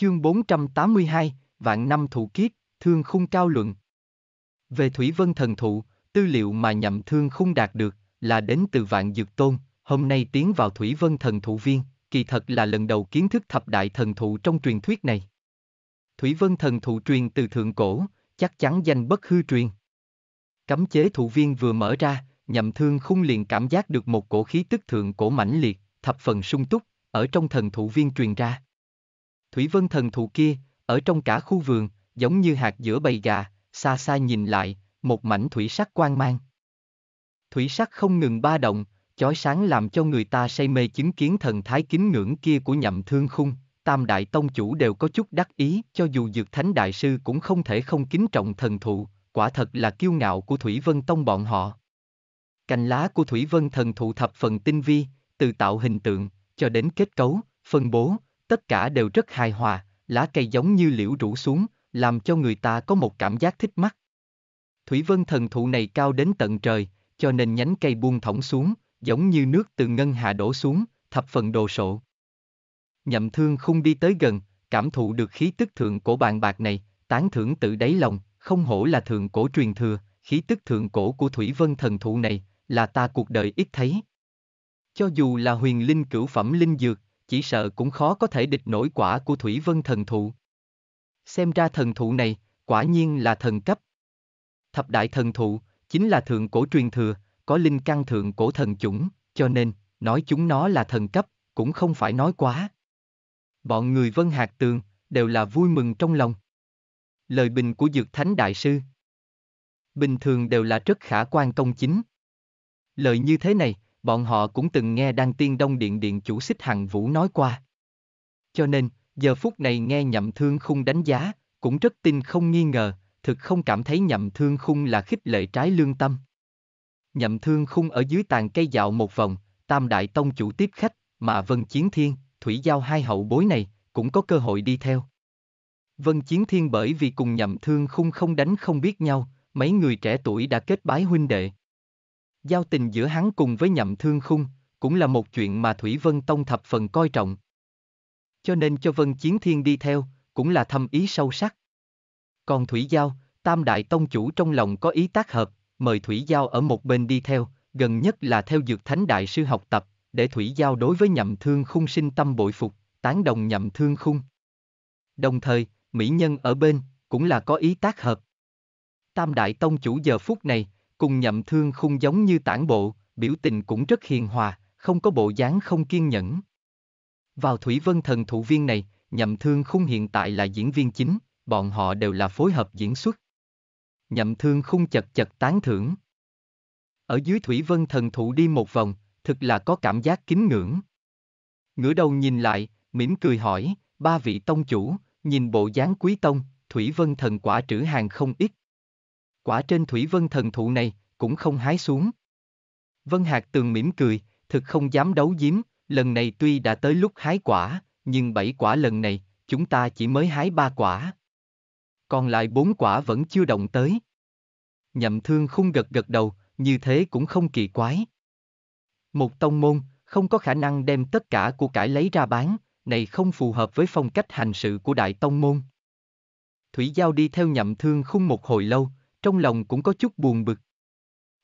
Chương 482, Vạn năm thụ kiếp, thương khung cao luận. Về Thủy Vân Thần Thụ, tư liệu mà nhậm thương khung đạt được là đến từ Vạn Dược Tôn, hôm nay tiến vào Thủy Vân Thần Thụ Viên, kỳ thật là lần đầu kiến thức thập đại thần thụ trong truyền thuyết này. Thủy Vân Thần Thụ truyền từ thượng cổ, chắc chắn danh bất hư truyền. Cấm chế thụ viên vừa mở ra, nhậm thương khung liền cảm giác được một cổ khí tức thượng cổ mãnh liệt, thập phần sung túc, ở trong thần thụ viên truyền ra. Thủy Vân thần thụ kia, ở trong cả khu vườn, giống như hạt giữa bầy gà, xa xa nhìn lại, một mảnh thủy sắc quang mang. Thủy sắc không ngừng ba động, chói sáng làm cho người ta say mê chứng kiến thần thái kính ngưỡng kia của nhậm thương khung, tam đại tông chủ đều có chút đắc ý, cho dù dược thánh đại sư cũng không thể không kính trọng thần thụ, quả thật là kiêu ngạo của Thủy Vân Tông bọn họ. Cành lá của Thủy Vân thần thụ thập phần tinh vi, từ tạo hình tượng, cho đến kết cấu, phân bố, tất cả đều rất hài hòa, lá cây giống như liễu rủ xuống, làm cho người ta có một cảm giác thích mắt. Thủy vân thần thụ này cao đến tận trời, cho nên nhánh cây buông thõng xuống, giống như nước từ ngân hà đổ xuống, thập phần đồ sộ. Nhậm thương không đi tới gần, cảm thụ được khí tức thượng cổ bàn bạc này, tán thưởng tự đáy lòng, không hổ là thượng cổ truyền thừa, khí tức thượng cổ của Thủy Vân thần thụ này, là ta cuộc đời ít thấy. Cho dù là huyền linh cửu phẩm linh dược, chỉ sợ cũng khó có thể địch nổi quả của Thủy Vân thần thụ. Xem ra thần thụ này, quả nhiên là thần cấp. Thập đại thần thụ, chính là thượng cổ truyền thừa, có linh căn thượng cổ thần chủng, cho nên, nói chúng nó là thần cấp, cũng không phải nói quá. Bọn người Vân Hạc Tường, đều là vui mừng trong lòng. Lời bình của Dược Thánh Đại Sư Bình thường đều là rất khả quan công chính. Lời như thế này, bọn họ cũng từng nghe Đan Tiên Đông Điện Điện chủ xích Hằng Vũ nói qua. Cho nên, giờ phút này nghe nhậm thương khung đánh giá, cũng rất tin không nghi ngờ, thực không cảm thấy nhậm thương khung là khích lệ trái lương tâm. Nhậm thương khung ở dưới tàn cây dạo một vòng, tam đại tông chủ tiếp khách, mà Vân Chiến Thiên, Thủy Giao hai hậu bối này, cũng có cơ hội đi theo. Vân Chiến Thiên bởi vì cùng nhậm thương khung không đánh không biết nhau, mấy người trẻ tuổi đã kết bái huynh đệ. Giao tình giữa hắn cùng với nhậm thương khung, cũng là một chuyện mà Thủy Vân Tông thập phần coi trọng. Cho nên cho Vân Chiến Thiên đi theo, cũng là thâm ý sâu sắc. Còn Thủy Giao, Tam Đại Tông chủ trong lòng có ý tác hợp, mời Thủy Giao ở một bên đi theo, gần nhất là theo dược thánh đại sư học tập, để Thủy Giao đối với nhậm thương khung sinh tâm bội phục, tán đồng nhậm thương khung. Đồng thời, mỹ nhân ở bên, cũng là có ý tác hợp. Tam Đại Tông chủ giờ phút này, Cùng nhậm thương khung giống như tản bộ, biểu tình cũng rất hiền hòa, không có bộ dáng không kiên nhẫn. Vào Thủy Vân Thần thụ viên này, Nhậm Thương Khung hiện tại là diễn viên chính, bọn họ đều là phối hợp diễn xuất. Nhậm Thương Khung chật chật tán thưởng. Ở dưới Thủy Vân Thần thụ đi một vòng, thực là có cảm giác kính ngưỡng. Ngửa đầu nhìn lại, mỉm cười hỏi, ba vị tông chủ, nhìn bộ dáng quý tông, Thủy Vân Thần quả trữ hàng không ít, quả trên thủy vân thần thụ này, cũng không hái xuống. Vân Hạc Tường mỉm cười, thực không dám đấu giếm, lần này tuy đã tới lúc hái quả, nhưng bảy quả lần này, chúng ta chỉ mới hái ba quả. Còn lại bốn quả vẫn chưa động tới. Nhậm thương khung gật gật đầu, như thế cũng không kỳ quái. Một tông môn, không có khả năng đem tất cả của cải lấy ra bán, này không phù hợp với phong cách hành sự của đại tông môn. Thủy Giao đi theo nhậm thương khung một hồi lâu, trong lòng cũng có chút buồn bực.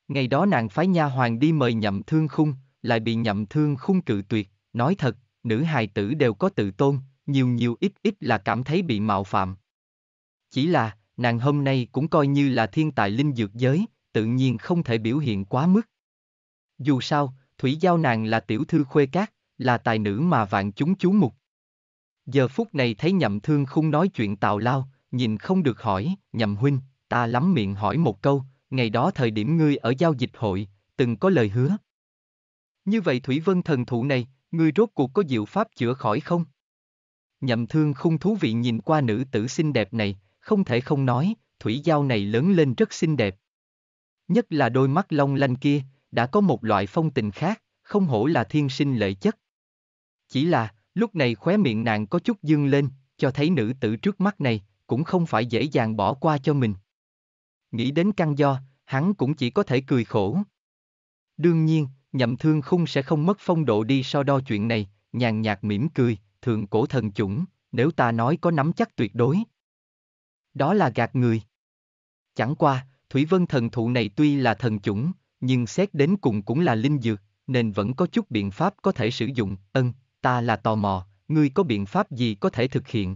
Ngày đó nàng phái nha hoàng đi mời nhậm thương khung, lại bị nhậm thương khung cự tuyệt, nói thật, nữ hài tử đều có tự tôn, nhiều nhiều ít ít là cảm thấy bị mạo phạm. Chỉ là, nàng hôm nay cũng coi như là thiên tài linh dược giới, tự nhiên không thể biểu hiện quá mức. Dù sao, thủy giao nàng là tiểu thư khuê cát, là tài nữ mà vạn chúng chú mục. Giờ phút này thấy nhậm thương khung nói chuyện tào lao, nhìn không được hỏi, nhậm huynh, ta lắm miệng hỏi một câu, ngày đó thời điểm ngươi ở giao dịch hội, từng có lời hứa. Như vậy Thủy Vân thần thụ này, ngươi rốt cuộc có diệu pháp chữa khỏi không? Nhậm thương khung thú vị nhìn qua nữ tử xinh đẹp này, không thể không nói, thủy giao này lớn lên rất xinh đẹp. Nhất là đôi mắt long lanh kia, đã có một loại phong tình khác, không hổ là thiên sinh lợi chất. Chỉ là, lúc này khóe miệng nàng có chút dương lên, cho thấy nữ tử trước mắt này, cũng không phải dễ dàng bỏ qua cho mình. Nghĩ đến căn do, hắn cũng chỉ có thể cười khổ. Đương nhiên, nhậm thương khung sẽ không mất phong độ đi so đo chuyện này, nhàn nhạt mỉm cười, thượng cổ thần chủng, nếu ta nói có nắm chắc tuyệt đối. Đó là gạt người. Chẳng qua, Thủy Vân thần thụ này tuy là thần chủng, nhưng xét đến cùng cũng là linh dược, nên vẫn có chút biện pháp có thể sử dụng, ân, ta là tò mò, ngươi có biện pháp gì có thể thực hiện.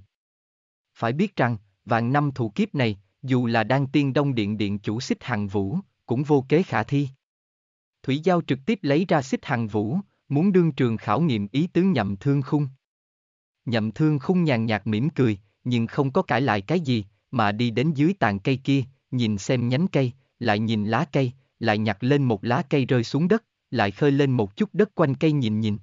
Phải biết rằng, vạn năm thủ kiếp này, dù là đang tiên đông điện điện chủ xích hằng vũ, cũng vô kế khả thi. Thủy Giao trực tiếp lấy ra xích hằng vũ, muốn đương trường khảo nghiệm ý tứ nhậm thương khung. Nhậm thương khung nhàn nhạt mỉm cười, nhưng không có cãi lại cái gì, mà đi đến dưới tàn cây kia, nhìn xem nhánh cây, lại nhìn lá cây, lại nhặt lên một lá cây rơi xuống đất, lại khơi lên một chút đất quanh cây nhìn nhìn.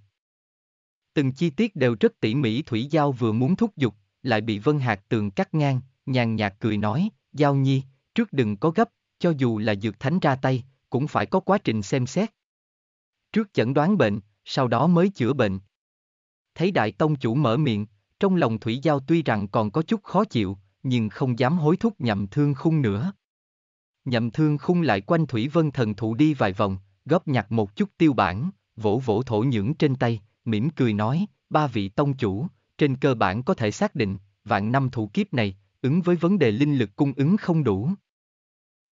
Từng chi tiết đều rất tỉ mỉ Thủy Giao vừa muốn thúc giục, lại bị Vân hạt Tường cắt ngang, nhàn nhạt cười nói, Giao Nhi, trước đừng có gấp, cho dù là dược thánh ra tay, cũng phải có quá trình xem xét. Trước chẩn đoán bệnh, sau đó mới chữa bệnh. Thấy đại tông chủ mở miệng, trong lòng Thủy Giao tuy rằng còn có chút khó chịu, nhưng không dám hối thúc nhậm thương khung nữa. Nhậm thương khung lại quanh Thủy Vân thần thụ đi vài vòng, góp nhặt một chút tiêu bản, vỗ vỗ thổ nhưỡng trên tay, mỉm cười nói, ba vị tông chủ, trên cơ bản có thể xác định, vạn năm thủ kiếp này, ứng với vấn đề linh lực cung ứng không đủ.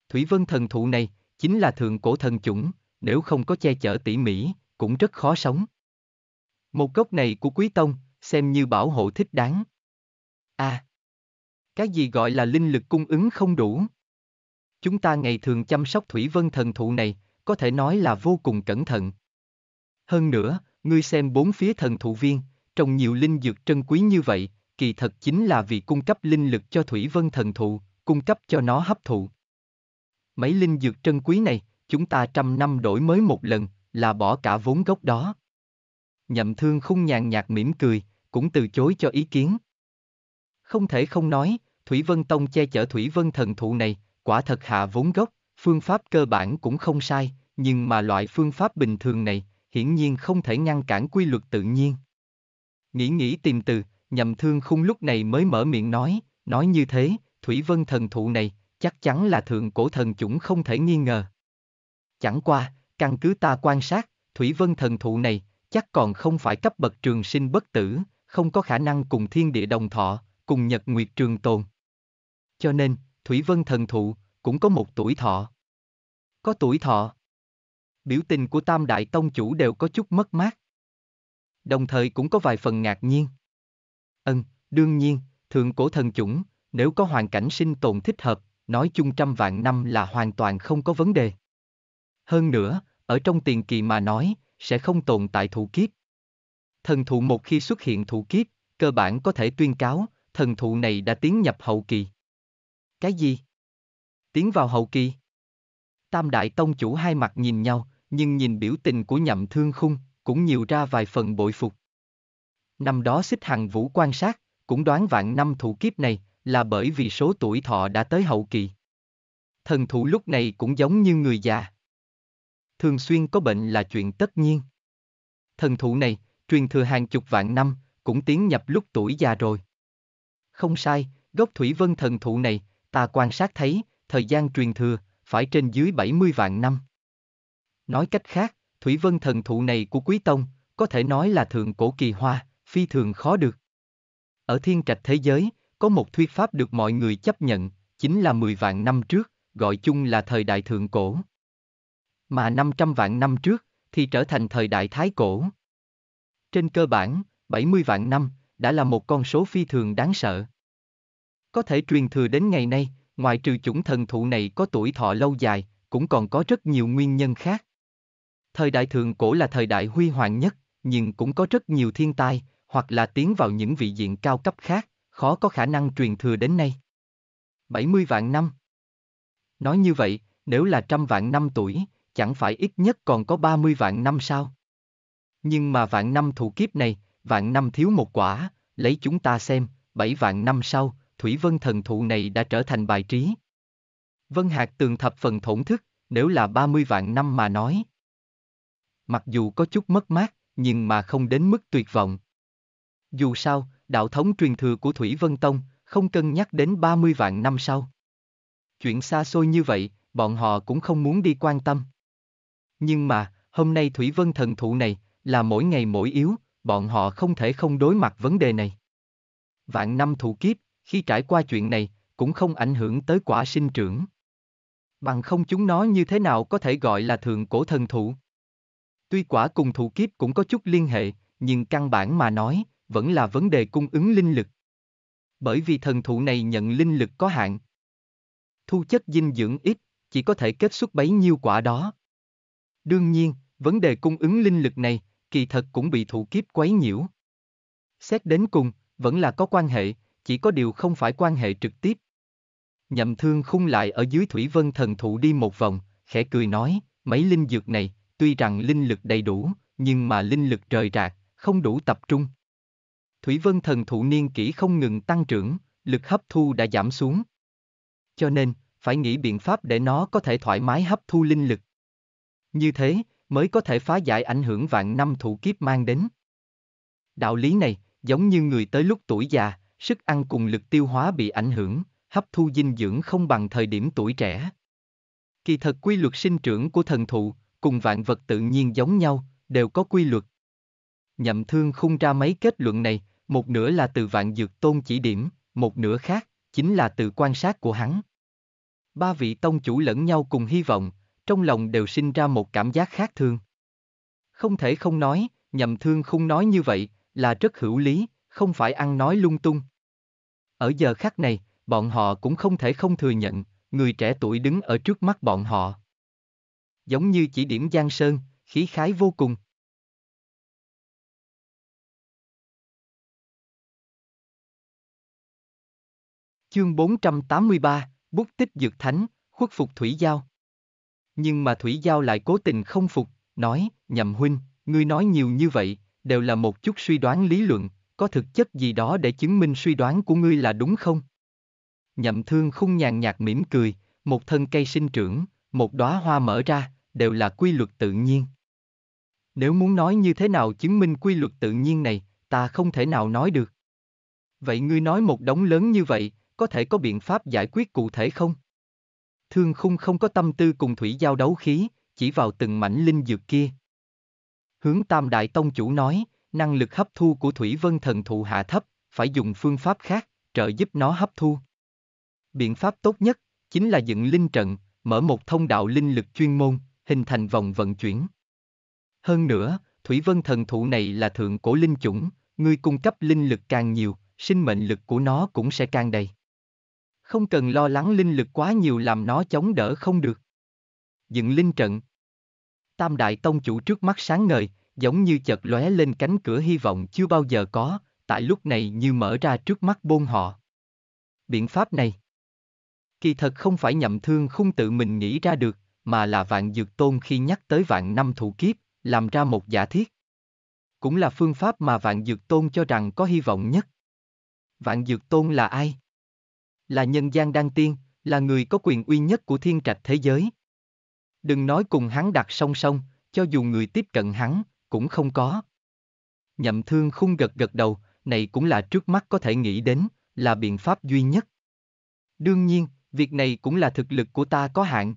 Thủy vân thần thụ này, chính là thượng cổ thần chủng, nếu không có che chở tỉ mỉ, cũng rất khó sống. Một gốc này của quý tông, xem như bảo hộ thích đáng. À, cái gì gọi là linh lực cung ứng không đủ? Chúng ta ngày thường chăm sóc thủy vân thần thụ này, có thể nói là vô cùng cẩn thận. Hơn nữa, ngươi xem bốn phía thần thụ viên, trồng nhiều linh dược trân quý như vậy, kỳ thật chính là vì cung cấp linh lực cho Thủy Vân thần thụ, cung cấp cho nó hấp thụ. Mấy linh dược trân quý này, chúng ta trăm năm đổi mới một lần, là bỏ cả vốn gốc đó. Nhậm thương không nhàn nhạt mỉm cười, cũng từ chối cho ý kiến. Không thể không nói, Thủy Vân Tông che chở Thủy Vân thần thụ này, quả thật hạ vốn gốc, phương pháp cơ bản cũng không sai, nhưng mà loại phương pháp bình thường này, hiển nhiên không thể ngăn cản quy luật tự nhiên. Nghĩ nghĩ tìm từ, nhầm thương khung lúc này mới mở miệng nói, nói như thế, Thủy Vân thần thụ này, chắc chắn là thượng cổ thần chủng không thể nghi ngờ. Chẳng qua, căn cứ ta quan sát, Thủy Vân thần thụ này, chắc còn không phải cấp bậc trường sinh bất tử, không có khả năng cùng thiên địa đồng thọ, cùng nhật nguyệt trường tồn. Cho nên, Thủy Vân thần thụ, cũng có một tuổi thọ. Có tuổi thọ. Biểu tình của tam đại tông chủ đều có chút mất mát. Đồng thời cũng có vài phần ngạc nhiên. Ân, đương nhiên, thượng cổ thần chủng, nếu có hoàn cảnh sinh tồn thích hợp, nói chung trăm vạn năm là hoàn toàn không có vấn đề. Hơn nữa, ở trong tiền kỳ mà nói, sẽ không tồn tại thủ kiếp. Thần thụ một khi xuất hiện thủ kiếp, cơ bản có thể tuyên cáo, thần thụ này đã tiến nhập hậu kỳ. Cái gì? Tiến vào hậu kỳ? Tam đại tông chủ hai mặt nhìn nhau, nhưng nhìn biểu tình của nhậm thương khung, cũng nhiều ra vài phần bội phục. Năm đó xích hằng vũ quan sát, cũng đoán vạn năm thủ kiếp này là bởi vì số tuổi thọ đã tới hậu kỳ. Thần thụ lúc này cũng giống như người già. Thường xuyên có bệnh là chuyện tất nhiên. Thần thụ này, truyền thừa hàng chục vạn năm, cũng tiến nhập lúc tuổi già rồi. Không sai, gốc thủy vân thần thụ này, ta quan sát thấy, thời gian truyền thừa, phải trên dưới 70 vạn năm. Nói cách khác, thủy vân thần thụ này của Quý Tông, có thể nói là thượng cổ kỳ hoa, phi thường khó được. Ở thiên trạch thế giới, có một thuyết pháp được mọi người chấp nhận, chính là 10 vạn năm trước, gọi chung là thời đại thượng cổ. Mà 500 vạn năm trước, thì trở thành thời đại thái cổ. Trên cơ bản, 70 vạn năm, đã là một con số phi thường đáng sợ. Có thể truyền thừa đến ngày nay, ngoài trừ chủng thần thụ này có tuổi thọ lâu dài, cũng còn có rất nhiều nguyên nhân khác. Thời đại thượng cổ là thời đại huy hoàng nhất, nhưng cũng có rất nhiều thiên tai, hoặc là tiến vào những vị diện cao cấp khác, khó có khả năng truyền thừa đến nay. 70 vạn năm Nói như vậy, nếu là trăm vạn năm tuổi, chẳng phải ít nhất còn có 30 vạn năm sao? Nhưng mà vạn năm thủ kiếp này, vạn năm thiếu một quả, lấy chúng ta xem, 7 vạn năm sau, Thủy Vân thần thụ này đã trở thành bài trí. Vân Hạc tường thập phần thổn thức, nếu là 30 vạn năm mà nói. Mặc dù có chút mất mát, nhưng mà không đến mức tuyệt vọng. Dù sao, đạo thống truyền thừa của Thủy Vân Tông, không cân nhắc đến 30 vạn năm sau. Chuyện xa xôi như vậy, bọn họ cũng không muốn đi quan tâm. Nhưng mà, hôm nay Thủy Vân thần thụ này, là mỗi ngày mỗi yếu, bọn họ không thể không đối mặt vấn đề này. Vạn năm thụ kiếp, khi trải qua chuyện này, cũng không ảnh hưởng tới quả sinh trưởng. Bằng không chúng nó như thế nào có thể gọi là thượng cổ thần thụ. Tuy quả cùng thụ kiếp cũng có chút liên hệ, nhưng căn bản mà nói, vẫn là vấn đề cung ứng linh lực. Bởi vì thần thụ này nhận linh lực có hạn. Thu chất dinh dưỡng ít, chỉ có thể kết xuất bấy nhiêu quả đó. Đương nhiên, vấn đề cung ứng linh lực này, kỳ thật cũng bị thụ kiếp quấy nhiễu. Xét đến cùng, vẫn là có quan hệ, chỉ có điều không phải quan hệ trực tiếp. Nhậm thương khung lại ở dưới thủy vân thần thụ đi một vòng, khẽ cười nói, mấy linh dược này, tuy rằng linh lực đầy đủ, nhưng mà linh lực rời rạc, không đủ tập trung. Thủy Vân Thần Thụ niên kỷ không ngừng tăng trưởng, lực hấp thu đã giảm xuống. Cho nên, phải nghĩ biện pháp để nó có thể thoải mái hấp thu linh lực. Như thế, mới có thể phá giải ảnh hưởng vạn năm thủ kiếp mang đến. Đạo lý này, giống như người tới lúc tuổi già, sức ăn cùng lực tiêu hóa bị ảnh hưởng, hấp thu dinh dưỡng không bằng thời điểm tuổi trẻ. Kỳ thật quy luật sinh trưởng của thần thụ, cùng vạn vật tự nhiên giống nhau, đều có quy luật. Nhậm thương khung ra mấy kết luận này, một nửa là từ vạn dược tôn chỉ điểm, một nửa khác, chính là từ quan sát của hắn. Ba vị tông chủ lẫn nhau cùng hy vọng, trong lòng đều sinh ra một cảm giác khác thường. Không thể không nói, nhầm thương không nói như vậy, là rất hữu lý, không phải ăn nói lung tung. Ở giờ khắc này, bọn họ cũng không thể không thừa nhận, người trẻ tuổi đứng ở trước mắt bọn họ. Giống như chỉ điểm Giang Sơn, khí khái vô cùng. Chương 483, Bút tích Dược Thánh, khuất phục Thủy Giao. Nhưng mà Thủy Giao lại cố tình không phục, nói, nhậm huynh, ngươi nói nhiều như vậy, đều là một chút suy đoán lý luận, có thực chất gì đó để chứng minh suy đoán của ngươi là đúng không? Nhậm thương khung nhàn nhạt mỉm cười, một thân cây sinh trưởng, một đóa hoa mở ra, đều là quy luật tự nhiên. Nếu muốn nói như thế nào chứng minh quy luật tự nhiên này, ta không thể nào nói được. Vậy ngươi nói một đống lớn như vậy, có thể có biện pháp giải quyết cụ thể không? Thương khung không có tâm tư cùng thủy giao đấu khí, chỉ vào từng mảnh linh dược kia. Hướng Tam Đại Tông Chủ nói, năng lực hấp thu của Thủy Vân Thần Thụ hạ thấp, phải dùng phương pháp khác, trợ giúp nó hấp thu. Biện pháp tốt nhất, chính là dựng linh trận, mở một thông đạo linh lực chuyên môn, hình thành vòng vận chuyển. Hơn nữa, Thủy Vân Thần Thụ này là thượng cổ linh chủng, người cung cấp linh lực càng nhiều, sinh mệnh lực của nó cũng sẽ càng đầy không cần lo lắng linh lực quá nhiều làm nó chống đỡ không được. Dựng linh trận Tam Đại Tông Chủ trước mắt sáng ngời, giống như chợt lóe lên cánh cửa hy vọng chưa bao giờ có, tại lúc này như mở ra trước mắt bôn họ. Biện pháp này Kỳ thật không phải nhậm thương không tự mình nghĩ ra được, mà là vạn dược tôn khi nhắc tới vạn năm thủ kiếp, làm ra một giả thiết. Cũng là phương pháp mà vạn dược tôn cho rằng có hy vọng nhất. Vạn dược tôn là ai? là nhân gian đăng tiên, là người có quyền uy nhất của thiên trạch thế giới. Đừng nói cùng hắn đặt song song, cho dù người tiếp cận hắn, cũng không có. Nhậm thương khung gật gật đầu, này cũng là trước mắt có thể nghĩ đến, là biện pháp duy nhất. Đương nhiên, việc này cũng là thực lực của ta có hạn.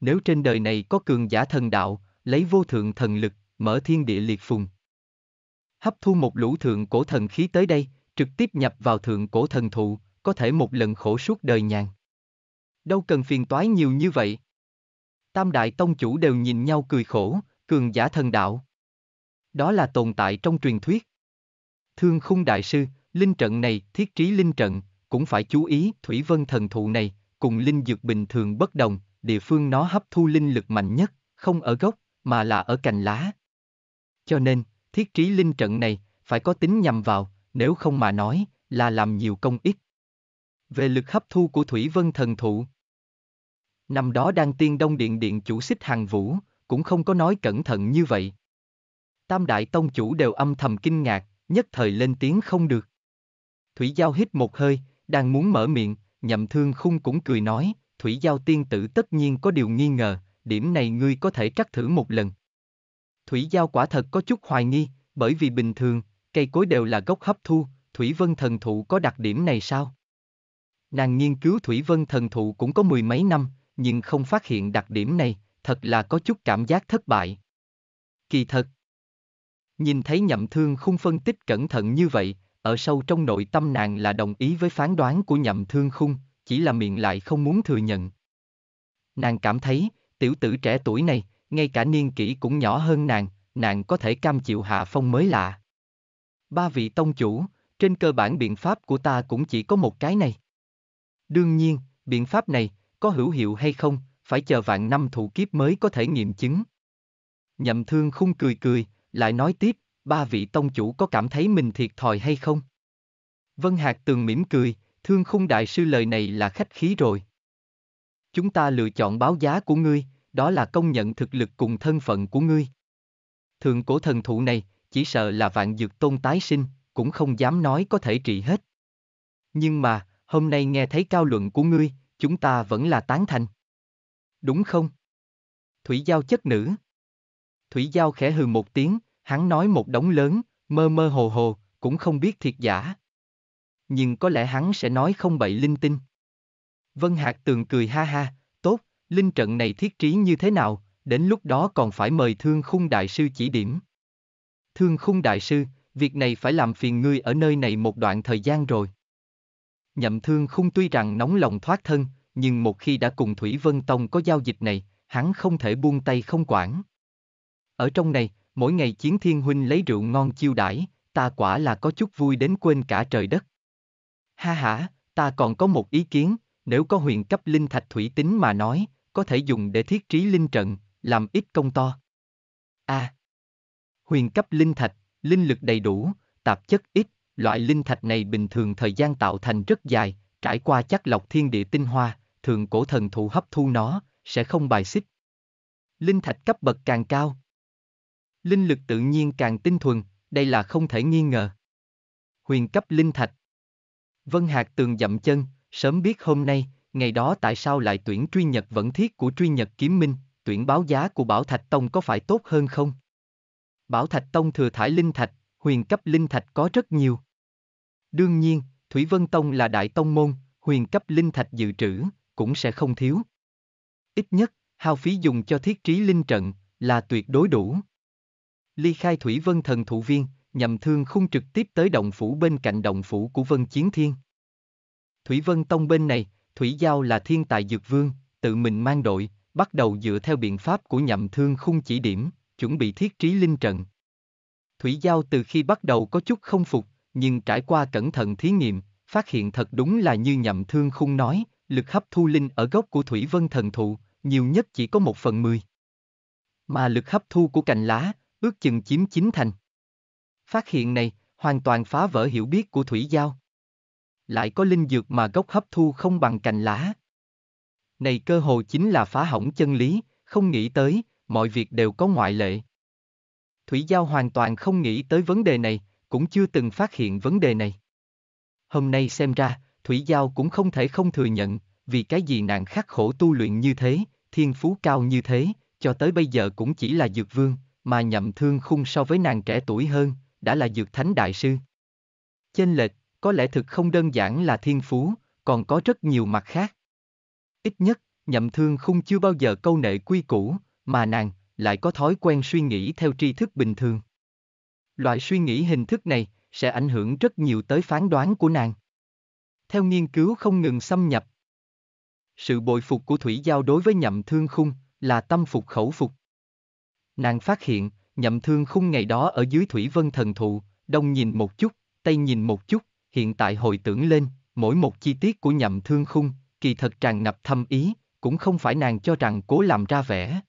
Nếu trên đời này có cường giả thần đạo, lấy vô thượng thần lực, mở thiên địa liệt phùng. Hấp thu một lũ thượng cổ thần khí tới đây, trực tiếp nhập vào thượng cổ thần thụ, có thể một lần khổ suốt đời nhàn. Đâu cần phiền toái nhiều như vậy. Tam đại tông chủ đều nhìn nhau cười khổ, cường giả thần đạo. Đó là tồn tại trong truyền thuyết. Thương khung đại sư, linh trận này, thiết trí linh trận, cũng phải chú ý thủy vân thần thụ này, cùng linh dược bình thường bất đồng, địa phương nó hấp thu linh lực mạnh nhất, không ở gốc, mà là ở cành lá. Cho nên, thiết trí linh trận này, phải có tính nhằm vào, nếu không mà nói, là làm nhiều công ích. Về lực hấp thu của Thủy Vân Thần Thụ Năm đó đang tiên đông điện điện chủ xích hàng vũ, cũng không có nói cẩn thận như vậy. Tam đại tông chủ đều âm thầm kinh ngạc, nhất thời lên tiếng không được. Thủy Giao hít một hơi, đang muốn mở miệng, nhậm thương khung cũng cười nói, Thủy Giao tiên tử tất nhiên có điều nghi ngờ, điểm này ngươi có thể trắc thử một lần. Thủy Giao quả thật có chút hoài nghi, bởi vì bình thường, cây cối đều là gốc hấp thu, Thủy Vân thần thụ có đặc điểm này sao? Nàng nghiên cứu thủy vân thần thụ cũng có mười mấy năm, nhưng không phát hiện đặc điểm này, thật là có chút cảm giác thất bại. Kỳ thật. Nhìn thấy nhậm thương khung phân tích cẩn thận như vậy, ở sâu trong nội tâm nàng là đồng ý với phán đoán của nhậm thương khung, chỉ là miệng lại không muốn thừa nhận. Nàng cảm thấy, tiểu tử trẻ tuổi này, ngay cả niên kỷ cũng nhỏ hơn nàng, nàng có thể cam chịu hạ phong mới lạ. Ba vị tông chủ, trên cơ bản biện pháp của ta cũng chỉ có một cái này. Đương nhiên, biện pháp này, có hữu hiệu hay không, phải chờ vạn năm thủ kiếp mới có thể nghiệm chứng. Nhậm thương khung cười cười, lại nói tiếp, ba vị tông chủ có cảm thấy mình thiệt thòi hay không? Vân Hạc tường mỉm cười, thương khung đại sư lời này là khách khí rồi. Chúng ta lựa chọn báo giá của ngươi, đó là công nhận thực lực cùng thân phận của ngươi. Thượng cổ thần thụ này, chỉ sợ là vạn dược tôn tái sinh, cũng không dám nói có thể trị hết. Nhưng mà, hôm nay nghe thấy cao luận của ngươi, chúng ta vẫn là tán thành. Đúng không? Thủy Giao chất nữ. Thủy Giao khẽ hừ một tiếng, hắn nói một đống lớn, mơ mơ hồ hồ, cũng không biết thiệt giả. Nhưng có lẽ hắn sẽ nói không bậy linh tinh. Vân Hạc Tường cười ha ha, tốt, linh trận này thiết trí như thế nào, đến lúc đó còn phải mời thương khung đại sư chỉ điểm. Thương khung đại sư, việc này phải làm phiền ngươi ở nơi này một đoạn thời gian rồi. Nhậm Thương Khung tuy rằng nóng lòng thoát thân, nhưng một khi đã cùng Thủy Vân Tông có giao dịch này, hắn không thể buông tay không quản. Ở trong này, mỗi ngày Chiến Thiên Huynh lấy rượu ngon chiêu đãi, ta quả là có chút vui đến quên cả trời đất. Ha ha, ta còn có một ý kiến, nếu có huyền cấp linh thạch thủy tính mà nói, có thể dùng để thiết trí linh trận, làm ít công to. A. À, huyền cấp linh thạch, linh lực đầy đủ, tạp chất ít, Loại linh thạch này bình thường thời gian tạo thành rất dài, trải qua chắc lọc thiên địa tinh hoa, thường cổ thần thụ hấp thu nó, sẽ không bài xích. Linh thạch cấp bậc càng cao. Linh lực tự nhiên càng tinh thuần, đây là không thể nghi ngờ. Huyền cấp linh thạch. Vân Hạc tường dậm chân, sớm biết hôm nay, ngày đó tại sao lại tuyển truy nhật vẫn thiết của truy nhật kiếm minh, tuyển báo giá của Bảo Thạch Tông có phải tốt hơn không? Bảo Thạch Tông thừa thải linh thạch, huyền cấp linh thạch có rất nhiều. Đương nhiên, Thủy Vân Tông là đại tông môn, huyền cấp linh thạch dự trữ, cũng sẽ không thiếu. Ít nhất, hao phí dùng cho thiết trí linh trận, là tuyệt đối đủ. Ly khai Thủy Vân thần thụ viên, nhằm thương Khung trực tiếp tới động phủ bên cạnh động phủ của Vân Chiến Thiên. Thủy Vân Tông bên này, Thủy Giao là thiên tài dược vương, tự mình mang đội, bắt đầu dựa theo biện pháp của nhậm thương khung chỉ điểm, chuẩn bị thiết trí linh trận. Thủy Giao từ khi bắt đầu có chút không phục, nhưng trải qua cẩn thận thí nghiệm, phát hiện thật đúng là như nhậm thương khung nói, lực hấp thu linh ở gốc của Thủy Vân Thần Thụ, nhiều nhất chỉ có một phần mười. Mà lực hấp thu của cành lá, ước chừng chiếm chín thành. Phát hiện này, hoàn toàn phá vỡ hiểu biết của Thủy Giao. Lại có linh dược mà gốc hấp thu không bằng cành lá. Này cơ hồ chính là phá hỏng chân lý, không nghĩ tới, mọi việc đều có ngoại lệ. Thủy Giao hoàn toàn không nghĩ tới vấn đề này, cũng chưa từng phát hiện vấn đề này. Hôm nay xem ra, Thủy Giao cũng không thể không thừa nhận, vì cái gì nàng khắc khổ tu luyện như thế, thiên phú cao như thế, cho tới bây giờ cũng chỉ là dược vương, mà nhậm thương khung so với nàng trẻ tuổi hơn, đã là dược thánh đại sư. Chênh lệch, có lẽ thực không đơn giản là thiên phú, còn có rất nhiều mặt khác. Ít nhất, nhậm thương khung chưa bao giờ câu nệ quy củ, mà nàng, lại có thói quen suy nghĩ theo tri thức bình thường. Loại suy nghĩ hình thức này sẽ ảnh hưởng rất nhiều tới phán đoán của nàng. Theo nghiên cứu không ngừng xâm nhập, sự bồi phục của Thủy Giao đối với nhậm thương khung là tâm phục khẩu phục. Nàng phát hiện, nhậm thương khung ngày đó ở dưới Thủy Vân Thần Thụ, đông nhìn một chút, tây nhìn một chút, hiện tại hồi tưởng lên, mỗi một chi tiết của nhậm thương khung, kỳ thật tràn ngập thâm ý, cũng không phải nàng cho rằng cố làm ra vẻ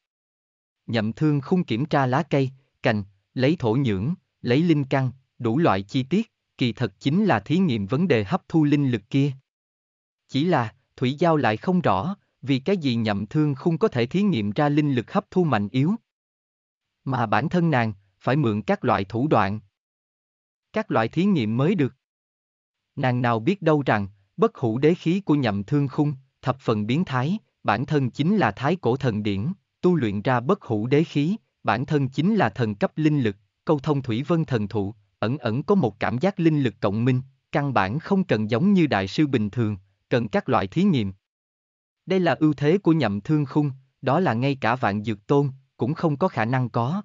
nhậm thương Khung kiểm tra lá cây, cành, lấy thổ nhưỡng, lấy linh căn, đủ loại chi tiết, kỳ thật chính là thí nghiệm vấn đề hấp thu linh lực kia. Chỉ là, Thủy Giao lại không rõ, vì cái gì nhậm thương Khung có thể thí nghiệm ra linh lực hấp thu mạnh yếu. Mà bản thân nàng, phải mượn các loại thủ đoạn. Các loại thí nghiệm mới được. Nàng nào biết đâu rằng, bất hủ đế khí của nhậm thương khung, thập phần biến thái, bản thân chính là thái cổ thần điển, tu luyện ra bất hủ đế khí, bản thân chính là thần cấp linh lực, câu thông thủy vân thần thụ, ẩn ẩn có một cảm giác linh lực cộng minh, căn bản không cần giống như đại sư bình thường, cần các loại thí nghiệm. Đây là ưu thế của nhậm thương khung, đó là ngay cả vạn dược tôn, cũng không có khả năng có.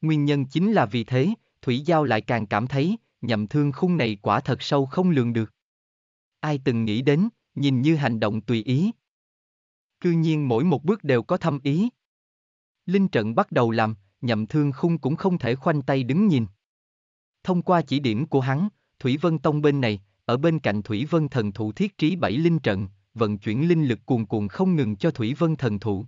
Nguyên nhân chính là vì thế, Thủy Giao lại càng cảm thấy, nhậm thương khung này quả thật sâu không lường được. Ai từng nghĩ đến, nhìn như hành động tùy ý, cư nhiên mỗi một bước đều có thâm ý. Linh trận bắt đầu làm, nhậm thương khung cũng không thể khoanh tay đứng nhìn. Thông qua chỉ điểm của hắn, Thủy Vân Tông bên này, ở bên cạnh Thủy Vân Thần Thụ thiết trí bảy linh trận, vận chuyển linh lực cuồn cuộn không ngừng cho Thủy Vân Thần Thụ.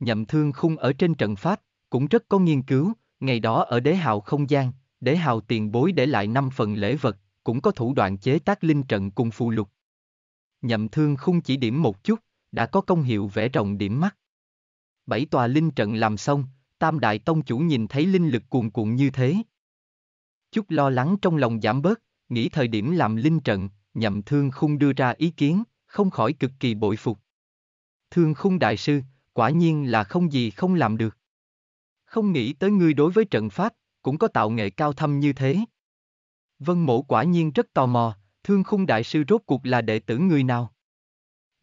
Nhậm thương khung ở trên trận pháp, cũng rất có nghiên cứu, ngày đó ở đế hào không gian, đế hào tiền bối để lại năm phần lễ vật, cũng có thủ đoạn chế tác linh trận cùng phụ lục. Nhậm thương khung chỉ điểm một chút, đã có công hiệu vẽ rồng điểm mắt. Bảy tòa linh trận làm xong, Tam Đại Tông Chủ nhìn thấy linh lực cuồn cuộn như thế. Chút lo lắng trong lòng giảm bớt, nghĩ thời điểm làm linh trận, nhậm thương khung đưa ra ý kiến, không khỏi cực kỳ bội phục. Thương khung đại sư, quả nhiên là không gì không làm được. Không nghĩ tới ngươi đối với trận pháp, cũng có tạo nghệ cao thâm như thế. Vân mổ quả nhiên rất tò mò, thương khung đại sư rốt cuộc là đệ tử người nào.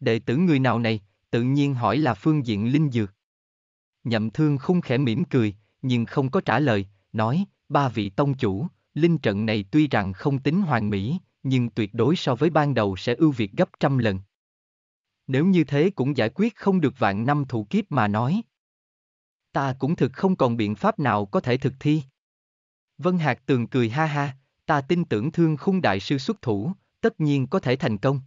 Đệ tử người nào này, tự nhiên hỏi là phương diện linh dược. Nhậm thương Khung khẽ mỉm cười, nhưng không có trả lời, nói, ba vị tông chủ, linh trận này tuy rằng không tính hoàn mỹ, nhưng tuyệt đối so với ban đầu sẽ ưu việt gấp trăm lần. Nếu như thế cũng giải quyết không được vạn năm thủ kiếp mà nói. Ta cũng thực không còn biện pháp nào có thể thực thi. Vân Hạc tường cười ha ha, ta tin tưởng thương khung đại sư xuất thủ, tất nhiên có thể thành công.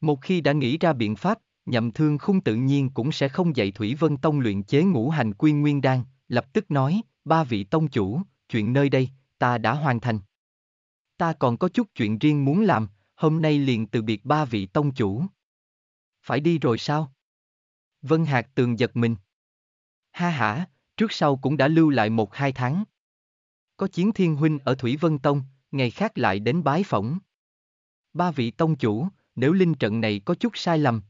Một khi đã nghĩ ra biện pháp, nhậm thương không tự nhiên cũng sẽ không dạy Thủy Vân Tông luyện chế ngũ hành quy nguyên đan, lập tức nói, ba vị tông chủ, chuyện nơi đây, ta đã hoàn thành. Ta còn có chút chuyện riêng muốn làm, hôm nay liền từ biệt ba vị tông chủ. Phải đi rồi sao? Vân Hạc tường giật mình. Ha hả, trước sau cũng đã lưu lại một hai tháng. Có chiến thiên huynh ở Thủy Vân Tông, ngày khác lại đến bái phỏng. Ba vị tông chủ, nếu linh trận này có chút sai lầm.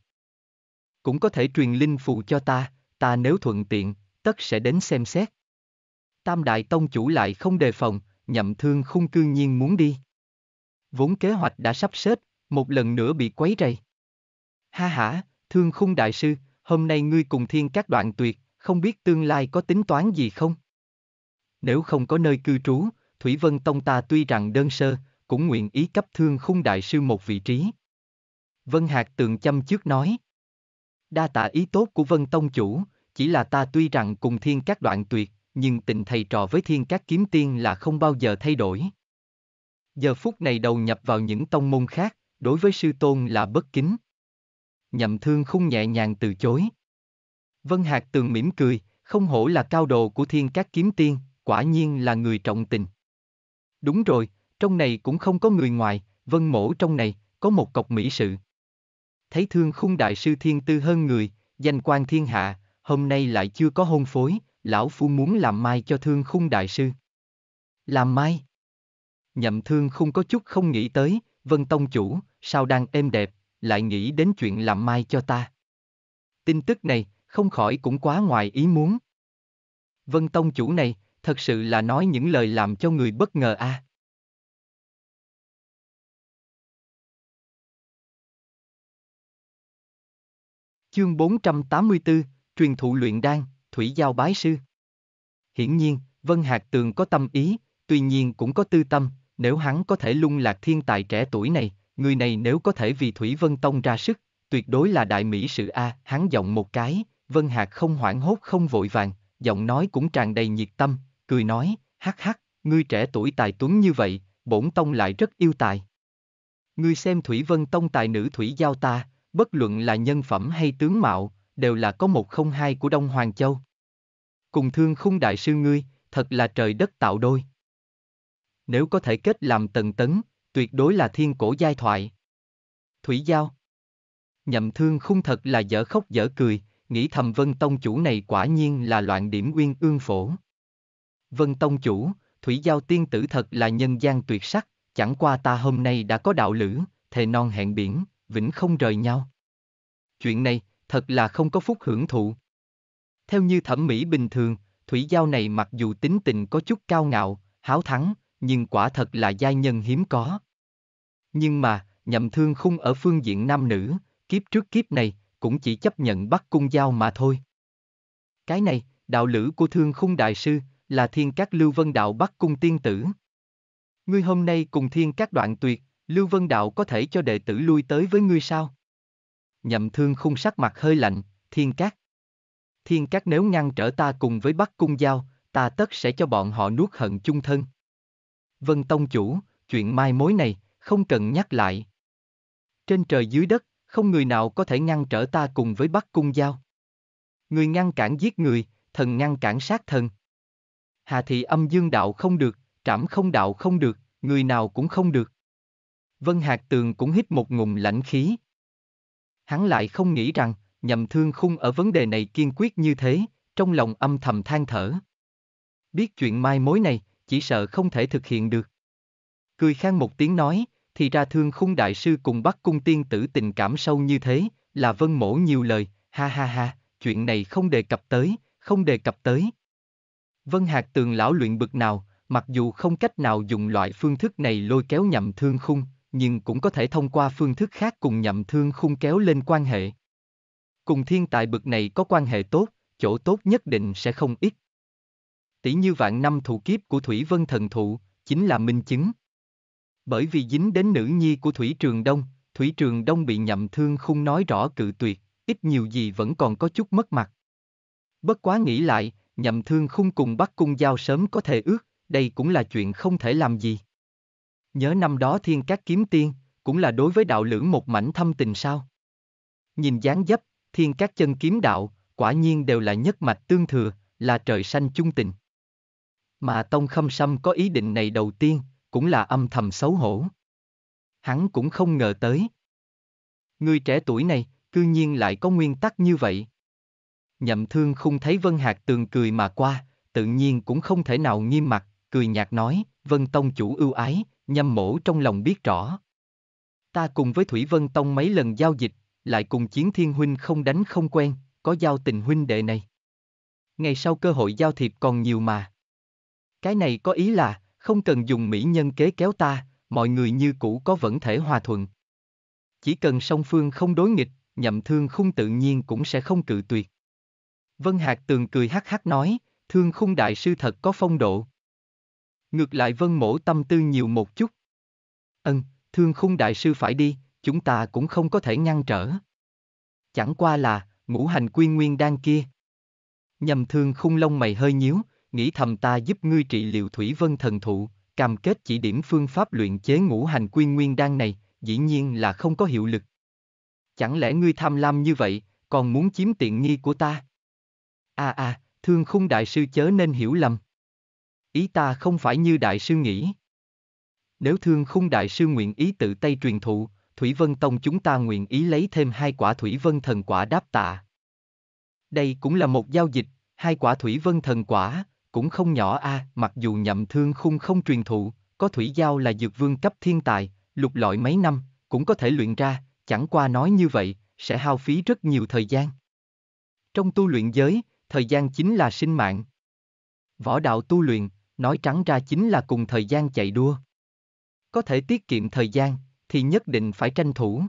Cũng có thể truyền linh phù cho ta, ta nếu thuận tiện, tất sẽ đến xem xét. Tam Đại Tông chủ lại không đề phòng, nhậm thương khung cương nhiên muốn đi. Vốn kế hoạch đã sắp xếp, một lần nữa bị quấy rầy. Ha ha, thương khung đại sư, hôm nay ngươi cùng thiên các đoạn tuyệt, không biết tương lai có tính toán gì không? Nếu không có nơi cư trú, Thủy Vân Tông ta tuy rằng đơn sơ, cũng nguyện ý cấp thương khung đại sư một vị trí, Vân Hạc tường chăm trước nói. Đa tạ ý tốt của Vân Tông Chủ, chỉ là ta tuy rằng cùng thiên các đoạn tuyệt, nhưng tình thầy trò với thiên các kiếm tiên là không bao giờ thay đổi. Giờ phút này đầu nhập vào những tông môn khác, đối với sư tôn là bất kính. Nhậm thương không nhẹ nhàng từ chối. Vân Hạc tường mỉm cười, không hổ là cao đồ của thiên các kiếm tiên, quả nhiên là người trọng tình. Đúng rồi, trong này cũng không có người ngoài, vân mổ trong này, có một cọc mỹ sự thấy thương khung đại sư thiên tư hơn người, danh quan thiên hạ, hôm nay lại chưa có hôn phối, lão phu muốn làm mai cho thương khung đại sư. Làm mai? Nhậm thương khung có chút không nghĩ tới, vân tông chủ, sao đang êm đẹp, lại nghĩ đến chuyện làm mai cho ta. Tin tức này, không khỏi cũng quá ngoài ý muốn. Vân tông chủ này, thật sự là nói những lời làm cho người bất ngờ a. À. Chương 484, truyền thụ luyện đan, thủy giao bái sư. Hiển nhiên, Vân Hạc Tường có tâm ý, tuy nhiên cũng có tư tâm, nếu hắn có thể lung lạc thiên tài trẻ tuổi này, người này nếu có thể vì Thủy Vân Tông ra sức, tuyệt đối là đại mỹ sự A, hắn giọng một cái, Vân Hạc không hoảng hốt không vội vàng, giọng nói cũng tràn đầy nhiệt tâm, cười nói, hắc hắc, ngươi trẻ tuổi tài tuấn như vậy, bổn tông lại rất yêu tài. Ngươi xem Thủy Vân Tông tài nữ Thủy Giao ta, bất luận là nhân phẩm hay tướng mạo, đều là có một không hai của Đông Hoàng Châu. Cùng thương khung đại sư ngươi, thật là trời đất tạo đôi. Nếu có thể kết làm tần tấn, tuyệt đối là thiên cổ giai thoại. Thủy Giao Nhậm thương khung thật là dở khóc dở cười, nghĩ thầm Vân Tông Chủ này quả nhiên là loạn điểm uyên ương phổ. Vân Tông Chủ, Thủy Giao tiên tử thật là nhân gian tuyệt sắc, chẳng qua ta hôm nay đã có đạo lữ, thề non hẹn biển, vĩnh không rời nhau. Chuyện này, thật là không có phúc hưởng thụ. Theo như thẩm mỹ bình thường, thủy giao này mặc dù tính tình có chút cao ngạo, háo thắng, nhưng quả thật là giai nhân hiếm có. Nhưng mà, nhậm thương khung ở phương diện nam nữ, kiếp trước kiếp này, cũng chỉ chấp nhận bắt cung giao mà thôi. Cái này, đạo lữ của thương khung đại sư, là thiên các lưu vân đạo bắt cung tiên tử. Ngươi hôm nay cùng thiên các đoạn tuyệt, Lưu Vân Đạo có thể cho đệ tử lui tới với ngươi sao? Nhậm thương khung sắc mặt hơi lạnh, thiên cát. Thiên cát nếu ngăn trở ta cùng với Bắc Cung Giao, ta tất sẽ cho bọn họ nuốt hận chung thân. Vân Tông Chủ, chuyện mai mối này, không cần nhắc lại. Trên trời dưới đất, không người nào có thể ngăn trở ta cùng với Bắc Cung Giao. Người ngăn cản giết người, thần ngăn cản sát thần. Hà thị âm dương đạo không được, trảm không đạo không được, người nào cũng không được. Vân Hạc Tường cũng hít một ngụm lãnh khí. Hắn lại không nghĩ rằng, nhầm thương khung ở vấn đề này kiên quyết như thế, trong lòng âm thầm than thở. Biết chuyện mai mối này, chỉ sợ không thể thực hiện được. Cười khang một tiếng nói, thì ra thương khung đại sư cùng bắt cung tiên tử tình cảm sâu như thế, là vân mổ nhiều lời, ha ha ha, chuyện này không đề cập tới, không đề cập tới. Vân Hạc tường lão luyện bực nào, mặc dù không cách nào dùng loại phương thức này lôi kéo nhầm thương khung, nhưng cũng có thể thông qua phương thức khác cùng nhậm thương khung kéo lên quan hệ. Cùng thiên tài bực này có quan hệ tốt, chỗ tốt nhất định sẽ không ít. Tỷ như vạn năm thụ kiếp của Thủy Vân Thần Thụ, chính là minh chứng. Bởi vì dính đến nữ nhi của Thủy Trường Đông, Thủy Trường Đông bị nhậm thương khung nói rõ cự tuyệt, ít nhiều gì vẫn còn có chút mất mặt. Bất quá nghĩ lại, nhậm thương khung cùng bắt cung giao sớm có thể ước, đây cũng là chuyện không thể làm gì nhớ năm đó thiên các kiếm tiên, cũng là đối với đạo lưỡng một mảnh thâm tình sao. Nhìn dáng dấp, thiên các chân kiếm đạo, quả nhiên đều là nhất mạch tương thừa, là trời xanh chung tình. Mà Tông Khâm Sâm có ý định này đầu tiên, cũng là âm thầm xấu hổ. Hắn cũng không ngờ tới. Người trẻ tuổi này, cư nhiên lại có nguyên tắc như vậy. Nhậm thương không thấy Vân Hạc tường cười mà qua, tự nhiên cũng không thể nào nghiêm mặt, cười nhạt nói, Vân Tông chủ ưu ái, Nhâm mổ trong lòng biết rõ. Ta cùng với Thủy Vân Tông mấy lần giao dịch, lại cùng chiến thiên huynh không đánh không quen, có giao tình huynh đệ này. Ngày sau cơ hội giao thiệp còn nhiều mà. Cái này có ý là, không cần dùng mỹ nhân kế kéo ta, mọi người như cũ có vẫn thể hòa thuận. Chỉ cần song phương không đối nghịch, nhậm thương khung tự nhiên cũng sẽ không cự tuyệt. Vân Hạc Tường cười hắc hắc nói, thương khung đại sư thật có phong độ. Ngược lại vân mổ tâm tư nhiều một chút. Ân, thương khung đại sư phải đi, chúng ta cũng không có thể ngăn trở. Chẳng qua là, ngũ hành quy nguyên đang kia. Nhầm thương khung lông mày hơi nhíu, nghĩ thầm ta giúp ngươi trị liệu thủy vân thần thụ, cam kết chỉ điểm phương pháp luyện chế ngũ hành quy nguyên đan này, dĩ nhiên là không có hiệu lực. Chẳng lẽ ngươi tham lam như vậy, còn muốn chiếm tiện nghi của ta? À à, thương khung đại sư chớ nên hiểu lầm ý ta không phải như đại sư nghĩ. Nếu thương khung đại sư nguyện ý tự tay truyền thụ, Thủy Vân Tông chúng ta nguyện ý lấy thêm hai quả Thủy Vân thần quả đáp tạ. Đây cũng là một giao dịch, hai quả Thủy Vân thần quả, cũng không nhỏ a, à, mặc dù nhậm thương khung không truyền thụ, có thủy giao là dược vương cấp thiên tài, lục lọi mấy năm, cũng có thể luyện ra, chẳng qua nói như vậy, sẽ hao phí rất nhiều thời gian. Trong tu luyện giới, thời gian chính là sinh mạng. Võ đạo tu luyện, nói trắng ra chính là cùng thời gian chạy đua. Có thể tiết kiệm thời gian, thì nhất định phải tranh thủ.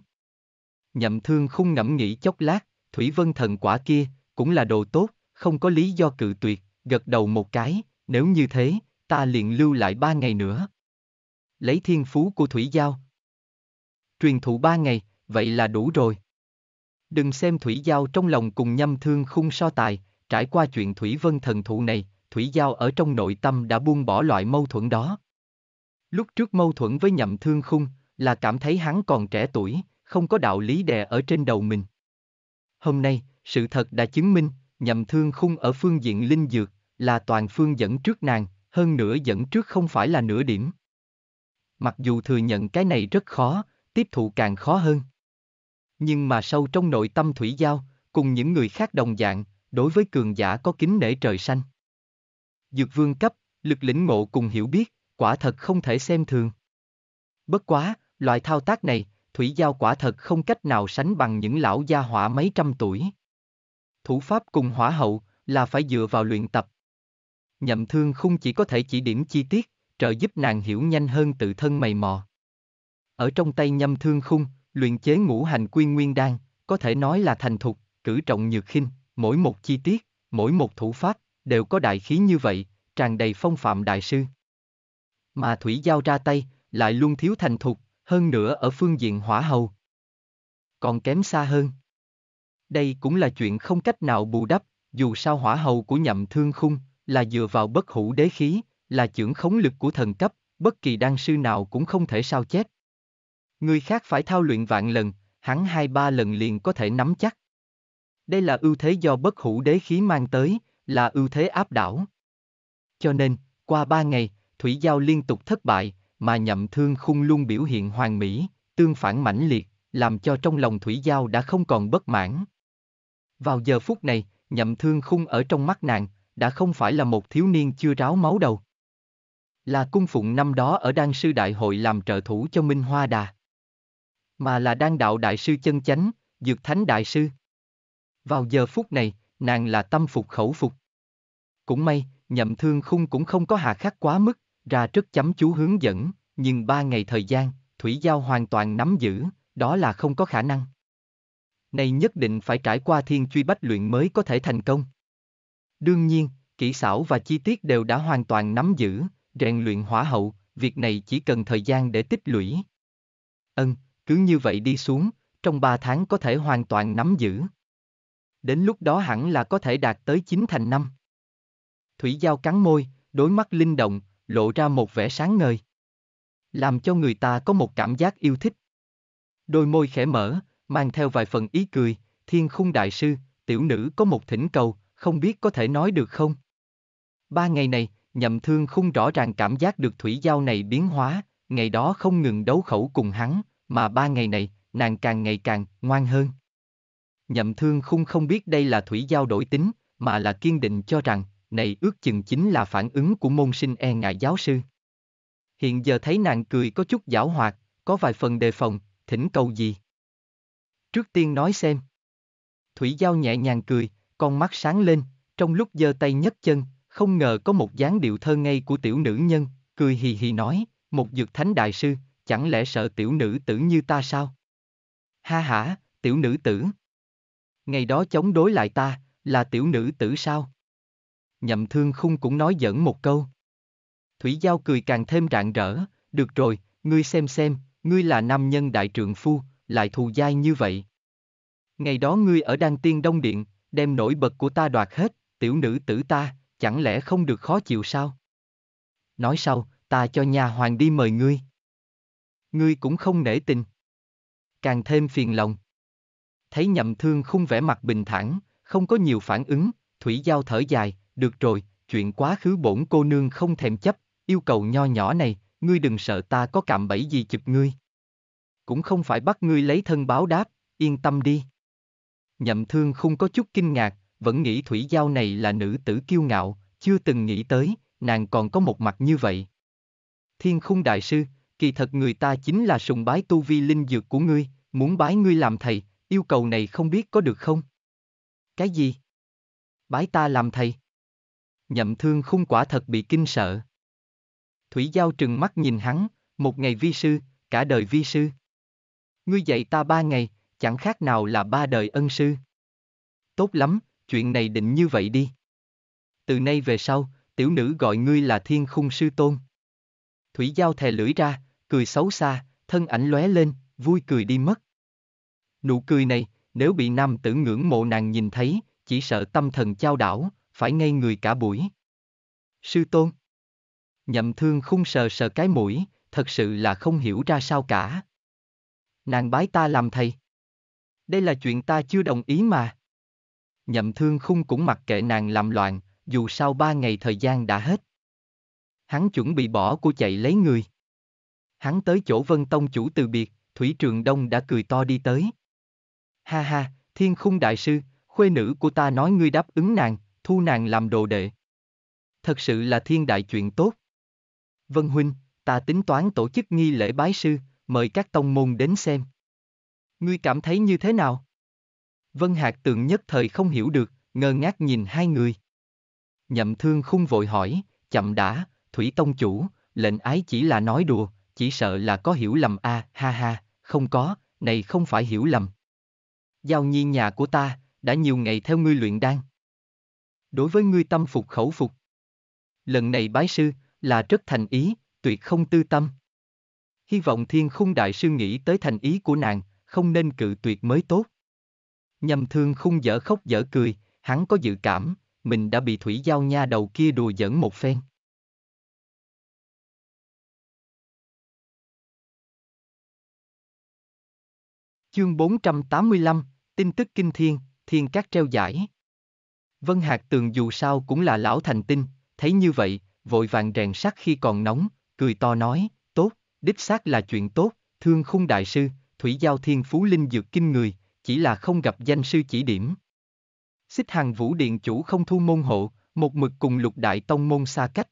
Nhậm thương Khung ngẫm nghĩ chốc lát, Thủy Vân Thần quả kia, cũng là đồ tốt, không có lý do cự tuyệt, gật đầu một cái, nếu như thế, ta liền lưu lại ba ngày nữa. Lấy thiên phú của Thủy Giao. Truyền thụ ba ngày, vậy là đủ rồi. Đừng xem Thủy Giao trong lòng cùng nhâm thương khung so tài, trải qua chuyện Thủy Vân Thần thụ này, Thủy Giao ở trong nội tâm đã buông bỏ loại mâu thuẫn đó. Lúc trước mâu thuẫn với nhậm thương khung là cảm thấy hắn còn trẻ tuổi, không có đạo lý đè ở trên đầu mình. Hôm nay, sự thật đã chứng minh, nhậm thương khung ở phương diện linh dược, là toàn phương dẫn trước nàng, hơn nữa dẫn trước không phải là nửa điểm. Mặc dù thừa nhận cái này rất khó, tiếp thụ càng khó hơn. Nhưng mà sâu trong nội tâm Thủy Giao, cùng những người khác đồng dạng, đối với cường giả có kính nể trời xanh dược vương cấp, lực lĩnh ngộ cùng hiểu biết, quả thật không thể xem thường. Bất quá, loại thao tác này, thủy giao quả thật không cách nào sánh bằng những lão gia hỏa mấy trăm tuổi. Thủ pháp cùng hỏa hậu là phải dựa vào luyện tập. Nhậm thương không chỉ có thể chỉ điểm chi tiết, trợ giúp nàng hiểu nhanh hơn tự thân mày mò. Ở trong tay nhâm thương khung, luyện chế ngũ hành quy nguyên đan, có thể nói là thành thục, cử trọng nhược khinh, mỗi một chi tiết, mỗi một thủ pháp đều có đại khí như vậy, tràn đầy phong phạm đại sư. Mà Thủy Giao ra tay, lại luôn thiếu thành thục, hơn nữa ở phương diện hỏa hầu. Còn kém xa hơn. Đây cũng là chuyện không cách nào bù đắp, dù sao hỏa hầu của nhậm thương khung, là dựa vào bất hủ đế khí, là trưởng khống lực của thần cấp, bất kỳ đan sư nào cũng không thể sao chép. Người khác phải thao luyện vạn lần, hắn hai ba lần liền có thể nắm chắc. Đây là ưu thế do bất hủ đế khí mang tới, là ưu thế áp đảo. Cho nên, qua ba ngày, Thủy Giao liên tục thất bại, mà nhậm thương khung luôn biểu hiện hoàn mỹ, tương phản mãnh liệt, làm cho trong lòng Thủy Giao đã không còn bất mãn. Vào giờ phút này, nhậm thương khung ở trong mắt nàng, đã không phải là một thiếu niên chưa ráo máu đầu. Là cung phụng năm đó ở Đan Sư Đại Hội làm trợ thủ cho Minh Hoa Đà. Mà là Đan Đạo Đại Sư Chân Chánh, Dược Thánh Đại Sư. Vào giờ phút này, nàng là tâm phục khẩu phục. Cũng may, nhậm thương khung cũng không có hạ khắc quá mức, ra rất chấm chú hướng dẫn, nhưng ba ngày thời gian, Thủy Giao hoàn toàn nắm giữ, đó là không có khả năng. Này nhất định phải trải qua thiên truy bách luyện mới có thể thành công. Đương nhiên, kỹ xảo và chi tiết đều đã hoàn toàn nắm giữ, rèn luyện hỏa hậu, việc này chỉ cần thời gian để tích lũy. Ân, cứ như vậy đi xuống, trong ba tháng có thể hoàn toàn nắm giữ. Đến lúc đó hẳn là có thể đạt tới chín thành năm. Thủy Giao cắn môi, đôi mắt linh động, lộ ra một vẻ sáng ngời. Làm cho người ta có một cảm giác yêu thích. Đôi môi khẽ mở, mang theo vài phần ý cười, thiên khung đại sư, tiểu nữ có một thỉnh cầu, không biết có thể nói được không? Ba ngày này, nhậm thương khung rõ ràng cảm giác được thủy giao này biến hóa, ngày đó không ngừng đấu khẩu cùng hắn, mà ba ngày này, nàng càng ngày càng ngoan hơn. Nhậm thương khung không biết đây là thủy giao đổi tính, mà là kiên định cho rằng, này ước chừng chính là phản ứng của môn sinh e ngại giáo sư. Hiện giờ thấy nàng cười có chút giảo hoạt, có vài phần đề phòng, thỉnh cầu gì? Trước tiên nói xem. Thủy Giao nhẹ nhàng cười, con mắt sáng lên, trong lúc giơ tay nhấc chân, không ngờ có một dáng điệu thơ ngây của tiểu nữ nhân, cười hì hì nói, một dược thánh đại sư, chẳng lẽ sợ tiểu nữ tử như ta sao? Ha ha, tiểu nữ tử. Ngày đó chống đối lại ta, là tiểu nữ tử sao? nhậm thương khung cũng nói giỡn một câu. Thủy Giao cười càng thêm rạng rỡ, được rồi, ngươi xem xem, ngươi là nam nhân đại trượng phu, lại thù dai như vậy. Ngày đó ngươi ở Đan Tiên Đông Điện, đem nổi bật của ta đoạt hết, tiểu nữ tử ta, chẳng lẽ không được khó chịu sao? Nói sau, ta cho nhà hoàng đi mời ngươi. Ngươi cũng không nể tình. Càng thêm phiền lòng. Thấy nhậm thương khung vẻ mặt bình thản, không có nhiều phản ứng, Thủy Giao thở dài, được rồi, chuyện quá khứ bổn cô nương không thèm chấp, yêu cầu nho nhỏ này, ngươi đừng sợ ta có cạm bẫy gì chụp ngươi. Cũng không phải bắt ngươi lấy thân báo đáp, yên tâm đi. Nhậm thương không có chút kinh ngạc, vẫn nghĩ Thủy Giao này là nữ tử kiêu ngạo, chưa từng nghĩ tới, nàng còn có một mặt như vậy. Thiên khung đại sư, kỳ thật người ta chính là sùng bái tu vi linh dược của ngươi, muốn bái ngươi làm thầy, yêu cầu này không biết có được không? Cái gì? Bái ta làm thầy? nhậm thương khung quả thật bị kinh sợ. Thủy Giao trừng mắt nhìn hắn, một ngày vi sư, cả đời vi sư. Ngươi dạy ta ba ngày, chẳng khác nào là ba đời ân sư. Tốt lắm, chuyện này định như vậy đi. Từ nay về sau, tiểu nữ gọi ngươi là thiên khung sư tôn. Thủy Giao thè lưỡi ra, cười xấu xa, thân ảnh lóe lên, vui cười đi mất. Nụ cười này, nếu bị nam tử ngưỡng mộ nàng nhìn thấy, chỉ sợ tâm thần chao đảo, phải ngây người cả buổi. Sư tôn. Nhậm thương khung sờ sờ cái mũi, thật sự là không hiểu ra sao cả. Nàng bái ta làm thầy. Đây là chuyện ta chưa đồng ý mà. Nhậm thương khung cũng mặc kệ nàng làm loạn, dù sau ba ngày thời gian đã hết. Hắn chuẩn bị bỏ cô chạy lấy người. Hắn tới chỗ Vân Tông chủ từ biệt, Thủy Trường Đông đã cười to đi tới. Ha ha, thiên khung đại sư, khuê nữ của ta nói ngươi đáp ứng nàng, thu nàng làm đồ đệ. Thật sự là thiên đại chuyện tốt. Vân Huynh, ta tính toán tổ chức nghi lễ bái sư, mời các tông môn đến xem. Ngươi cảm thấy như thế nào? Vân Hạc tượng nhất thời không hiểu được, ngơ ngác nhìn hai người. Nhậm thương không vội hỏi, chậm đã, Thủy Tông chủ, lệnh ái chỉ là nói đùa, chỉ sợ là có hiểu lầm a à, ha ha, không có, này không phải hiểu lầm. Giao nhi nhà của ta, đã nhiều ngày theo ngươi luyện đan, đối với ngươi tâm phục khẩu phục. Lần này bái sư, là rất thành ý, tuyệt không tư tâm. Hy vọng thiên khung đại sư nghĩ tới thành ý của nàng, không nên cự tuyệt mới tốt. Nhầm thương khung dở khóc dở cười, hắn có dự cảm, mình đã bị thủy giao nha đầu kia đùa giỡn một phen. Chương 485, tin tức kinh thiên, thiên các treo giải. Vân Hạc Tường dù sao cũng là lão thành tinh, thấy như vậy, vội vàng rèn sắt khi còn nóng, cười to nói, tốt, đích xác là chuyện tốt, thương khung đại sư, thủy giao thiên phú linh dược kinh người, chỉ là không gặp danh sư chỉ điểm. Xích hàng vũ điện chủ không thu môn hộ, một mực cùng lục đại tông môn xa cách.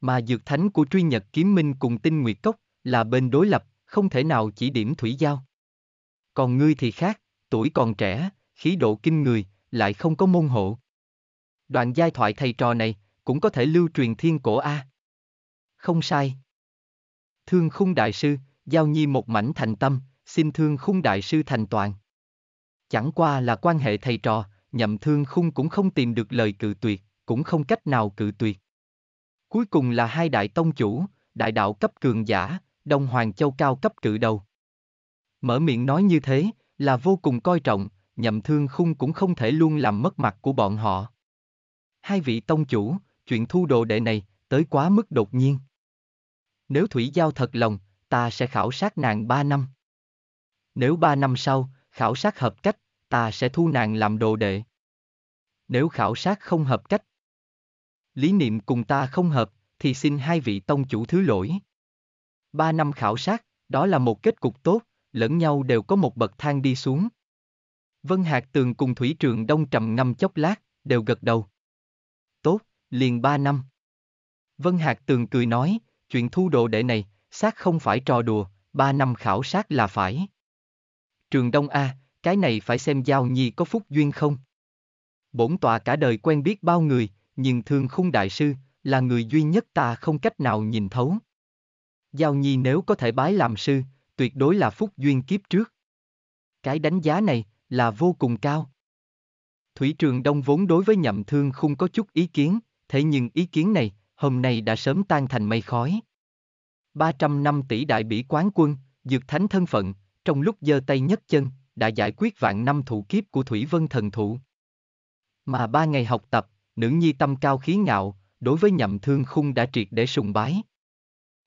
Mà dược thánh của truy nhật kiếm minh cùng tinh nguyệt cốc là bên đối lập, không thể nào chỉ điểm thủy giao. Còn ngươi thì khác, tuổi còn trẻ, khí độ kinh người, lại không có môn hộ. Đoạn giai thoại thầy trò này, cũng có thể lưu truyền thiên cổ A. Không sai. Thương khung đại sư, giao nhi một mảnh thành tâm, xin thương khung đại sư thành toàn. Chẳng qua là quan hệ thầy trò, nhậm thương khung cũng không tìm được lời cự tuyệt, cũng không cách nào cự tuyệt. Cuối cùng là hai đại tông chủ, đại đạo cấp cường giả, Đông Hoàng Châu cao cấp cự đầu. Mở miệng nói như thế, là vô cùng coi trọng, nhậm thương khung cũng không thể luôn làm mất mặt của bọn họ. Hai vị tông chủ, chuyện thu đồ đệ này, tới quá mức đột nhiên. Nếu Thủy Giao thật lòng, ta sẽ khảo sát nàng ba năm. Nếu ba năm sau, khảo sát hợp cách, ta sẽ thu nàng làm đồ đệ. Nếu khảo sát không hợp cách, lý niệm cùng ta không hợp, thì xin hai vị tông chủ thứ lỗi. Ba năm khảo sát, đó là một kết cục tốt, lẫn nhau đều có một bậc thang đi xuống. Vân Hạc Tường cùng Thủy Trường Đông trầm ngâm chốc lát, đều gật đầu. Tốt, liền ba năm. Vân Hạc Tường cười nói, chuyện thu đồ đệ này, xác không phải trò đùa, ba năm khảo sát là phải. Trường Đông A, cái này phải xem Giao Nhi có phúc duyên không? Bổn tọa cả đời quen biết bao người, nhưng thương khung đại sư, là người duy nhất ta không cách nào nhìn thấu. Giao Nhi nếu có thể bái làm sư, tuyệt đối là phúc duyên kiếp trước. Cái đánh giá này, là vô cùng cao. Thủy Trường Đông vốn đối với nhậm thương không có chút ý kiến, thế nhưng ý kiến này, hôm nay đã sớm tan thành mây khói. 300 năm tỷ đại bỉ quán quân, dược thánh thân phận, trong lúc giơ tay nhấc chân, đã giải quyết vạn năm thụ kiếp của Thủy Vân Thần Thủ. Mà ba ngày học tập, nữ nhi tâm cao khí ngạo, đối với nhậm thương khung đã triệt để sùng bái.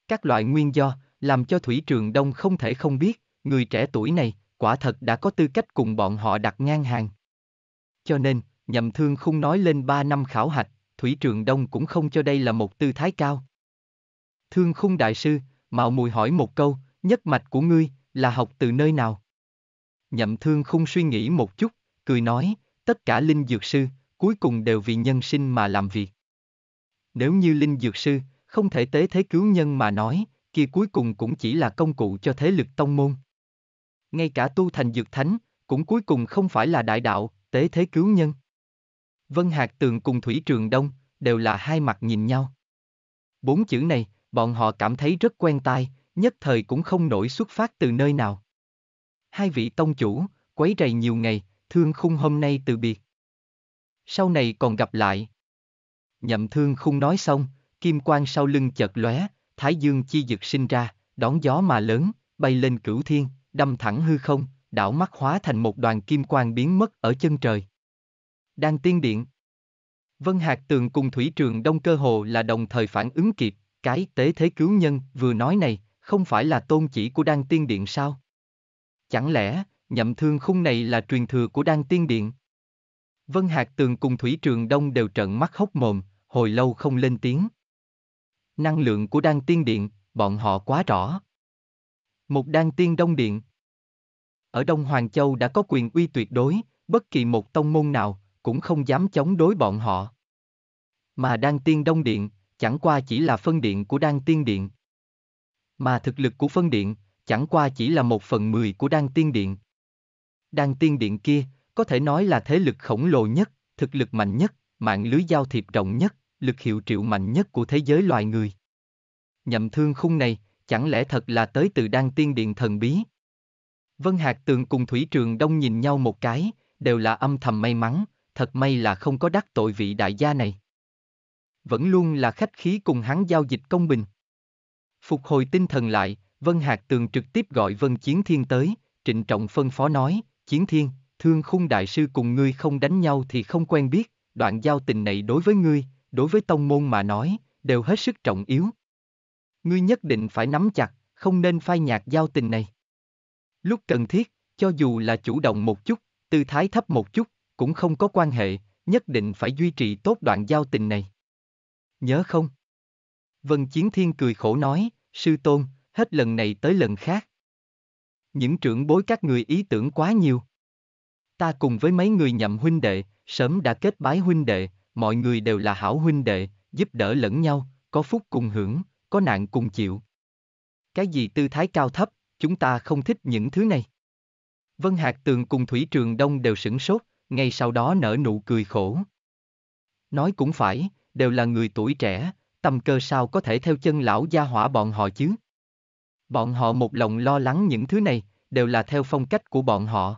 Các loại nguyên do, làm cho Thủy Trường Đông không thể không biết, người trẻ tuổi này, quả thật đã có tư cách cùng bọn họ đặt ngang hàng. Cho nên, Nhậm thương không nói lên 3 năm khảo hạch, Thủy Trường Đông cũng không cho đây là một tư thái cao. Thương khung đại sư, Mạo Mùi hỏi một câu, nhất mạch của ngươi, là học từ nơi nào? Nhậm thương không suy nghĩ một chút, cười nói, tất cả linh dược sư, cuối cùng đều vì nhân sinh mà làm việc. Nếu như linh dược sư, không thể tế thế cứu nhân mà nói, kia cuối cùng cũng chỉ là công cụ cho thế lực tông môn ngay cả tu thành dược thánh, cũng cuối cùng không phải là đại đạo, tế thế cứu nhân. Vân Hạc Tường cùng Thủy Trường Đông, đều là hai mặt nhìn nhau. Bốn chữ này, bọn họ cảm thấy rất quen tai, nhất thời cũng không nổi xuất phát từ nơi nào. Hai vị tông chủ, quấy rầy nhiều ngày, thương khung hôm nay từ biệt. Sau này còn gặp lại. Nhậm thương khung nói xong, kim quang sau lưng chợt lóe, thái dương chi dực sinh ra, đón gió mà lớn, bay lên cửu thiên, đâm thẳng hư không, đảo mắt hóa thành một đoàn kim quang biến mất ở chân trời. Đang tiên điện. Vân Hạc Tường cùng Thủy Trường Đông cơ hồ là đồng thời phản ứng kịp, cái tế thế cứu nhân vừa nói này, không phải là tôn chỉ của Đan Tiên Điện sao? Chẳng lẽ, nhậm thương khung này là truyền thừa của Đan Tiên Điện? Vân Hạc Tường cùng Thủy Trường Đông đều trợn mắt hốc mồm, hồi lâu không lên tiếng. Năng lượng của Đan Tiên Điện, bọn họ quá rõ. Một đan tiên đông điện. Ở Đông Hoàng Châu đã có quyền uy tuyệt đối, bất kỳ một tông môn nào cũng không dám chống đối bọn họ. Mà đan tiên đông điện chẳng qua chỉ là phân điện của đan tiên điện. Mà thực lực của phân điện chẳng qua chỉ là một phần mười của đan tiên điện. Đan tiên điện kia có thể nói là thế lực khổng lồ nhất, thực lực mạnh nhất, mạng lưới giao thiệp rộng nhất, lực hiệu triệu mạnh nhất của thế giới loài người. Nhậm thương khung này, chẳng lẽ thật là tới từ đan tiên điện thần bí? Vân Hạc Tường cùng Thủy Trường Đông nhìn nhau một cái, đều là âm thầm may mắn, thật may là không có đắc tội vị đại gia này. Vẫn luôn là khách khí cùng hắn giao dịch công bình. Phục hồi tinh thần lại, Vân Hạc Tường trực tiếp gọi Vân Chiến Thiên tới, trịnh trọng phân phó nói, Chiến Thiên, thương khung đại sư cùng ngươi không đánh nhau thì không quen biết, đoạn giao tình này đối với ngươi, đối với tông môn mà nói, đều hết sức trọng yếu ngươi nhất định phải nắm chặt, không nên phai nhạt giao tình này. Lúc cần thiết, cho dù là chủ động một chút, tư thái thấp một chút, cũng không có quan hệ, nhất định phải duy trì tốt đoạn giao tình này. Nhớ không? Vân Chiến Thiên cười khổ nói, sư tôn, hết lần này tới lần khác. Những trưởng bối các người ý tưởng quá nhiều. Ta cùng với mấy người nhậm huynh đệ, sớm đã kết bái huynh đệ, mọi người đều là hảo huynh đệ, giúp đỡ lẫn nhau, có phúc cùng hưởng, có nạn cùng chịu. Cái gì tư thái cao thấp, chúng ta không thích những thứ này. Vân Hạc Tường cùng Thủy Trường Đông đều sửng sốt, ngay sau đó nở nụ cười khổ. Nói cũng phải, đều là người tuổi trẻ, tầm cơ sao có thể theo chân lão gia hỏa bọn họ chứ? Bọn họ một lòng lo lắng những thứ này, đều là theo phong cách của bọn họ.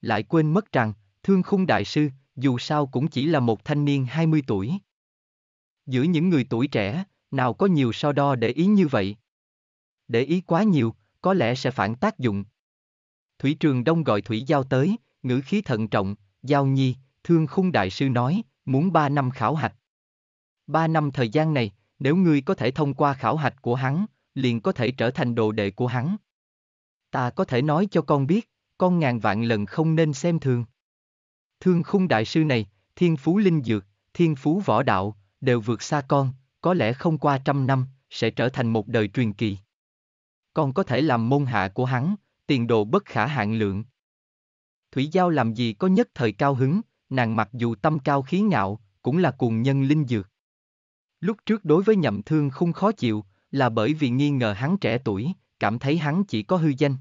Lại quên mất rằng, thương khung đại sư, dù sao cũng chỉ là một thanh niên 20 tuổi. Giữa những người tuổi trẻ, nào có nhiều so đo để ý như vậy. Để ý quá nhiều, có lẽ sẽ phản tác dụng. Thủy Trường Đông gọi Thủy Giao tới, ngữ khí thận trọng, Giao Nhi, thương khung đại sư nói, muốn ba năm khảo hạch. Ba năm thời gian này, nếu ngươi có thể thông qua khảo hạch của hắn, liền có thể trở thành đồ đệ của hắn. Ta có thể nói cho con biết, con ngàn vạn lần không nên xem thường. Thương khung đại sư này, thiên phú linh dược, thiên phú võ đạo, đều vượt xa con, có lẽ không qua trăm năm, sẽ trở thành một đời truyền kỳ. Còn có thể làm môn hạ của hắn, tiền đồ bất khả hạn lượng. Thủy Giao làm gì có nhất thời cao hứng, nàng mặc dù tâm cao khí ngạo, cũng là cuồng nhân linh dược. Lúc trước đối với nhậm thương không khó chịu, là bởi vì nghi ngờ hắn trẻ tuổi, cảm thấy hắn chỉ có hư danh.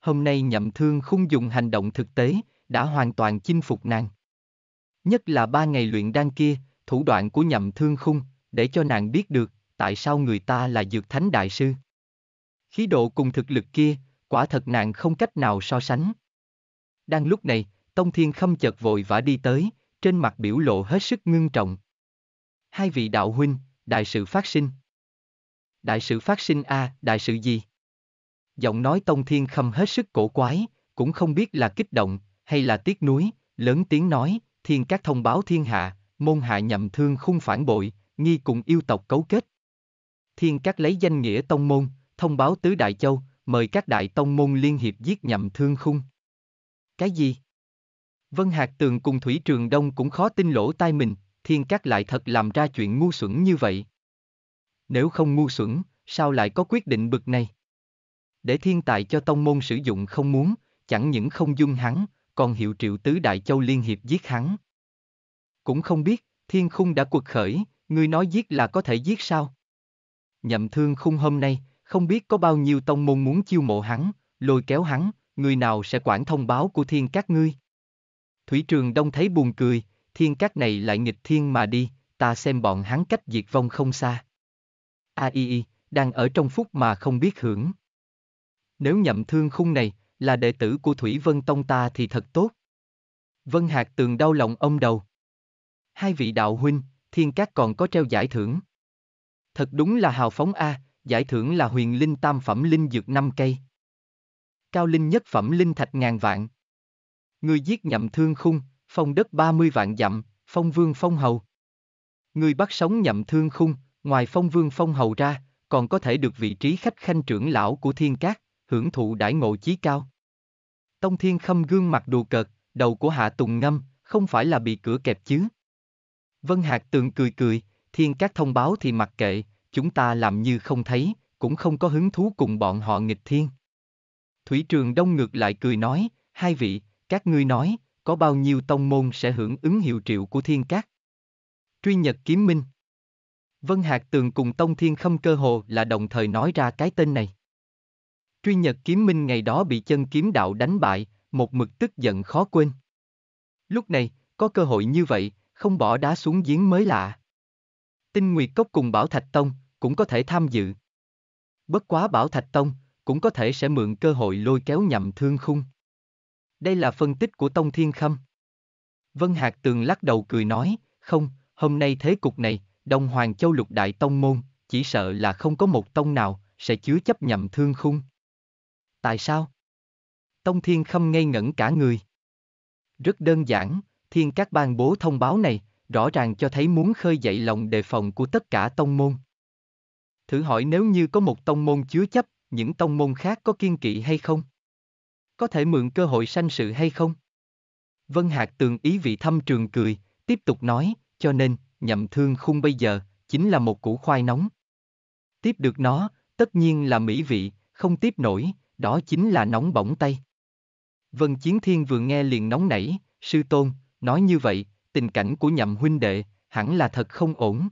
Hôm nay nhậm thương không dùng hành động thực tế, đã hoàn toàn chinh phục nàng. Nhất là ba ngày luyện đan kia, thủ đoạn của nhậm thương khung, để cho nàng biết được, tại sao người ta là dược thánh đại sư. Khí độ cùng thực lực kia, quả thật nàng không cách nào so sánh. Đang lúc này, Tông Thiên Khâm chợt vội vã đi tới, trên mặt biểu lộ hết sức ngưng trọng. Hai vị đạo huynh, đại sự phát sinh. Đại sự phát sinh a, à, đại sự gì? Giọng nói Tông Thiên Khâm hết sức cổ quái, cũng không biết là kích động, hay là tiếc nuối, lớn tiếng nói, thiên các thông báo thiên hạ, môn hạ nhậm thương khung phản bội, nghi cùng yêu tộc cấu kết. Thiên các lấy danh nghĩa tông môn, thông báo tứ đại châu, mời các đại tông môn liên hiệp giết nhậm thương khung. Cái gì? Vân Hạc Tường cùng Thủy Trường Đông cũng khó tin lỗ tai mình, thiên các lại thật làm ra chuyện ngu xuẩn như vậy. Nếu không ngu xuẩn, sao lại có quyết định bực này? Để thiên tài cho tông môn sử dụng không muốn, chẳng những không dung hắn, còn hiệu triệu tứ đại châu liên hiệp giết hắn. Cũng không biết, thiên khung đã cuộc khởi, ngươi nói giết là có thể giết sao? Nhậm thương khung hôm nay, không biết có bao nhiêu tông môn muốn chiêu mộ hắn, lôi kéo hắn, người nào sẽ quản thông báo của thiên các ngươi? Thủy Trường Đông thấy buồn cười, thiên các này lại nghịch thiên mà đi, ta xem bọn hắn cách diệt vong không xa. A y y, đang ở trong phút mà không biết hưởng. Nếu nhậm thương khung này, là đệ tử của Thủy Vân Tông ta thì thật tốt. Vân Hạc tường đau lòng ông đầu. Hai vị đạo huynh, thiên các còn có treo giải thưởng. Thật đúng là hào phóng A, giải thưởng là huyền linh tam phẩm linh dược năm cây. Cao linh nhất phẩm linh thạch ngàn vạn. Người giết nhậm thương khung, phong đất 30 vạn dặm, phong vương phong hầu. Người bắt sống nhậm thương khung, ngoài phong vương phong hầu ra, còn có thể được vị trí khách khanh trưởng lão của thiên cát, hưởng thụ đãi ngộ chí cao. Tông thiên khâm gương mặt đùa cợt, đầu của hạ tùng ngâm, không phải là bị cửa kẹp chứ. Vân Hạc Tường cười cười, thiên các thông báo thì mặc kệ, chúng ta làm như không thấy, cũng không có hứng thú cùng bọn họ nghịch thiên. Thủy Trường Đông ngược lại cười nói, hai vị, các ngươi nói, có bao nhiêu tông môn sẽ hưởng ứng hiệu triệu của thiên các? Truy Nhật Kiếm Minh Vân Hạc Tường cùng Tông Thiên Khâm cơ hồ là đồng thời nói ra cái tên này. Truy Nhật Kiếm Minh ngày đó bị chân kiếm đạo đánh bại, một mực tức giận khó quên. Lúc này, có cơ hội như vậy, không bỏ đá xuống giếng mới lạ. Tinh Nguyệt Cốc cùng Bảo Thạch Tông cũng có thể tham dự. Bất quá Bảo Thạch Tông cũng có thể sẽ mượn cơ hội lôi kéo nhậm thương khung. Đây là phân tích của Tông Thiên Khâm. Vân Hạc Tường lắc đầu cười nói, không, hôm nay thế cục này, Đông Hoàng Châu lục đại tông môn, chỉ sợ là không có một tông nào sẽ chứa chấp nhậm thương khung. Tại sao? Tông Thiên Khâm ngây ngẩn cả người. Rất đơn giản, thiên các ban bố thông báo này, rõ ràng cho thấy muốn khơi dậy lòng đề phòng của tất cả tông môn. Thử hỏi nếu như có một tông môn chứa chấp, những tông môn khác có kiên kỵ hay không? Có thể mượn cơ hội sanh sự hay không? Vân Hạc tường ý vị thăm trường cười, tiếp tục nói, cho nên, nhậm thương khung bây giờ, chính là một củ khoai nóng. Tiếp được nó, tất nhiên là mỹ vị, không tiếp nổi, đó chính là nóng bỏng tay. Vân Chiến Thiên vừa nghe liền nóng nảy, sư tôn, Nói như vậy, tình cảnh của nhậm huynh đệ, hẳn là thật không ổn.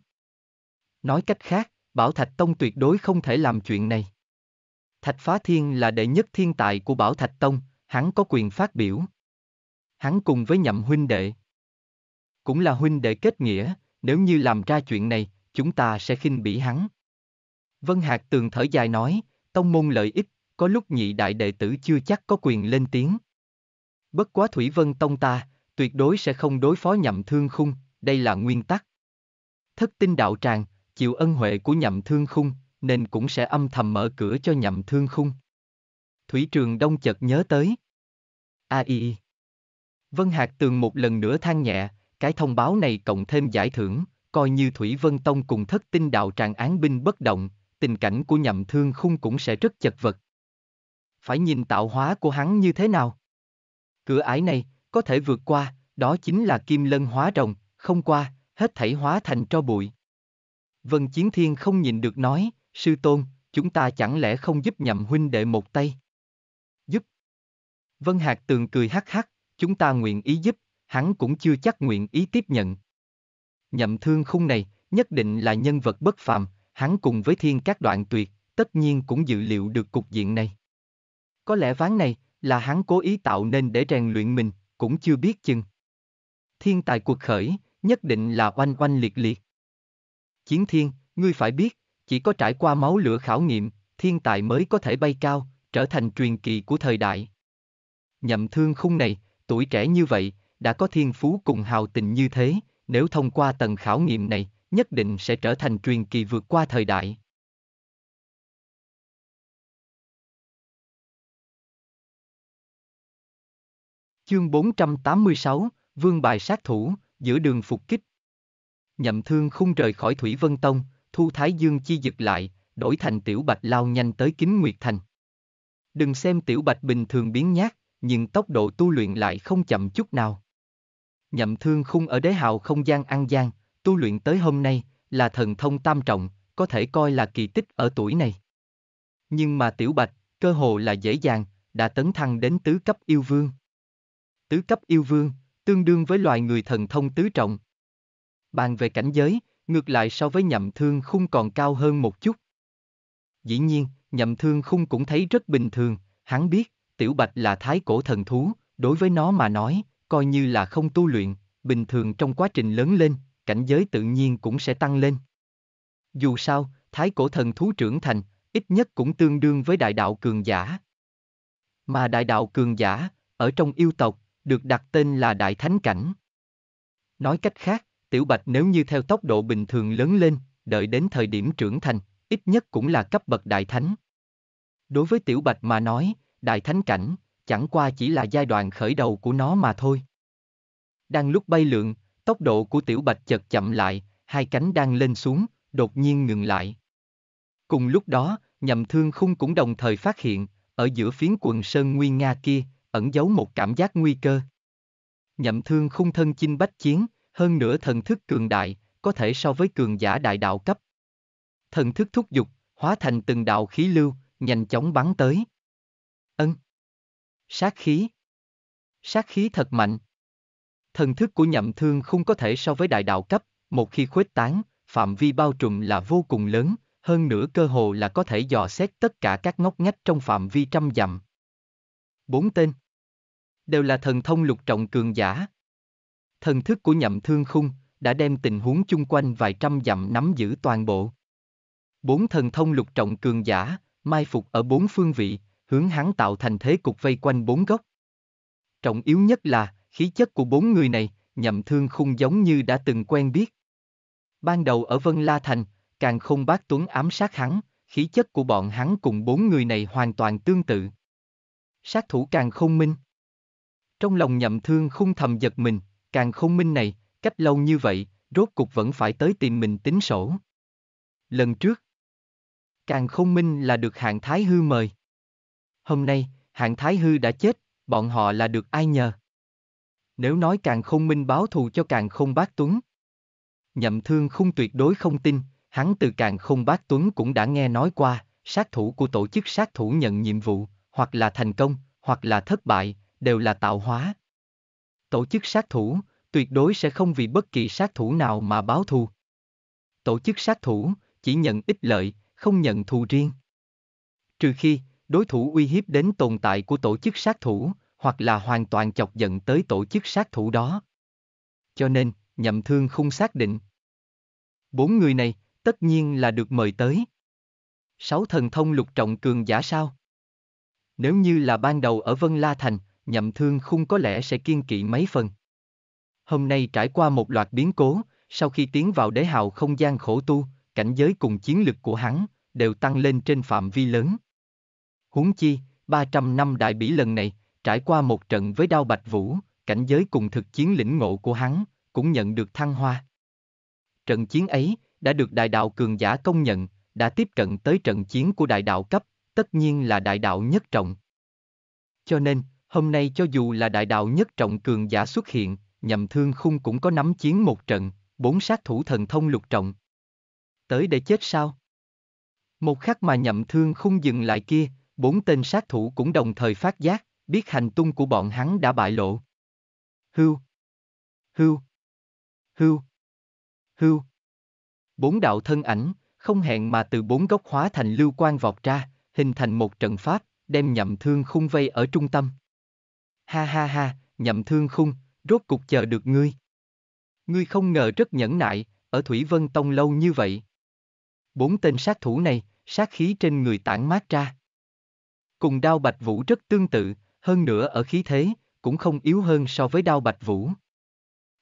Nói cách khác, Bảo Thạch Tông tuyệt đối không thể làm chuyện này. Thạch Phá Thiên là đệ nhất thiên tài của Bảo Thạch Tông, hắn có quyền phát biểu. Hắn cùng với nhậm huynh đệ. Cũng là huynh đệ kết nghĩa, nếu như làm ra chuyện này, chúng ta sẽ khinh bỉ hắn. Vân Hạc Tường thở dài nói, tông môn lợi ích, có lúc nhị đại đệ tử chưa chắc có quyền lên tiếng. Bất quá Thủy Vân Tông ta, tuyệt đối sẽ không đối phó nhậm thương khung, đây là nguyên tắc. Thất tinh đạo tràng, chịu ân huệ của nhậm thương khung, nên cũng sẽ âm thầm mở cửa cho nhậm thương khung. Thủy trường đông chợt nhớ tới. A y. Vân Hạc Tường một lần nữa than nhẹ, cái thông báo này cộng thêm giải thưởng, coi như Thủy Vân Tông cùng thất tinh đạo tràng án binh bất động, tình cảnh của nhậm thương khung cũng sẽ rất chật vật. Phải nhìn tạo hóa của hắn như thế nào? Cửa ải này, có thể vượt qua, đó chính là kim lân hóa rồng, không qua, hết thảy hóa thành tro bụi. Vân Chiến Thiên không nhìn được nói, sư tôn, chúng ta chẳng lẽ không giúp nhậm huynh đệ một tay? Giúp. Vân Hạc Tường cười hắc hắc, chúng ta nguyện ý giúp, hắn cũng chưa chắc nguyện ý tiếp nhận. Nhậm thương khung này, nhất định là nhân vật bất phàm, hắn cùng với thiên các đoạn tuyệt, tất nhiên cũng dự liệu được cục diện này. Có lẽ ván này, là hắn cố ý tạo nên để rèn luyện mình, cũng chưa biết chừng. Thiên tài cuộc khởi, nhất định là oanh oanh liệt liệt. Chiến thiên, ngươi phải biết, chỉ có trải qua máu lửa khảo nghiệm, thiên tài mới có thể bay cao, trở thành truyền kỳ của thời đại. Nhậm thương khung này, tuổi trẻ như vậy, đã có thiên phú cùng hào tình như thế, nếu thông qua tầng khảo nghiệm này, nhất định sẽ trở thành truyền kỳ vượt qua thời đại. Chương 486, Vương bài sát thủ, giữa đường phục kích. Nhậm thương khung rời khỏi Thủy Vân Tông, thu Thái Dương chi giật lại, đổi thành Tiểu Bạch lao nhanh tới Kính Nguyệt Thành. Đừng xem Tiểu Bạch bình thường biến nhát, nhưng tốc độ tu luyện lại không chậm chút nào. Nhậm thương khung ở đế hào không gian an giang, tu luyện tới hôm nay, là thần thông tam trọng, có thể coi là kỳ tích ở tuổi này. Nhưng mà Tiểu Bạch, cơ hồ là dễ dàng, đã tấn thăng đến tứ cấp yêu vương tứ cấp yêu vương, tương đương với loài người thần thông tứ trọng. Bàn về cảnh giới, ngược lại so với nhậm thương khung còn cao hơn một chút. Dĩ nhiên, nhậm thương khung cũng thấy rất bình thường, hắn biết, tiểu bạch là thái cổ thần thú, đối với nó mà nói, coi như là không tu luyện, bình thường trong quá trình lớn lên, cảnh giới tự nhiên cũng sẽ tăng lên. Dù sao, thái cổ thần thú trưởng thành, ít nhất cũng tương đương với đại đạo cường giả. Mà đại đạo cường giả, ở trong yêu tộc, được đặt tên là Đại Thánh Cảnh. Nói cách khác, Tiểu Bạch nếu như theo tốc độ bình thường lớn lên, đợi đến thời điểm trưởng thành, ít nhất cũng là cấp bậc Đại Thánh. Đối với Tiểu Bạch mà nói, Đại Thánh Cảnh, chẳng qua chỉ là giai đoạn khởi đầu của nó mà thôi. Đang lúc bay lượn, tốc độ của Tiểu Bạch chợt chậm lại, hai cánh đang lên xuống, đột nhiên ngừng lại. Cùng lúc đó, nhầm thương khung cũng đồng thời phát hiện, ở giữa phiến quần sơn Nguyên Nga kia, ẩn giấu một cảm giác nguy cơ. Nhậm thương khung thân chinh bách chiến, hơn nữa thần thức cường đại, có thể so với cường giả đại đạo cấp. Thần thức thúc dục, hóa thành từng đạo khí lưu, nhanh chóng bắn tới. Ân. Sát khí. Sát khí thật mạnh. Thần thức của nhậm thương không có thể so với đại đạo cấp, một khi khuếch tán, phạm vi bao trùm là vô cùng lớn, hơn nữa cơ hồ là có thể dò xét tất cả các ngóc ngách trong phạm vi trăm dặm. Bốn tên đều là thần thông lục trọng cường giả. Thần thức của nhậm thương khung đã đem tình huống chung quanh vài trăm dặm nắm giữ toàn bộ. Bốn thần thông lục trọng cường giả, mai phục ở bốn phương vị, hướng hắn tạo thành thế cục vây quanh bốn góc. Trọng yếu nhất là, khí chất của bốn người này, nhậm thương khung giống như đã từng quen biết. Ban đầu ở Vân La Thành, càng không bác Tuấn ám sát hắn, khí chất của bọn hắn cùng bốn người này hoàn toàn tương tự. Sát thủ càng không minh. Trong lòng nhậm thương khung thầm giật mình, càng không minh này, cách lâu như vậy, rốt cục vẫn phải tới tìm mình tính sổ. Lần trước, càng không minh là được hạng Thái Hư mời. Hôm nay, hạng Thái Hư đã chết, bọn họ là được ai nhờ? Nếu nói càng không minh báo thù cho càng không bác tuấn. Nhậm thương khung tuyệt đối không tin, hắn từ càng không bác tuấn cũng đã nghe nói qua, sát thủ của tổ chức sát thủ nhận nhiệm vụ, hoặc là thành công, hoặc là thất bại, đều là tạo hóa. Tổ chức sát thủ, tuyệt đối sẽ không vì bất kỳ sát thủ nào mà báo thù. Tổ chức sát thủ, chỉ nhận ích lợi, không nhận thù riêng. Trừ khi, đối thủ uy hiếp đến tồn tại của tổ chức sát thủ, hoặc là hoàn toàn chọc giận tới tổ chức sát thủ đó. Cho nên, nhậm thương không xác định. Bốn người này, tất nhiên là được mời tới. Sáu thần thông lục trọng cường giả sao? Nếu như là ban đầu ở Vân La Thành, nhậm thương khung có lẽ sẽ kiên kỵ mấy phần. Hôm nay trải qua một loạt biến cố, sau khi tiến vào đế hào không gian khổ tu, cảnh giới cùng chiến lực của hắn, đều tăng lên trên phạm vi lớn. Huống chi, 300 năm đại bỉ lần này, trải qua một trận với đao bạch vũ, cảnh giới cùng thực chiến lĩnh ngộ của hắn, cũng nhận được thăng hoa. Trận chiến ấy, đã được đại đạo cường giả công nhận, đã tiếp cận tới trận chiến của đại đạo cấp, tất nhiên là đại đạo nhất trọng. Cho nên, Hôm nay cho dù là đại đạo nhất trọng cường giả xuất hiện, nhầm thương khung cũng có nắm chiến một trận, bốn sát thủ thần thông lục trọng. Tới để chết sao? Một khắc mà nhậm thương khung dừng lại kia, bốn tên sát thủ cũng đồng thời phát giác, biết hành tung của bọn hắn đã bại lộ. Hưu! Hưu! Hưu! Hưu! Bốn đạo thân ảnh, không hẹn mà từ bốn góc hóa thành lưu quan vọt ra, hình thành một trận pháp, đem nhậm thương khung vây ở trung tâm ha ha ha, nhậm thương khung, rốt cục chờ được ngươi. Ngươi không ngờ rất nhẫn nại, ở Thủy Vân Tông lâu như vậy. Bốn tên sát thủ này, sát khí trên người tản mát ra. Cùng đao bạch vũ rất tương tự, hơn nữa ở khí thế, cũng không yếu hơn so với đao bạch vũ.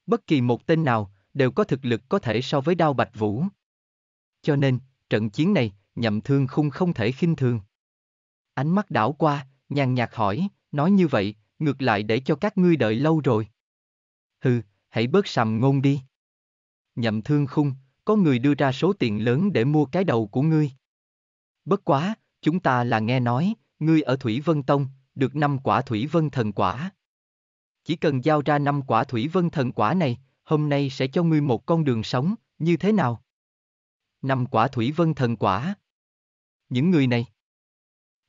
Bất kỳ một tên nào, đều có thực lực có thể so với đao bạch vũ. Cho nên, trận chiến này, nhậm thương khung không thể khinh thường. Ánh mắt đảo qua, nhàn nhạt hỏi, nói như vậy, ngược lại để cho các ngươi đợi lâu rồi. Hừ, hãy bớt sầm ngôn đi. Nhậm thương khung, có người đưa ra số tiền lớn để mua cái đầu của ngươi. Bất quá, chúng ta là nghe nói, ngươi ở Thủy Vân Tông, được năm quả Thủy Vân Thần quả. Chỉ cần giao ra năm quả Thủy Vân Thần quả này, hôm nay sẽ cho ngươi một con đường sống, như thế nào? Năm quả Thủy Vân Thần quả. Những người này.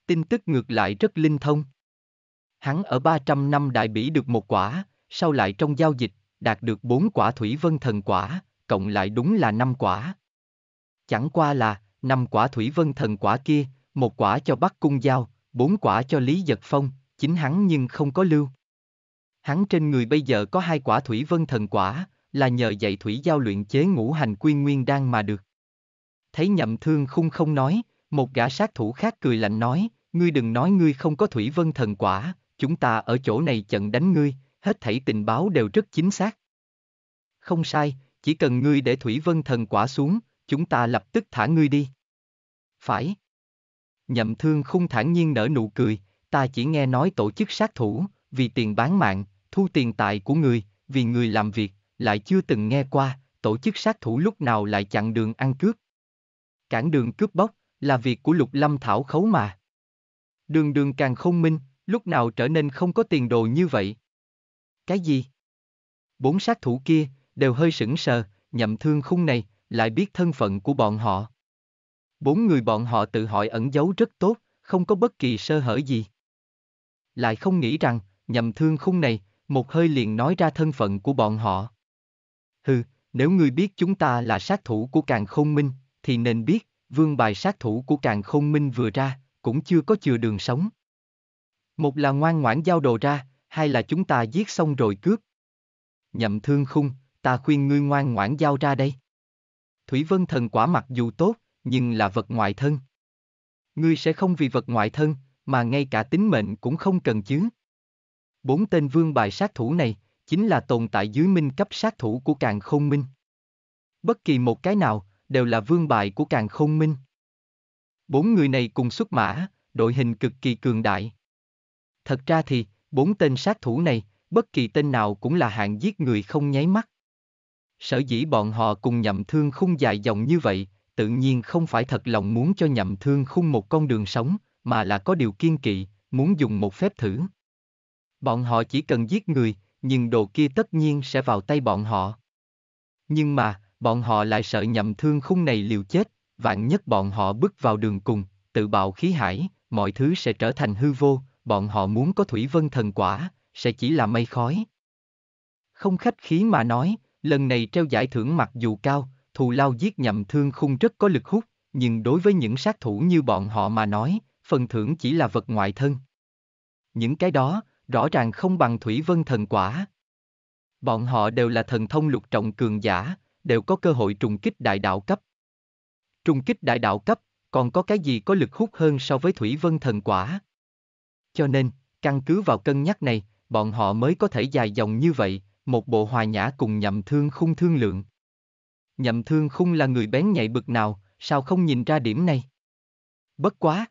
Tin tức ngược lại rất linh thông. Hắn ở 300 năm đại bỉ được một quả, sau lại trong giao dịch, đạt được bốn quả thủy vân thần quả, cộng lại đúng là năm quả. Chẳng qua là, năm quả thủy vân thần quả kia, một quả cho Bắc Cung Giao, bốn quả cho Lý Giật Phong, chính hắn nhưng không có lưu. Hắn trên người bây giờ có hai quả thủy vân thần quả, là nhờ dạy thủy giao luyện chế ngũ hành quy nguyên đan mà được. Thấy nhậm thương khung không nói, một gã sát thủ khác cười lạnh nói, ngươi đừng nói ngươi không có thủy vân thần quả, chúng ta ở chỗ này chận đánh ngươi, hết thảy tình báo đều rất chính xác. Không sai, chỉ cần ngươi để Thủy Vân thần quả xuống, chúng ta lập tức thả ngươi đi. Phải. Nhậm thương không thản nhiên nở nụ cười, ta chỉ nghe nói tổ chức sát thủ, vì tiền bán mạng, thu tiền tài của người, vì người làm việc, lại chưa từng nghe qua, tổ chức sát thủ lúc nào lại chặn đường ăn cướp. Cản đường cướp bóc, là việc của lục lâm thảo khấu mà. Đường đường càng không minh, lúc nào trở nên không có tiền đồ như vậy? Cái gì? Bốn sát thủ kia, đều hơi sững sờ, nhậm thương khung này, lại biết thân phận của bọn họ. Bốn người bọn họ tự hỏi ẩn giấu rất tốt, không có bất kỳ sơ hở gì. Lại không nghĩ rằng, nhậm thương khung này, một hơi liền nói ra thân phận của bọn họ. Hừ, nếu ngươi biết chúng ta là sát thủ của càng khôn minh, thì nên biết, vương bài sát thủ của càng khôn minh vừa ra, cũng chưa có chừa đường sống. Một là ngoan ngoãn giao đồ ra, hai là chúng ta giết xong rồi cướp. Nhậm thương khung, ta khuyên ngươi ngoan ngoãn giao ra đây. Thủy vân thần quả mặc dù tốt, nhưng là vật ngoại thân. Ngươi sẽ không vì vật ngoại thân, mà ngay cả tính mệnh cũng không cần chứ. Bốn tên vương bài sát thủ này, chính là tồn tại dưới minh cấp sát thủ của càng khôn minh. Bất kỳ một cái nào, đều là vương bài của càng khôn minh. Bốn người này cùng xuất mã, đội hình cực kỳ cường đại. Thật ra thì, bốn tên sát thủ này, bất kỳ tên nào cũng là hạng giết người không nháy mắt. Sở dĩ bọn họ cùng nhậm thương khung dài dòng như vậy, tự nhiên không phải thật lòng muốn cho nhậm thương khung một con đường sống, mà là có điều kiên kỵ, muốn dùng một phép thử. Bọn họ chỉ cần giết người, nhưng đồ kia tất nhiên sẽ vào tay bọn họ. Nhưng mà, bọn họ lại sợ nhậm thương khung này liều chết, vạn nhất bọn họ bước vào đường cùng, tự bạo khí hải, mọi thứ sẽ trở thành hư vô, bọn họ muốn có thủy vân thần quả, sẽ chỉ là mây khói. Không khách khí mà nói, lần này treo giải thưởng mặc dù cao, thù lao giết nhầm thương khung rất có lực hút, nhưng đối với những sát thủ như bọn họ mà nói, phần thưởng chỉ là vật ngoại thân. Những cái đó, rõ ràng không bằng thủy vân thần quả. Bọn họ đều là thần thông lục trọng cường giả, đều có cơ hội trùng kích đại đạo cấp. Trùng kích đại đạo cấp, còn có cái gì có lực hút hơn so với thủy vân thần quả? Cho nên, căn cứ vào cân nhắc này, bọn họ mới có thể dài dòng như vậy, một bộ hòa nhã cùng nhậm thương khung thương lượng. Nhậm thương khung là người bén nhạy bực nào, sao không nhìn ra điểm này? Bất quá!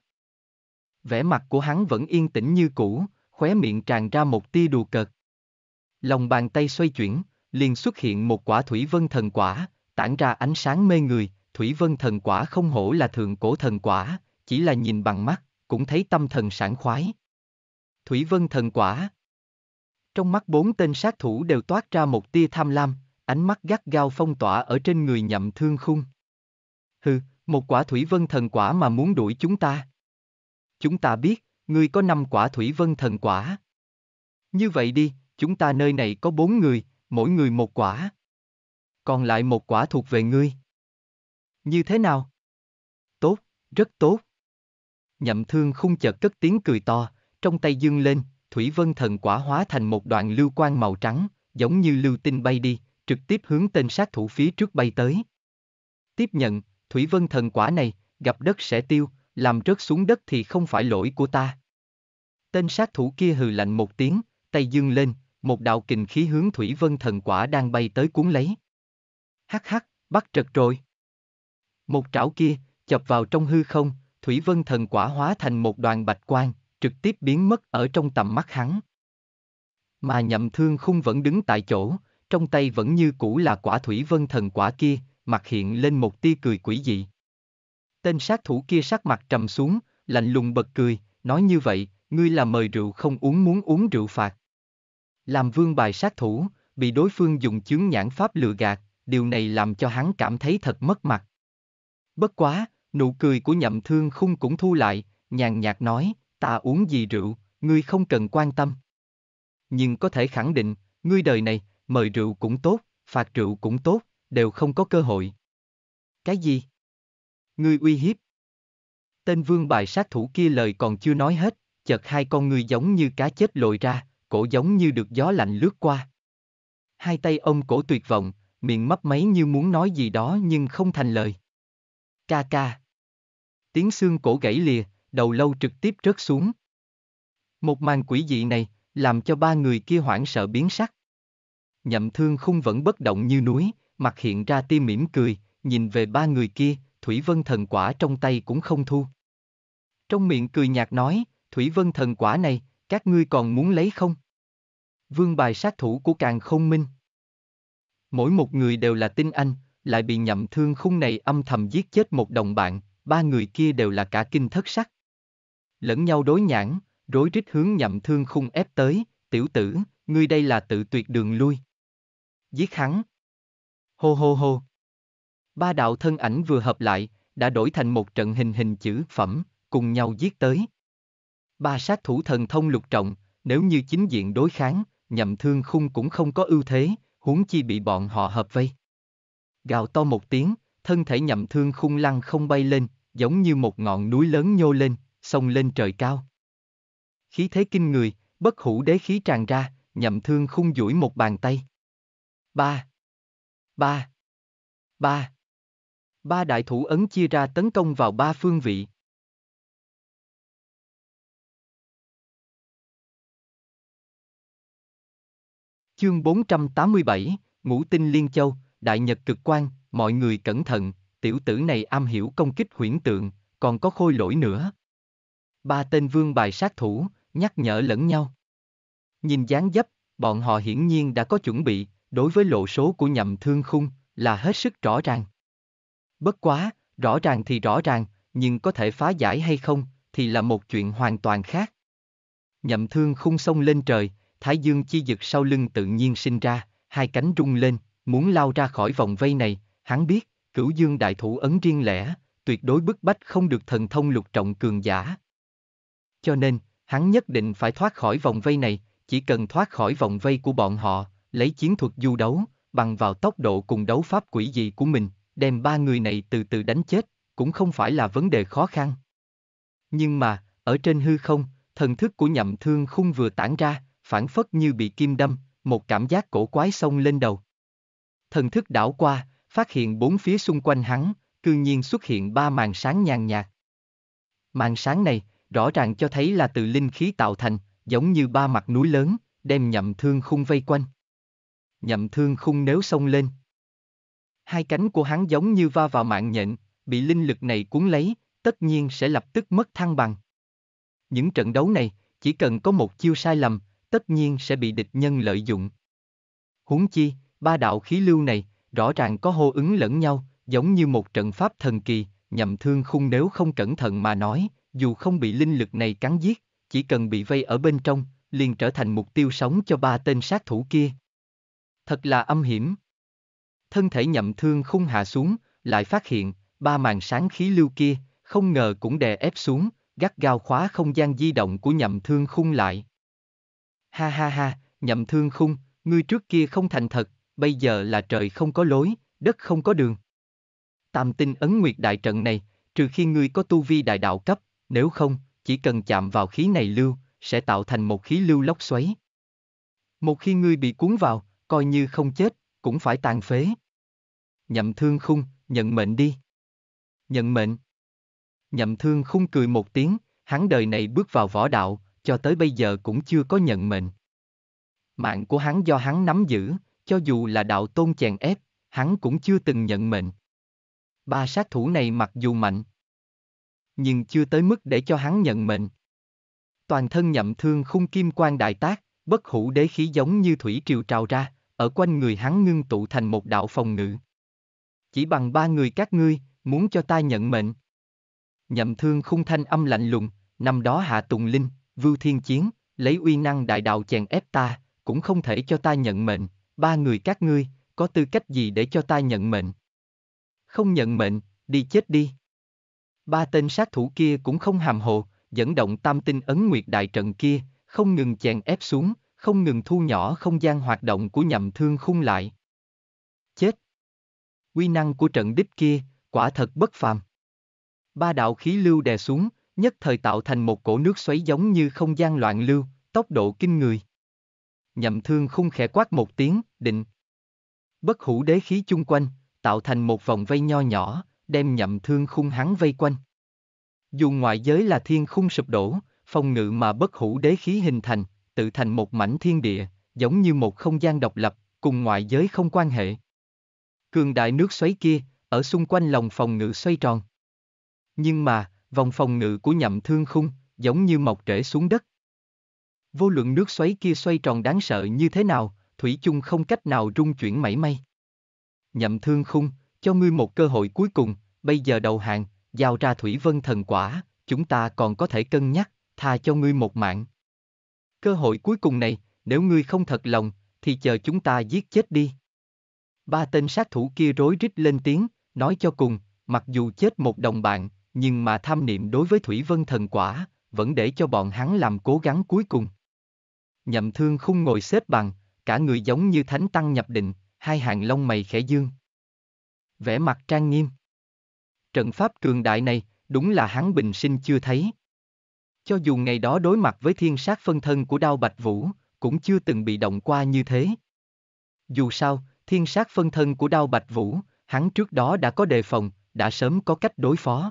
Vẻ mặt của hắn vẫn yên tĩnh như cũ, khóe miệng tràn ra một tia đùa cợt. Lòng bàn tay xoay chuyển, liền xuất hiện một quả thủy vân thần quả, tản ra ánh sáng mê người, thủy vân thần quả không hổ là thượng cổ thần quả, chỉ là nhìn bằng mắt, cũng thấy tâm thần sảng khoái. Thủy Vân Thần Quả. Trong mắt bốn tên sát thủ đều toát ra một tia tham lam, ánh mắt gắt gao phong tỏa ở trên người nhậm thương khung. Hừ, một quả Thủy Vân Thần Quả mà muốn đuổi chúng ta. Chúng ta biết, ngươi có năm quả Thủy Vân Thần Quả. Như vậy đi, chúng ta nơi này có bốn người, mỗi người một quả. Còn lại một quả thuộc về ngươi. Như thế nào? Tốt, rất tốt. Nhậm thương Khung chợt cất tiếng cười to, trong tay dương lên, Thủy Vân Thần Quả hóa thành một đoạn lưu quang màu trắng, giống như lưu tinh bay đi, trực tiếp hướng tên sát thủ phía trước bay tới. Tiếp nhận, Thủy Vân Thần Quả này, gặp đất sẽ tiêu, làm rớt xuống đất thì không phải lỗi của ta. Tên sát thủ kia hừ lạnh một tiếng, tay dương lên, một đạo kình khí hướng Thủy Vân Thần Quả đang bay tới cuốn lấy. Hắc hắc, bắt trật rồi. Một trảo kia, chập vào trong hư không, Thủy Vân Thần Quả hóa thành một đoàn bạch quang, trực tiếp biến mất ở trong tầm mắt hắn. Mà nhậm thương khung vẫn đứng tại chỗ, trong tay vẫn như cũ là quả thủy vân thần quả kia, mặt hiện lên một tia cười quỷ dị. Tên sát thủ kia sắc mặt trầm xuống, lạnh lùng bật cười, nói như vậy, ngươi là mời rượu không uống muốn uống rượu phạt. Làm vương bài sát thủ, bị đối phương dùng chướng nhãn pháp lừa gạt, điều này làm cho hắn cảm thấy thật mất mặt. Bất quá, nụ cười của nhậm thương khung cũng thu lại, nhàn nhạt nói, ta uống gì rượu, ngươi không cần quan tâm. Nhưng có thể khẳng định, ngươi đời này, mời rượu cũng tốt, phạt rượu cũng tốt, đều không có cơ hội. Cái gì? Ngươi uy hiếp. Tên vương bài sát thủ kia lời còn chưa nói hết, chợt hai con ngươi giống như cá chết lội ra, cổ giống như được gió lạnh lướt qua. Hai tay ông cổ tuyệt vọng, miệng mấp máy như muốn nói gì đó nhưng không thành lời. Ca ca. Tiếng xương cổ gãy lìa, đầu lâu trực tiếp rớt xuống. Một màn quỷ dị này, làm cho ba người kia hoảng sợ biến sắc. Nhậm thương khung vẫn bất động như núi, mặt hiện ra tia mỉm cười, nhìn về ba người kia, Thủy Vân thần quả trong tay cũng không thu. Trong miệng cười nhạt nói, Thủy Vân thần quả này, các ngươi còn muốn lấy không? Vương bài sát thủ của càng không minh. Mỗi một người đều là tinh anh, lại bị nhậm thương khung này âm thầm giết chết một đồng bạn, ba người kia đều là cả kinh thất sắc lẫn nhau đối nhãn, rối rít hướng nhậm thương khung ép tới, tiểu tử, ngươi đây là tự tuyệt đường lui. Giết hắn. Hô hô hô. Ba đạo thân ảnh vừa hợp lại, đã đổi thành một trận hình hình chữ phẩm, cùng nhau giết tới. Ba sát thủ thần thông lục trọng, nếu như chính diện đối kháng, nhậm thương khung cũng không có ưu thế, huống chi bị bọn họ hợp vây. Gào to một tiếng, thân thể nhậm thương khung lăng không bay lên, giống như một ngọn núi lớn nhô lên, xông lên trời cao. Khí thế kinh người, bất hủ đế khí tràn ra, nhậm thương khung duỗi một bàn tay. Ba. Ba. Ba. Ba đại thủ ấn chia ra tấn công vào ba phương vị. Chương 487, Ngũ Tinh Liên Châu, Đại Nhật Cực Quan, mọi người cẩn thận, tiểu tử này am hiểu công kích huyễn tượng, còn có khôi lỗi nữa ba tên vương bài sát thủ, nhắc nhở lẫn nhau. Nhìn dáng dấp, bọn họ hiển nhiên đã có chuẩn bị, đối với lộ số của nhậm thương khung, là hết sức rõ ràng. Bất quá, rõ ràng thì rõ ràng, nhưng có thể phá giải hay không, thì là một chuyện hoàn toàn khác. Nhậm thương khung sông lên trời, thái dương chi dực sau lưng tự nhiên sinh ra, hai cánh rung lên, muốn lao ra khỏi vòng vây này, hắn biết, cửu dương đại thủ ấn riêng lẻ, tuyệt đối bức bách không được thần thông lục trọng cường giả, cho nên, hắn nhất định phải thoát khỏi vòng vây này, chỉ cần thoát khỏi vòng vây của bọn họ, lấy chiến thuật du đấu, bằng vào tốc độ cùng đấu pháp quỷ dị của mình, đem ba người này từ từ đánh chết, cũng không phải là vấn đề khó khăn. Nhưng mà, ở trên hư không, thần thức của nhậm thương khung vừa tản ra, phản phất như bị kim đâm, một cảm giác cổ quái xông lên đầu. Thần thức đảo qua, phát hiện bốn phía xung quanh hắn, cư nhiên xuất hiện ba màn sáng nhàn nhạt. Màn sáng này, rõ ràng cho thấy là từ linh khí tạo thành, giống như ba mặt núi lớn, đem nhậm thương khung vây quanh. Nhậm thương khung nếu xông lên. Hai cánh của hắn giống như va vào mạng nhện, bị linh lực này cuốn lấy, tất nhiên sẽ lập tức mất thăng bằng. Những trận đấu này, chỉ cần có một chiêu sai lầm, tất nhiên sẽ bị địch nhân lợi dụng. Huống chi, ba đạo khí lưu này, rõ ràng có hô ứng lẫn nhau, giống như một trận pháp thần kỳ, nhậm thương khung nếu không cẩn thận mà nói, dù không bị linh lực này cắn giết, chỉ cần bị vây ở bên trong, liền trở thành mục tiêu sống cho ba tên sát thủ kia. Thật là âm hiểm. Thân thể nhậm thương khung hạ xuống, lại phát hiện, ba màn sáng khí lưu kia, không ngờ cũng đè ép xuống, gắt gao khóa không gian di động của nhậm thương khung lại. Ha ha ha, nhậm thương khung, ngươi trước kia không thành thật, bây giờ là trời không có lối, đất không có đường. Tam tinh ấn nguyệt đại trận này, trừ khi ngươi có tu vi đại đạo cấp, nếu không, chỉ cần chạm vào khí này lưu, sẽ tạo thành một khí lưu lốc xoáy. Một khi ngươi bị cuốn vào, coi như không chết, cũng phải tàn phế. Nhậm thương khung, nhận mệnh đi. Nhận mệnh. Nhậm thương khung cười một tiếng, hắn đời này bước vào võ đạo, cho tới bây giờ cũng chưa có nhận mệnh. Mạng của hắn do hắn nắm giữ, cho dù là đạo tôn chèn ép, hắn cũng chưa từng nhận mệnh. Ba sát thủ này mặc dù mạnh, nhưng chưa tới mức để cho hắn nhận mệnh. Toàn thân nhậm thương khung kim quan đại tác, bất hủ đế khí giống như thủy triều trào ra, ở quanh người hắn ngưng tụ thành một đạo phòng ngự. Chỉ bằng ba người các ngươi, muốn cho ta nhận mệnh. Nhậm thương khung thanh âm lạnh lùng, năm đó hạ tùng linh, vưu thiên chiến, lấy uy năng đại đạo chèn ép ta, cũng không thể cho ta nhận mệnh, ba người các ngươi, có tư cách gì để cho ta nhận mệnh? Không nhận mệnh, đi chết đi. Ba tên sát thủ kia cũng không hàm hồ, dẫn động tam tinh ấn nguyệt đại trận kia, không ngừng chèn ép xuống, không ngừng thu nhỏ không gian hoạt động của nhầm thương khung lại. Chết! Quy năng của trận đích kia, quả thật bất phàm. Ba đạo khí lưu đè xuống, nhất thời tạo thành một cổ nước xoáy giống như không gian loạn lưu, tốc độ kinh người. Nhậm thương khung khẽ quát một tiếng, định. Bất hủ đế khí chung quanh, tạo thành một vòng vây nho nhỏ, đem nhậm thương khung hắn vây quanh. Dù ngoại giới là thiên khung sụp đổ, phong ngự mà bất hủ đế khí hình thành, tự thành một mảnh thiên địa, giống như một không gian độc lập, cùng ngoại giới không quan hệ. Cường đại nước xoáy kia, ở xung quanh lòng phòng ngự xoay tròn. Nhưng mà, vòng phòng ngự của nhậm thương khung, giống như mọc rễ xuống đất. Vô lượng nước xoáy kia xoay tròn đáng sợ như thế nào, Thủy chung không cách nào rung chuyển mảy may. Nhậm thương khung, cho ngươi một cơ hội cuối cùng, bây giờ đầu hàng, giao ra thủy vân thần quả, chúng ta còn có thể cân nhắc, tha cho ngươi một mạng. Cơ hội cuối cùng này, nếu ngươi không thật lòng, thì chờ chúng ta giết chết đi. Ba tên sát thủ kia rối rít lên tiếng, nói cho cùng, mặc dù chết một đồng bạn, nhưng mà tham niệm đối với Thủy Vân thần quả, vẫn để cho bọn hắn làm cố gắng cuối cùng. Nhậm thương khung ngồi xếp bằng, cả người giống như thánh tăng nhập định, hai hàng lông mày khẽ dương vẻ mặt trang nghiêm. Trận pháp cường đại này, đúng là hắn bình sinh chưa thấy. Cho dù ngày đó đối mặt với thiên sát phân thân của đao bạch vũ, cũng chưa từng bị động qua như thế. Dù sao, thiên sát phân thân của đao bạch vũ, hắn trước đó đã có đề phòng, đã sớm có cách đối phó.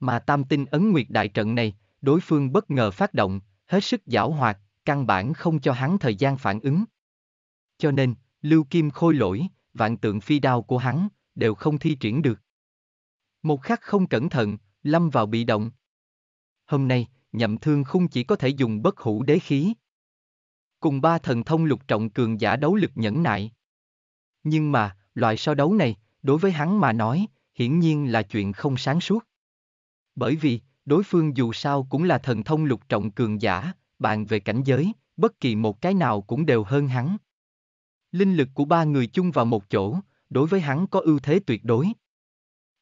Mà tam tinh ấn nguyệt đại trận này, đối phương bất ngờ phát động, hết sức giảo hoạt, căn bản không cho hắn thời gian phản ứng. Cho nên, Lưu Kim khôi lỗi, vạn tượng phi đao của hắn, đều không thi triển được. Một khắc không cẩn thận, lâm vào bị động. Hôm nay, nhậm thương không chỉ có thể dùng bất hủ đế khí. Cùng ba thần thông lục trọng cường giả đấu lực nhẫn nại. Nhưng mà, loại so đấu này, đối với hắn mà nói, hiển nhiên là chuyện không sáng suốt. Bởi vì, đối phương dù sao cũng là thần thông lục trọng cường giả, bạn về cảnh giới, bất kỳ một cái nào cũng đều hơn hắn linh lực của ba người chung vào một chỗ, đối với hắn có ưu thế tuyệt đối.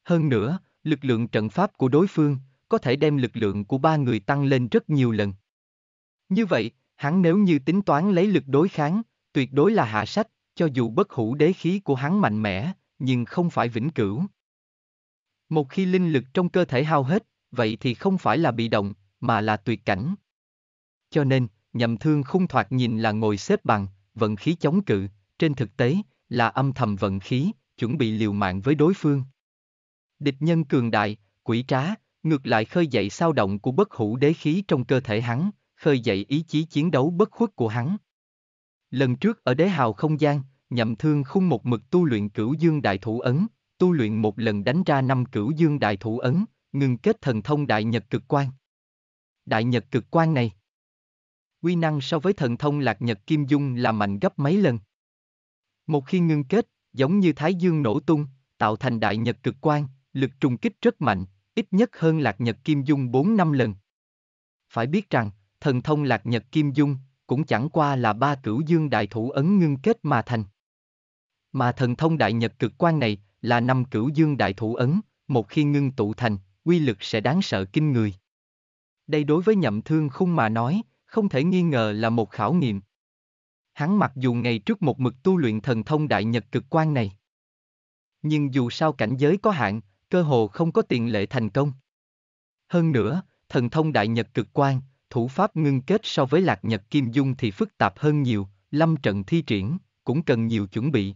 Hơn nữa, lực lượng trận pháp của đối phương có thể đem lực lượng của ba người tăng lên rất nhiều lần. Như vậy, hắn nếu như tính toán lấy lực đối kháng, tuyệt đối là hạ sách, cho dù bất hủ đế khí của hắn mạnh mẽ, nhưng không phải vĩnh cửu. Một khi linh lực trong cơ thể hao hết, vậy thì không phải là bị động, mà là tuyệt cảnh. Cho nên, nhầm thương khung thoạt nhìn là ngồi xếp bằng, vận khí chống cự, trên thực tế, là âm thầm vận khí, chuẩn bị liều mạng với đối phương. Địch nhân cường đại, quỷ trá, ngược lại khơi dậy sao động của bất hủ đế khí trong cơ thể hắn, khơi dậy ý chí chiến đấu bất khuất của hắn. Lần trước ở đế hào không gian, nhậm thương khung một mực tu luyện cửu dương đại thủ ấn, tu luyện một lần đánh ra năm cửu dương đại thủ ấn, ngừng kết thần thông đại nhật cực quan. Đại nhật cực quan này, quy năng so với thần thông lạc nhật kim dung là mạnh gấp mấy lần. Một khi ngưng kết, giống như thái dương nổ tung, tạo thành đại nhật cực quang, lực trùng kích rất mạnh, ít nhất hơn lạc nhật kim dung 4 năm lần. Phải biết rằng, thần thông lạc nhật kim dung cũng chẳng qua là ba cửu dương đại thủ ấn ngưng kết mà thành. Mà thần thông đại nhật cực quan này là năm cửu dương đại thủ ấn, một khi ngưng tụ thành, quy lực sẽ đáng sợ kinh người. Đây đối với nhậm thương khung mà nói, không thể nghi ngờ là một khảo nghiệm hắn mặc dù ngày trước một mực tu luyện thần thông đại nhật cực quan này. Nhưng dù sao cảnh giới có hạn, cơ hồ không có tiền lệ thành công. Hơn nữa, thần thông đại nhật cực quan, thủ pháp ngưng kết so với lạc nhật kim dung thì phức tạp hơn nhiều, lâm trận thi triển, cũng cần nhiều chuẩn bị.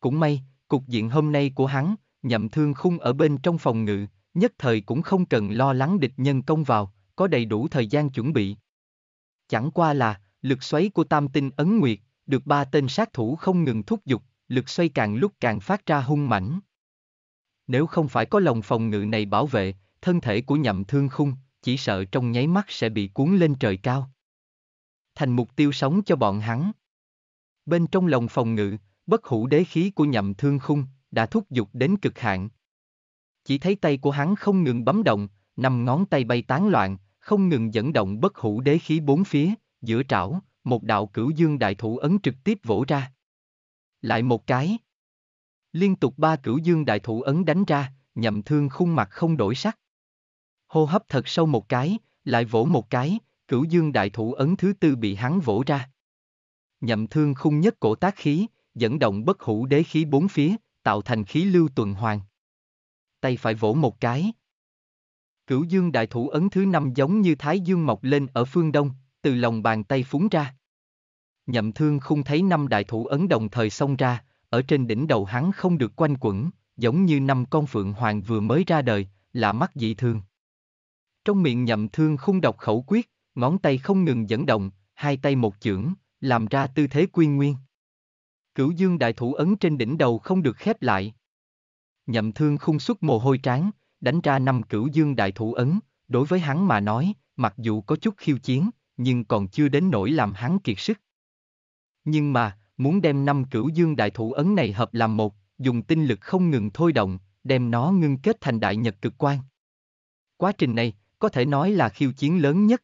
Cũng may, cục diện hôm nay của hắn, nhậm thương khung ở bên trong phòng ngự, nhất thời cũng không cần lo lắng địch nhân công vào, có đầy đủ thời gian chuẩn bị. Chẳng qua là, lực xoáy của tam tinh ấn nguyệt, được ba tên sát thủ không ngừng thúc giục, lực xoay càng lúc càng phát ra hung mãnh. Nếu không phải có lòng phòng ngự này bảo vệ, thân thể của nhậm thương khung, chỉ sợ trong nháy mắt sẽ bị cuốn lên trời cao. Thành mục tiêu sống cho bọn hắn. Bên trong lòng phòng ngự, bất hủ đế khí của nhậm thương khung, đã thúc giục đến cực hạn. Chỉ thấy tay của hắn không ngừng bấm động, năm ngón tay bay tán loạn, không ngừng dẫn động bất hủ đế khí bốn phía, Giữa trảo, một đạo cửu dương đại thủ ấn trực tiếp vỗ ra. Lại một cái. Liên tục ba cửu dương đại thủ ấn đánh ra, nhậm thương khung mặt không đổi sắc. Hô hấp thật sâu một cái, lại vỗ một cái, cửu dương đại thủ ấn thứ tư bị hắn vỗ ra. Nhậm thương khung nhất cổ tác khí, dẫn động bất hủ đế khí bốn phía, tạo thành khí lưu tuần hoàn. Tay phải vỗ một cái. Cửu dương đại thủ ấn thứ năm giống như thái dương mọc lên ở phương đông, từ lòng bàn tay phúng ra. Nhậm thương không thấy năm đại thủ ấn đồng thời xông ra, ở trên đỉnh đầu hắn không được quanh quẩn, giống như năm con phượng hoàng vừa mới ra đời, là mắt dị thương. Trong miệng nhậm thương không đọc khẩu quyết, ngón tay không ngừng dẫn động, hai tay một chưởng, làm ra tư thế quy nguyên. Cửu dương đại thủ ấn trên đỉnh đầu không được khép lại. Nhậm thương không xuất mồ hôi tráng, đánh ra năm cửu dương đại thủ ấn, đối với hắn mà nói, mặc dù có chút khiêu chiến, nhưng còn chưa đến nỗi làm hắn kiệt sức. Nhưng mà, muốn đem năm cửu dương đại thủ ấn này hợp làm một, dùng tinh lực không ngừng thôi động, đem nó ngưng kết thành đại nhật cực quan. Quá trình này, có thể nói là khiêu chiến lớn nhất.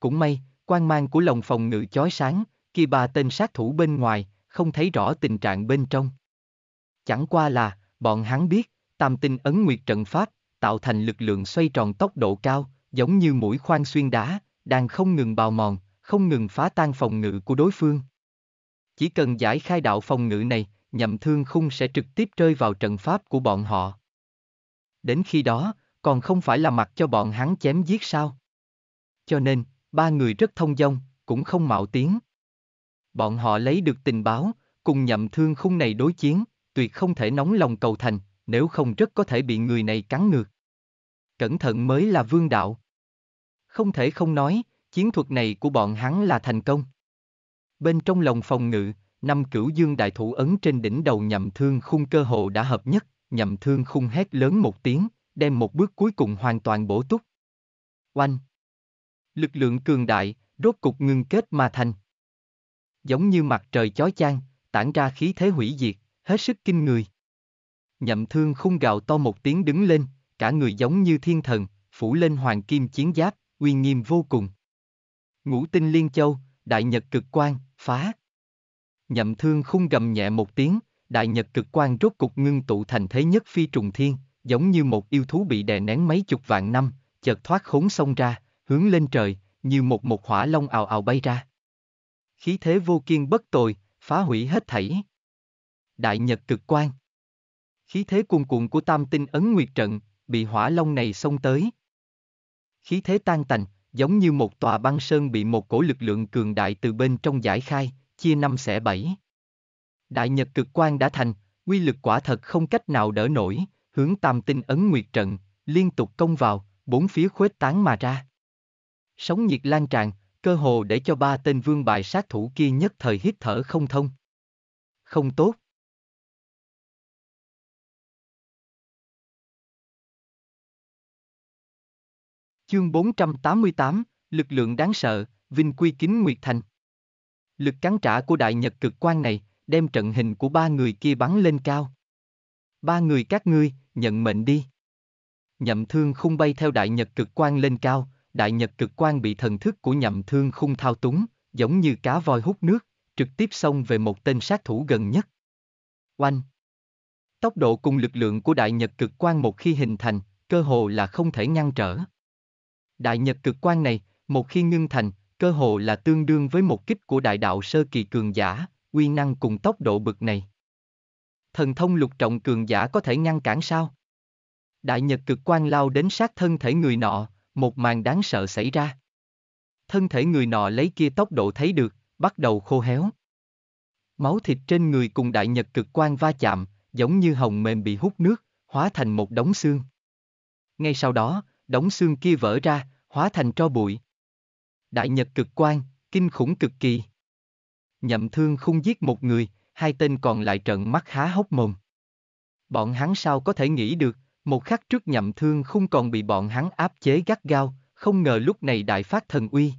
Cũng may, quan mang của lòng phòng ngự chói sáng, kia ba tên sát thủ bên ngoài, không thấy rõ tình trạng bên trong. Chẳng qua là, bọn hắn biết, tam tinh ấn nguyệt trận pháp, tạo thành lực lượng xoay tròn tốc độ cao, giống như mũi khoan xuyên đá, đang không ngừng bào mòn, không ngừng phá tan phòng ngự của đối phương. Chỉ cần giải khai đạo phòng ngự này, nhậm thương khung sẽ trực tiếp rơi vào trận pháp của bọn họ. Đến khi đó, còn không phải là mặt cho bọn hắn chém giết sao. Cho nên, ba người rất thông dong, cũng không mạo tiếng. Bọn họ lấy được tình báo, cùng nhậm thương khung này đối chiến, tuyệt không thể nóng lòng cầu thành, nếu không rất có thể bị người này cắn ngược. Cẩn thận mới là vương đạo. Không thể không nói, chiến thuật này của bọn hắn là thành công. Bên trong lòng phòng ngự, năm cửu dương đại thủ ấn trên đỉnh đầu nhậm thương khung cơ hộ đã hợp nhất, nhậm thương khung hét lớn một tiếng, đem một bước cuối cùng hoàn toàn bổ túc. Oanh! Lực lượng cường đại, rốt cục ngưng kết mà thành. Giống như mặt trời chói chang, tản ra khí thế hủy diệt, hết sức kinh người. Nhậm thương khung gào to một tiếng đứng lên, cả người giống như thiên thần, phủ lên hoàng kim chiến giáp, uy nghiêm vô cùng. Ngũ tinh liên châu, đại nhật cực quan, phá. Nhậm thương khung gầm nhẹ một tiếng, đại nhật cực quan rốt cục ngưng tụ thành thế nhất phi trùng thiên, giống như một yêu thú bị đè nén mấy chục vạn năm, chợt thoát khốn xông ra, hướng lên trời, như một một hỏa long ào ào bay ra. Khí thế vô kiên bất tồi, phá hủy hết thảy. Đại nhật cực quan. Khí thế cuồn cuộn của tam tinh ấn nguyệt trận, bị hỏa long này xông tới, khí thế tan tành, giống như một tòa băng sơn bị một cổ lực lượng cường đại từ bên trong giải khai, chia năm xẻ bảy. Đại Nhật cực quan đã thành, quy lực quả thật không cách nào đỡ nổi, hướng tam tinh ấn nguyệt trận, liên tục công vào, bốn phía khuếch tán mà ra. Sóng nhiệt lan tràn, cơ hồ để cho ba tên vương bài sát thủ kia nhất thời hít thở không thông. Không tốt. Chương 488, lực lượng đáng sợ, vinh quy kính Nguyệt Thành. Lực cắn trả của đại nhật cực quan này, đem trận hình của ba người kia bắn lên cao. Ba người các ngươi, nhận mệnh đi. Nhậm thương Khung bay theo đại nhật cực quan lên cao, đại nhật cực quan bị thần thức của nhậm thương Khung thao túng, giống như cá voi hút nước, trực tiếp xông về một tên sát thủ gần nhất. Oanh! Tốc độ cùng lực lượng của đại nhật cực quan một khi hình thành, cơ hồ là không thể ngăn trở. Đại nhật cực quan này, một khi ngưng thành, cơ hồ là tương đương với một kích của đại đạo sơ kỳ cường giả, uy năng cùng tốc độ bực này. Thần thông lục trọng cường giả có thể ngăn cản sao? Đại nhật cực quan lao đến sát thân thể người nọ, một màn đáng sợ xảy ra. Thân thể người nọ lấy kia tốc độ thấy được, bắt đầu khô héo. Máu thịt trên người cùng đại nhật cực quan va chạm, giống như hồng mềm bị hút nước, hóa thành một đống xương. Ngay sau đó, đống xương kia vỡ ra, hóa thành tro bụi. Đại Nhật cực quan, kinh khủng cực kỳ. Nhậm thương không giết một người, hai tên còn lại trận mắt há hốc mồm. Bọn hắn sao có thể nghĩ được, một khắc trước nhậm thương không còn bị bọn hắn áp chế gắt gao, không ngờ lúc này đại phát thần uy.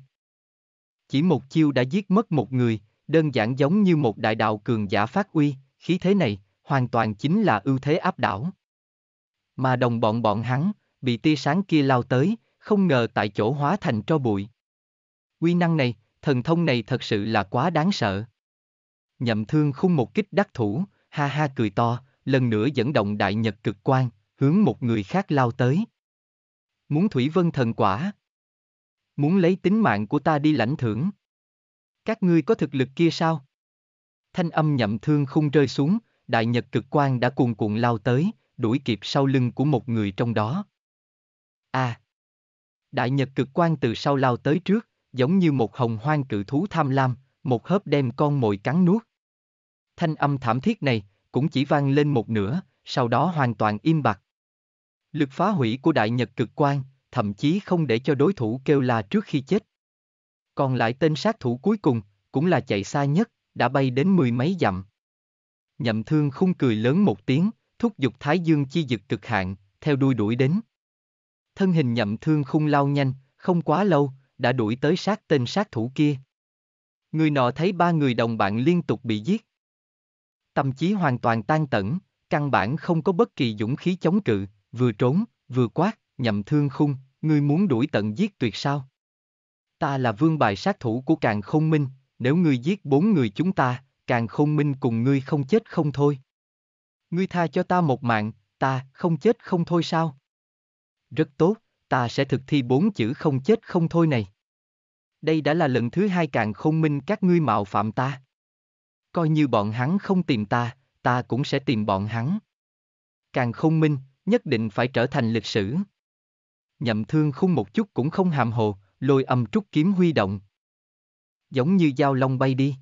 Chỉ một chiêu đã giết mất một người, đơn giản giống như một đại đạo cường giả phát uy, khí thế này, hoàn toàn chính là ưu thế áp đảo. Mà đồng bọn bọn hắn, bị tia sáng kia lao tới, không ngờ tại chỗ hóa thành tro bụi. Quy năng này, thần thông này thật sự là quá đáng sợ. Nhậm thương khung một kích đắc thủ, ha ha cười to, lần nữa dẫn động đại nhật cực quan, hướng một người khác lao tới. Muốn thủy vân thần quả. Muốn lấy tính mạng của ta đi lãnh thưởng. Các ngươi có thực lực kia sao? Thanh âm nhậm thương khung rơi xuống, đại nhật cực quan đã cuồn cuộn lao tới, đuổi kịp sau lưng của một người trong đó. A, à, Đại nhật cực quan từ sau lao tới trước, giống như một hồng hoang cự thú tham lam, một hớp đem con mồi cắn nuốt. Thanh âm thảm thiết này cũng chỉ vang lên một nửa, sau đó hoàn toàn im bặt. Lực phá hủy của đại nhật cực quan, thậm chí không để cho đối thủ kêu là trước khi chết. Còn lại tên sát thủ cuối cùng, cũng là chạy xa nhất, đã bay đến mười mấy dặm. Nhậm thương khung cười lớn một tiếng, thúc giục Thái Dương chi dực cực hạn, theo đuôi đuổi đến thân hình nhậm thương khung lao nhanh, không quá lâu, đã đuổi tới sát tên sát thủ kia. Người nọ thấy ba người đồng bạn liên tục bị giết. Tâm trí hoàn toàn tan tẩn, căn bản không có bất kỳ dũng khí chống cự, vừa trốn, vừa quát, nhậm thương khung, ngươi muốn đuổi tận giết tuyệt sao? Ta là vương bài sát thủ của càng không minh, nếu ngươi giết bốn người chúng ta, càng không minh cùng ngươi không chết không thôi. Ngươi tha cho ta một mạng, ta không chết không thôi sao? Rất tốt, ta sẽ thực thi bốn chữ không chết không thôi này. Đây đã là lần thứ hai càng không minh các ngươi mạo phạm ta. Coi như bọn hắn không tìm ta, ta cũng sẽ tìm bọn hắn. Càng không minh, nhất định phải trở thành lịch sử. Nhậm thương không một chút cũng không hàm hồ, lôi âm trúc kiếm huy động. Giống như dao long bay đi.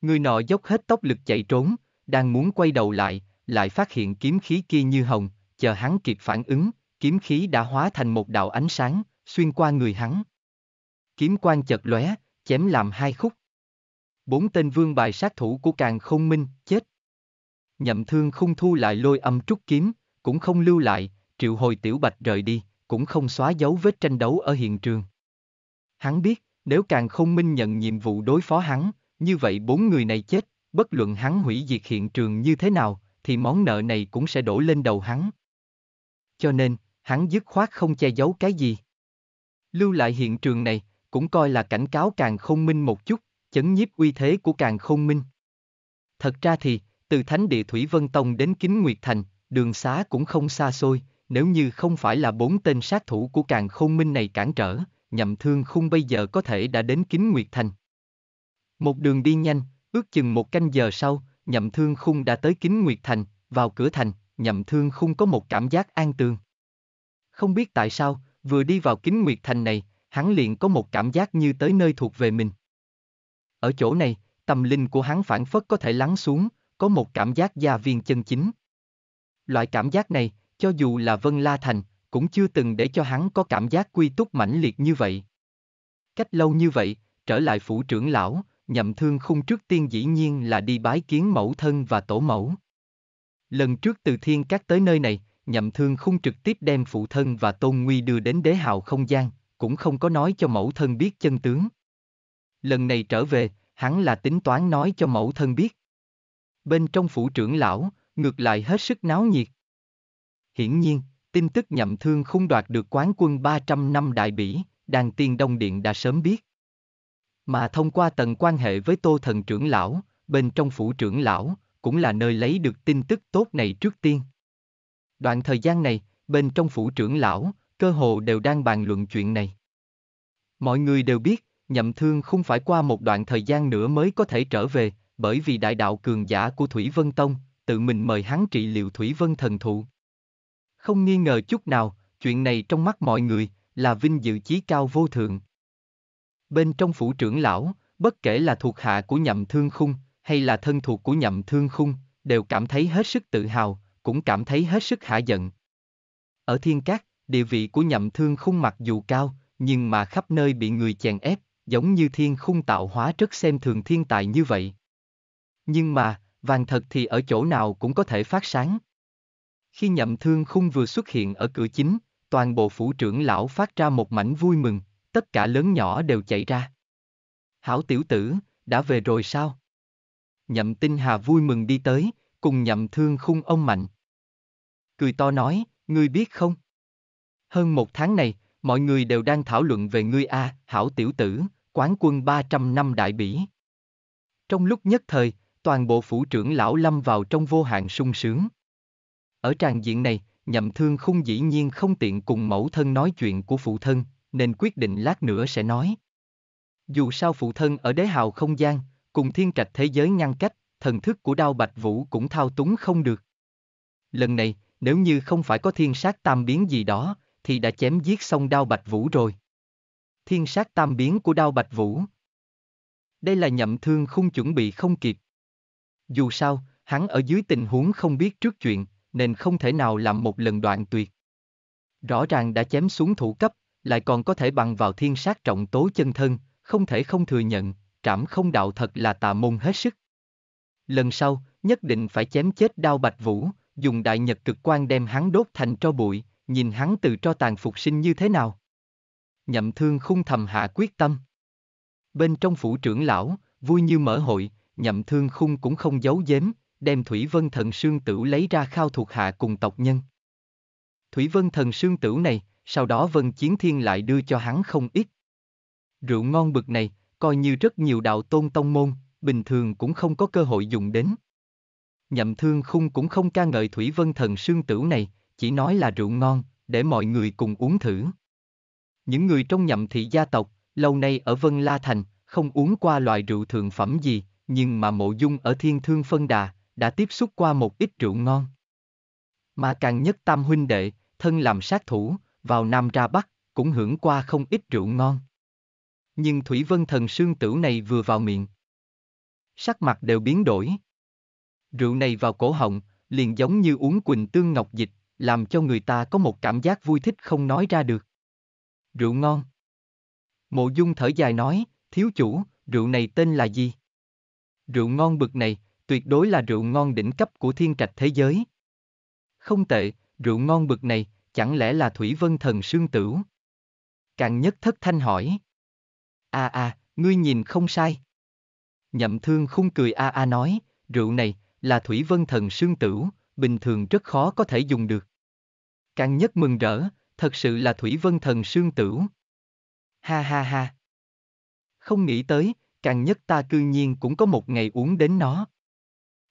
Người nọ dốc hết tốc lực chạy trốn, đang muốn quay đầu lại, lại phát hiện kiếm khí kia như hồng, chờ hắn kịp phản ứng, kiếm khí đã hóa thành một đạo ánh sáng, xuyên qua người hắn. Kiếm quan chật lóe, chém làm hai khúc. Bốn tên vương bài sát thủ của càng không minh, chết. Nhậm thương không thu lại lôi âm trúc kiếm, cũng không lưu lại, triệu hồi tiểu bạch rời đi, cũng không xóa dấu vết tranh đấu ở hiện trường. Hắn biết, nếu càng không minh nhận nhiệm vụ đối phó hắn, như vậy bốn người này chết, bất luận hắn hủy diệt hiện trường như thế nào, thì món nợ này cũng sẽ đổ lên đầu hắn. Cho nên, hắn dứt khoát không che giấu cái gì. Lưu lại hiện trường này, cũng coi là cảnh cáo càng không minh một chút, chấn nhiếp uy thế của càng không minh. Thật ra thì, từ thánh địa Thủy Vân Tông đến Kính Nguyệt Thành, đường xá cũng không xa xôi, nếu như không phải là bốn tên sát thủ của càng không minh này cản trở, nhậm thương khung bây giờ có thể đã đến Kính Nguyệt Thành. Một đường đi nhanh, ước chừng một canh giờ sau, nhậm thương khung đã tới Kính Nguyệt Thành, vào cửa thành, nhậm thương khung có một cảm giác an tường. Không biết tại sao, vừa đi vào kính nguyệt thành này, hắn liền có một cảm giác như tới nơi thuộc về mình. Ở chỗ này, tâm linh của hắn phản phất có thể lắng xuống, có một cảm giác gia viên chân chính. Loại cảm giác này, cho dù là Vân La Thành, cũng chưa từng để cho hắn có cảm giác quy túc mãnh liệt như vậy. Cách lâu như vậy, trở lại phủ trưởng lão, nhậm thương khung trước tiên dĩ nhiên là đi bái kiến mẫu thân và tổ mẫu. Lần trước từ thiên các tới nơi này, nhậm thương không trực tiếp đem phụ thân và tôn nguy đưa đến đế hào không gian, cũng không có nói cho mẫu thân biết chân tướng. Lần này trở về, hắn là tính toán nói cho mẫu thân biết. Bên trong phủ trưởng lão, ngược lại hết sức náo nhiệt. Hiển nhiên, tin tức nhậm thương không đoạt được quán quân 300 năm đại bỉ, đàn tiên Đông Điện đã sớm biết. Mà thông qua tầng quan hệ với tô thần trưởng lão, bên trong phủ trưởng lão, cũng là nơi lấy được tin tức tốt này trước tiên. Đoạn thời gian này, bên trong phủ trưởng lão, cơ hồ đều đang bàn luận chuyện này. Mọi người đều biết, nhậm thương không phải qua một đoạn thời gian nữa mới có thể trở về, bởi vì đại đạo cường giả của Thủy Vân Tông, tự mình mời hắn trị liệu Thủy Vân Thần Thụ. Không nghi ngờ chút nào, chuyện này trong mắt mọi người, là vinh dự chí cao vô thượng. Bên trong phủ trưởng lão, bất kể là thuộc hạ của nhậm thương khung, hay là thân thuộc của nhậm thương khung, đều cảm thấy hết sức tự hào, cũng cảm thấy hết sức hạ giận. Ở thiên cát, địa vị của nhậm thương khung mặc dù cao, nhưng mà khắp nơi bị người chèn ép, giống như thiên khung tạo hóa rất xem thường thiên tài như vậy. Nhưng mà, vàng thật thì ở chỗ nào cũng có thể phát sáng. Khi nhậm thương khung vừa xuất hiện ở cửa chính, toàn bộ phủ trưởng lão phát ra một mảnh vui mừng, tất cả lớn nhỏ đều chạy ra. Hảo tiểu tử, đã về rồi sao? Nhậm tinh hà vui mừng đi tới, cùng nhậm thương khung ông mạnh cười to nói, ngươi biết không? Hơn một tháng này, mọi người đều đang thảo luận về ngươi A, hảo tiểu tử, quán quân 300 năm đại bỉ. Trong lúc nhất thời, toàn bộ phủ trưởng lão lâm vào trong vô hạn sung sướng. Ở tràng diện này, nhậm thương không dĩ nhiên không tiện cùng mẫu thân nói chuyện của phụ thân, nên quyết định lát nữa sẽ nói. Dù sao phụ thân ở đế hào không gian, cùng thiên trạch thế giới ngăn cách, thần thức của đao bạch vũ cũng thao túng không được. Lần này, nếu như không phải có thiên sát tam biến gì đó, thì đã chém giết xong đao bạch vũ rồi. Thiên sát tam biến của đao bạch vũ. Đây là nhậm thương không chuẩn bị không kịp. Dù sao, hắn ở dưới tình huống không biết trước chuyện, nên không thể nào làm một lần đoạn tuyệt. Rõ ràng đã chém xuống thủ cấp, lại còn có thể bằng vào thiên sát trọng tố chân thân, không thể không thừa nhận, trảm không đạo thật là tà môn hết sức. Lần sau, nhất định phải chém chết đao bạch vũ, dùng đại nhật cực quan đem hắn đốt thành tro bụi, nhìn hắn từ tro tàn phục sinh như thế nào. Nhậm thương khung thầm hạ quyết tâm. Bên trong phủ trưởng lão, vui như mở hội, nhậm thương khung cũng không giấu giếm, đem Thủy Vân Thần Sương Tửu lấy ra khao thuộc hạ cùng tộc nhân. Thủy Vân Thần Sương Tửu này, sau đó Vân Chiến Thiên lại đưa cho hắn không ít. Rượu ngon bực này, coi như rất nhiều đạo tôn tông môn, bình thường cũng không có cơ hội dùng đến. Nhậm thương khung cũng không ca ngợi Thủy Vân Thần Sương Tửu này, chỉ nói là rượu ngon, để mọi người cùng uống thử. Những người trong nhậm thị gia tộc, lâu nay ở Vân La Thành, không uống qua loại rượu thượng phẩm gì, nhưng mà mộ dung ở Thiên Thương Phân Đà, đã tiếp xúc qua một ít rượu ngon. Mà càng nhất tam huynh đệ, thân làm sát thủ, vào Nam ra Bắc, cũng hưởng qua không ít rượu ngon. Nhưng Thủy Vân Thần Sương Tửu này vừa vào miệng. Sắc mặt đều biến đổi. Rượu này vào cổ họng, liền giống như uống quỳnh tương ngọc dịch, làm cho người ta có một cảm giác vui thích không nói ra được. Rượu ngon. Mộ Dung thở dài nói, thiếu chủ, rượu này tên là gì? Rượu ngon bực này, tuyệt đối là rượu ngon đỉnh cấp của thiên trạch thế giới. Không tệ, rượu ngon bực này, chẳng lẽ là Thủy Vân Thần Sương Tửu? Càng nhất thất thanh hỏi. À à, ngươi nhìn không sai. Nhậm thương khung cười a a nói, rượu này, là thủy vân thần sương tửu, bình thường rất khó có thể dùng được. Càng nhất mừng rỡ, thật sự là thủy vân thần sương tửu. Ha ha ha. Không nghĩ tới, càng nhất ta cư nhiên cũng có một ngày uống đến nó.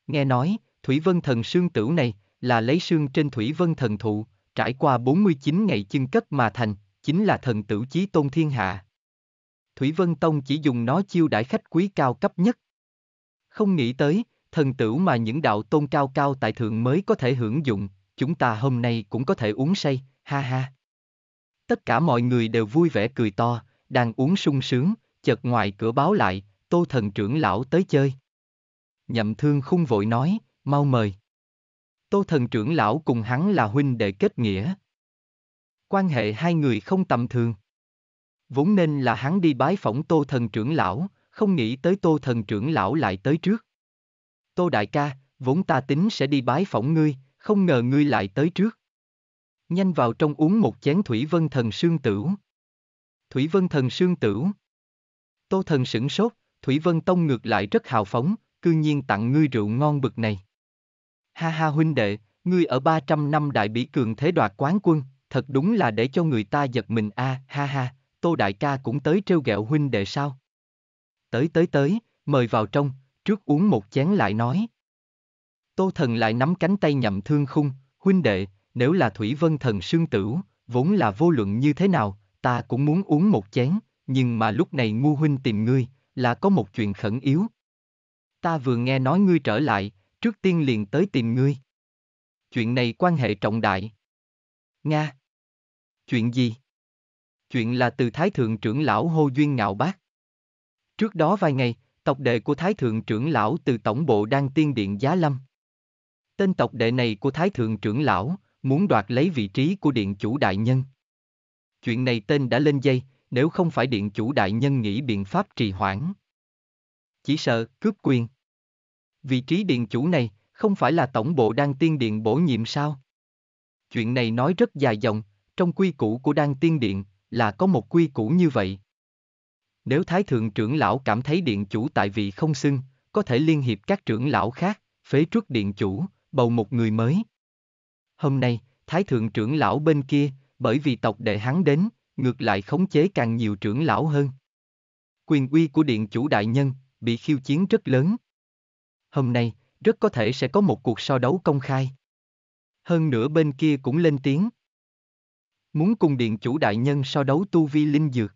Nghe nói, thủy vân thần sương tửu này là lấy sương trên thủy vân thần thụ, trải qua 49 ngày chân cất mà thành, chính là thần tửu chí tôn thiên hạ. Thủy Vân Tông chỉ dùng nó chiêu đãi khách quý cao cấp nhất. Không nghĩ tới, thần tửu mà những đạo tôn cao cao tại thượng mới có thể hưởng dụng, chúng ta hôm nay cũng có thể uống say, ha ha. Tất cả mọi người đều vui vẻ cười to, đang uống sung sướng, chợt ngoài cửa báo lại, tô thần trưởng lão tới chơi. Nhậm thương khung vội nói, mau mời. Tô thần trưởng lão cùng hắn là huynh đệ kết nghĩa. Quan hệ hai người không tầm thường. Vốn nên là hắn đi bái phỏng tô thần trưởng lão, không nghĩ tới tô thần trưởng lão lại tới trước. Tô Đại ca, vốn ta tính sẽ đi bái phỏng ngươi, không ngờ ngươi lại tới trước. Nhanh vào trong uống một chén Thủy Vân Thần Sương Tửu. Thủy Vân Thần Sương Tửu. Tô Thần sửng sốt, Thủy Vân Tông ngược lại rất hào phóng, cư nhiên tặng ngươi rượu ngon bực này. Ha ha huynh đệ, ngươi ở 300 năm đại bỉ cường thế đoạt quán quân, thật đúng là để cho người ta giật mình a, à, ha ha, Tô đại ca cũng tới trêu ghẹo huynh đệ sao? Tới tới tới, mời vào trong, trước uống một chén lại nói. Tô thần lại nắm cánh tay nhậm thương khung, huynh đệ, nếu là Thủy Vân thần sương tửu, vốn là vô luận như thế nào, ta cũng muốn uống một chén, nhưng mà lúc này ngu huynh tìm ngươi, là có một chuyện khẩn yếu. Ta vừa nghe nói ngươi trở lại, trước tiên liền tới tìm ngươi. Chuyện này quan hệ trọng đại. Nga. Chuyện gì? Chuyện là từ Thái Thượng trưởng lão Hô Duyên Ngạo Bác. Trước đó vài ngày, Tộc đệ của Thái Thượng trưởng lão từ tổng bộ Đan Tiên Điện Giá Lâm. Tên tộc đệ này của Thái Thượng trưởng lão, muốn đoạt lấy vị trí của điện chủ đại nhân. Chuyện này tên đã lên dây, nếu không phải điện chủ đại nhân nghĩ biện pháp trì hoãn. Chỉ sợ, cướp quyền. Vị trí điện chủ này, không phải là tổng bộ Đan Tiên Điện bổ nhiệm sao? Chuyện này nói rất dài dòng, trong quy củ của Đan Tiên Điện, là có một quy củ như vậy, nếu Thái Thượng trưởng lão cảm thấy điện chủ tại vị không xưng, có thể liên hiệp các trưởng lão khác, phế truất điện chủ, bầu một người mới. Hôm nay, Thái Thượng trưởng lão bên kia, bởi vì tộc đệ hắn đến, ngược lại khống chế càng nhiều trưởng lão hơn. Quyền uy của điện chủ đại nhân bị khiêu chiến rất lớn. Hôm nay, rất có thể sẽ có một cuộc so đấu công khai. Hơn nữa bên kia cũng lên tiếng. Muốn cùng điện chủ đại nhân so đấu tu vi linh dược.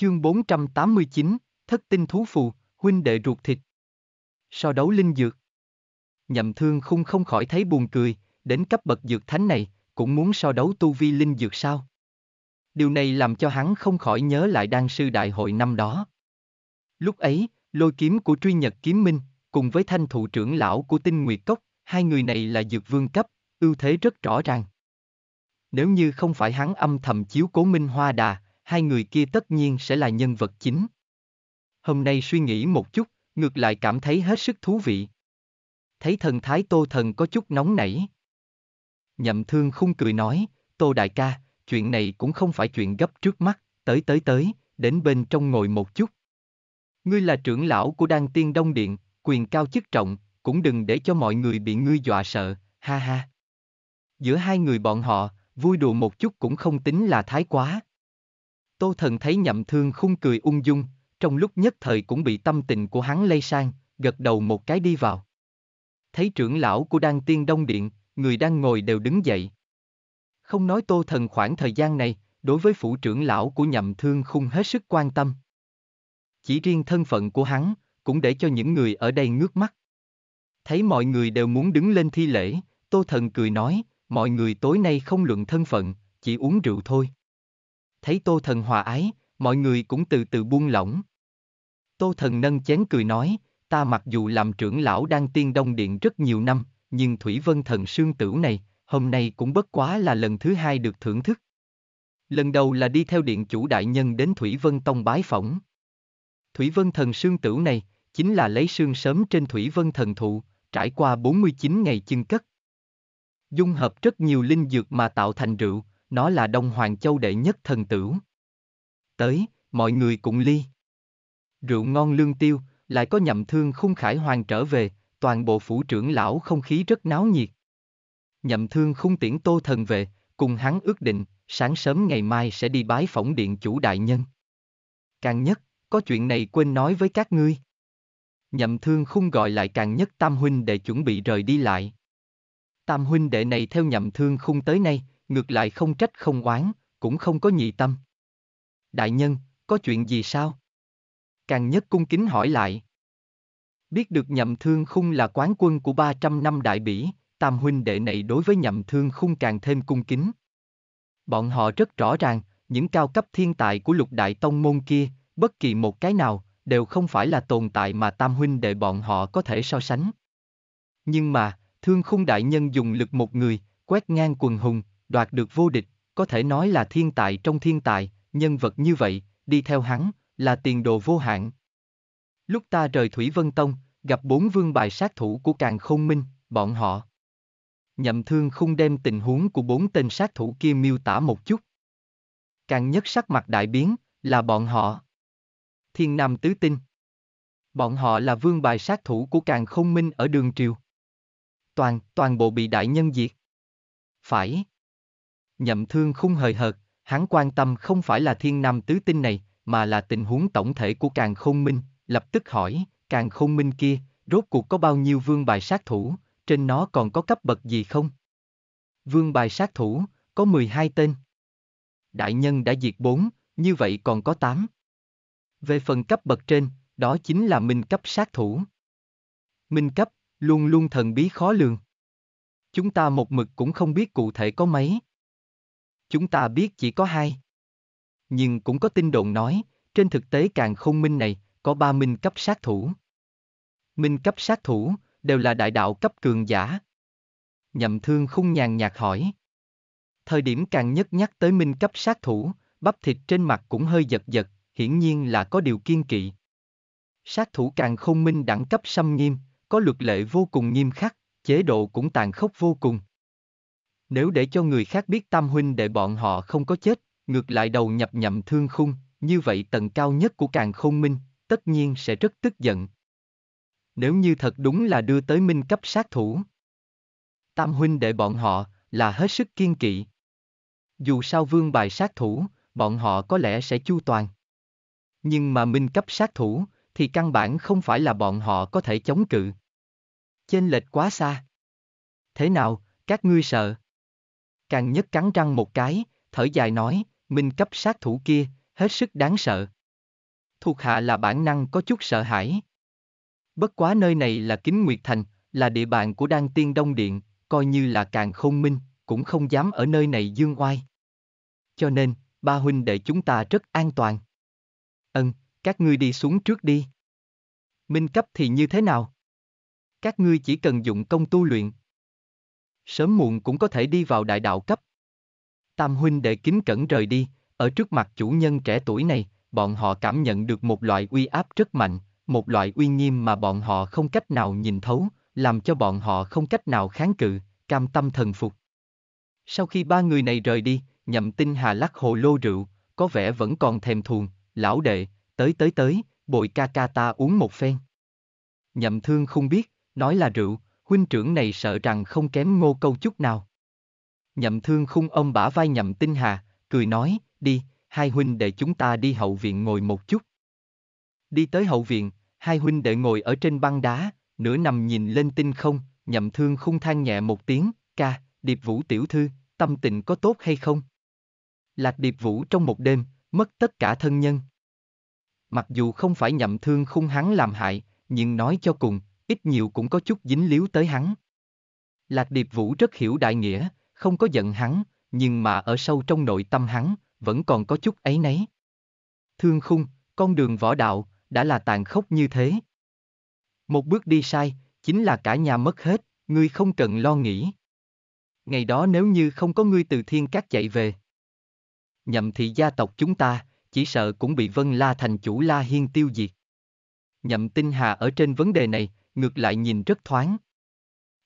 Chương 489, Thất tinh thú phù, huynh đệ ruột thịt. So đấu linh dược. Nhậm thương khung không khỏi thấy buồn cười, đến cấp bậc dược thánh này, cũng muốn so đấu tu vi linh dược sao. Điều này làm cho hắn không khỏi nhớ lại đan sư đại hội năm đó. Lúc ấy, lôi kiếm của truy nhật kiếm minh, cùng với thanh thủ trưởng lão của tinh nguyệt cốc, hai người này là dược vương cấp, ưu thế rất rõ ràng. Nếu như không phải hắn âm thầm chiếu cố minh hoa đà, hai người kia tất nhiên sẽ là nhân vật chính. Hôm nay suy nghĩ một chút, ngược lại cảm thấy hết sức thú vị. Thấy thần thái Tô Thần có chút nóng nảy. Nhậm Thương khung cười nói, Tô Đại ca, chuyện này cũng không phải chuyện gấp trước mắt, tới tới tới, đến bên trong ngồi một chút. Ngươi là trưởng lão của Đan Tiên Đông Điện, quyền cao chức trọng, cũng đừng để cho mọi người bị ngươi dọa sợ, ha ha. Giữa hai người bọn họ, vui đùa một chút cũng không tính là thái quá. Tô Thần thấy nhậm thương khung cười ung dung, trong lúc nhất thời cũng bị tâm tình của hắn lây sang, gật đầu một cái đi vào. Thấy trưởng lão của Đan Tiên Đông Điện, người đang ngồi đều đứng dậy. Không nói Tô Thần khoảng thời gian này, đối với phủ trưởng lão của nhậm thương khung hết sức quan tâm. Chỉ riêng thân phận của hắn, cũng để cho những người ở đây ngước mắt. Thấy mọi người đều muốn đứng lên thi lễ, Tô Thần cười nói, mọi người tối nay không luận thân phận, chỉ uống rượu thôi thấy tô thần hòa ái, mọi người cũng từ từ buông lỏng. Tô thần nâng chén cười nói, ta mặc dù làm trưởng lão đang tiên đông điện rất nhiều năm, nhưng Thủy Vân thần sương tửu này, hôm nay cũng bất quá là lần thứ hai được thưởng thức. Lần đầu là đi theo điện chủ đại nhân đến Thủy Vân Tông bái phỏng. Thủy Vân thần sương tửu này, chính là lấy sương sớm trên Thủy Vân thần thụ, trải qua 49 ngày chưng cất. Dung hợp rất nhiều linh dược mà tạo thành rượu, nó là Đông Hoàng Châu đệ nhất thần tửu. Tới, mọi người cùng ly. Rượu ngon lương tiêu, lại có nhậm thương khung khải hoàng trở về, toàn bộ phủ trưởng lão không khí rất náo nhiệt. Nhậm thương khung tiễn tô thần về, cùng hắn ước định, sáng sớm ngày mai sẽ đi bái phỏng điện chủ đại nhân. Càng nhất, có chuyện này quên nói với các ngươi. Nhậm thương khung gọi lại càng nhất tam huynh để chuẩn bị rời đi lại. Tam huynh đệ này theo nhậm thương khung tới nay, ngược lại không trách không oán, cũng không có nhị tâm. Đại nhân, có chuyện gì sao? Càng nhất cung kính hỏi lại. Biết được nhậm thương khung là quán quân của 300 năm đại bỉ, tam huynh đệ này đối với nhậm thương khung càng thêm cung kính. Bọn họ rất rõ ràng, những cao cấp thiên tài của lục đại tông môn kia, bất kỳ một cái nào, đều không phải là tồn tại mà tam huynh đệ bọn họ có thể so sánh. Nhưng mà, thương khung đại nhân dùng lực một người, quét ngang quần hùng, đoạt được vô địch, có thể nói là thiên tài trong thiên tài, nhân vật như vậy, đi theo hắn, là tiền đồ vô hạn. Lúc ta rời Thủy Vân Tông, gặp bốn vương bài sát thủ của Càng không Minh, bọn họ. Nhậm thương không đem tình huống của bốn tên sát thủ kia miêu tả một chút. Càng nhất sắc mặt đại biến, là bọn họ. Thiên Nam Tứ Tinh. Bọn họ là vương bài sát thủ của Càng không Minh ở đường triều. Toàn, toàn bộ bị đại nhân diệt. Phải. Nhậm thương không hời hợt, hắn quan tâm không phải là thiên nam tứ tinh này, mà là tình huống tổng thể của càng khôn minh, lập tức hỏi, càng khôn minh kia, rốt cuộc có bao nhiêu vương bài sát thủ, trên nó còn có cấp bậc gì không? Vương bài sát thủ, có 12 tên. Đại nhân đã diệt 4, như vậy còn có 8. Về phần cấp bậc trên, đó chính là minh cấp sát thủ. Minh cấp, luôn luôn thần bí khó lường. Chúng ta một mực cũng không biết cụ thể có mấy, chúng ta biết chỉ có hai. Nhưng cũng có tin đồn nói, trên thực tế càng không minh này, có ba minh cấp sát thủ. Minh cấp sát thủ, đều là đại đạo cấp cường giả. Nhậm thương khung nhàn nhạt hỏi. Thời điểm càng nhất nhắc tới minh cấp sát thủ, bắp thịt trên mặt cũng hơi giật giật, hiển nhiên là có điều kiên kỵ. Sát thủ càng không minh đẳng cấp xâm nghiêm, có luật lệ vô cùng nghiêm khắc, chế độ cũng tàn khốc vô cùng, nếu để cho người khác biết tam huynh để bọn họ không có chết, ngược lại đầu nhập nhậm thương khung, như vậy tầng cao nhất của càng khôn minh, tất nhiên sẽ rất tức giận. Nếu như thật đúng là đưa tới minh cấp sát thủ. Tam huynh để bọn họ là hết sức kiên kỵ. Dù sao vương bài sát thủ, bọn họ có lẽ sẽ chu toàn. Nhưng mà minh cấp sát thủ, thì căn bản không phải là bọn họ có thể chống cự. trên lệch quá xa. Thế nào, các ngươi sợ? càng nhất cắn răng một cái, thở dài nói, minh cấp sát thủ kia, hết sức đáng sợ. Thuộc hạ là bản năng có chút sợ hãi. Bất quá nơi này là Kính Nguyệt Thành, là địa bàn của Đan Tiên Đông Điện, coi như là càng khôn minh, cũng không dám ở nơi này dương oai. Cho nên, ba huynh đệ chúng ta rất an toàn. Ân, các ngươi đi xuống trước đi. Minh cấp thì như thế nào? Các ngươi chỉ cần dụng công tu luyện, sớm muộn cũng có thể đi vào đại đạo cấp. Tam huynh đệ kính cẩn rời đi, ở trước mặt chủ nhân trẻ tuổi này, bọn họ cảm nhận được một loại uy áp rất mạnh, một loại uy nghiêm mà bọn họ không cách nào nhìn thấu, làm cho bọn họ không cách nào kháng cự, cam tâm thần phục. Sau khi ba người này rời đi, nhậm tinh hà lắc hồ lô rượu, có vẻ vẫn còn thèm thuồng, lão đệ, tới tới tới, bội ca ca ta uống một phen. Nhậm thương không biết, nói là rượu, huynh trưởng này sợ rằng không kém ngô câu chút nào. Nhậm thương khung ông bả vai nhậm tinh hà, cười nói, đi, hai huynh đệ chúng ta đi hậu viện ngồi một chút. Đi tới hậu viện, hai huynh đệ ngồi ở trên băng đá, nửa nằm nhìn lên tinh không, nhậm thương khung than nhẹ một tiếng, ca, điệp vũ tiểu thư, tâm tình có tốt hay không? Lạc điệp vũ trong một đêm, mất tất cả thân nhân. Mặc dù không phải nhậm thương khung hắn làm hại, nhưng nói cho cùng, ít nhiều cũng có chút dính líu tới hắn. Lạc Điệp Vũ rất hiểu đại nghĩa, không có giận hắn, nhưng mà ở sâu trong nội tâm hắn, vẫn còn có chút ấy nấy. Thương khung, con đường võ đạo, đã là tàn khốc như thế. Một bước đi sai, chính là cả nhà mất hết, ngươi không cần lo nghĩ. Ngày đó nếu như không có ngươi từ thiên các chạy về. Nhậm thị gia tộc chúng ta, chỉ sợ cũng bị Vân La thành chủ La Hiên tiêu diệt. Nhậm Tinh Hà ở trên vấn đề này, ngược lại nhìn rất thoáng.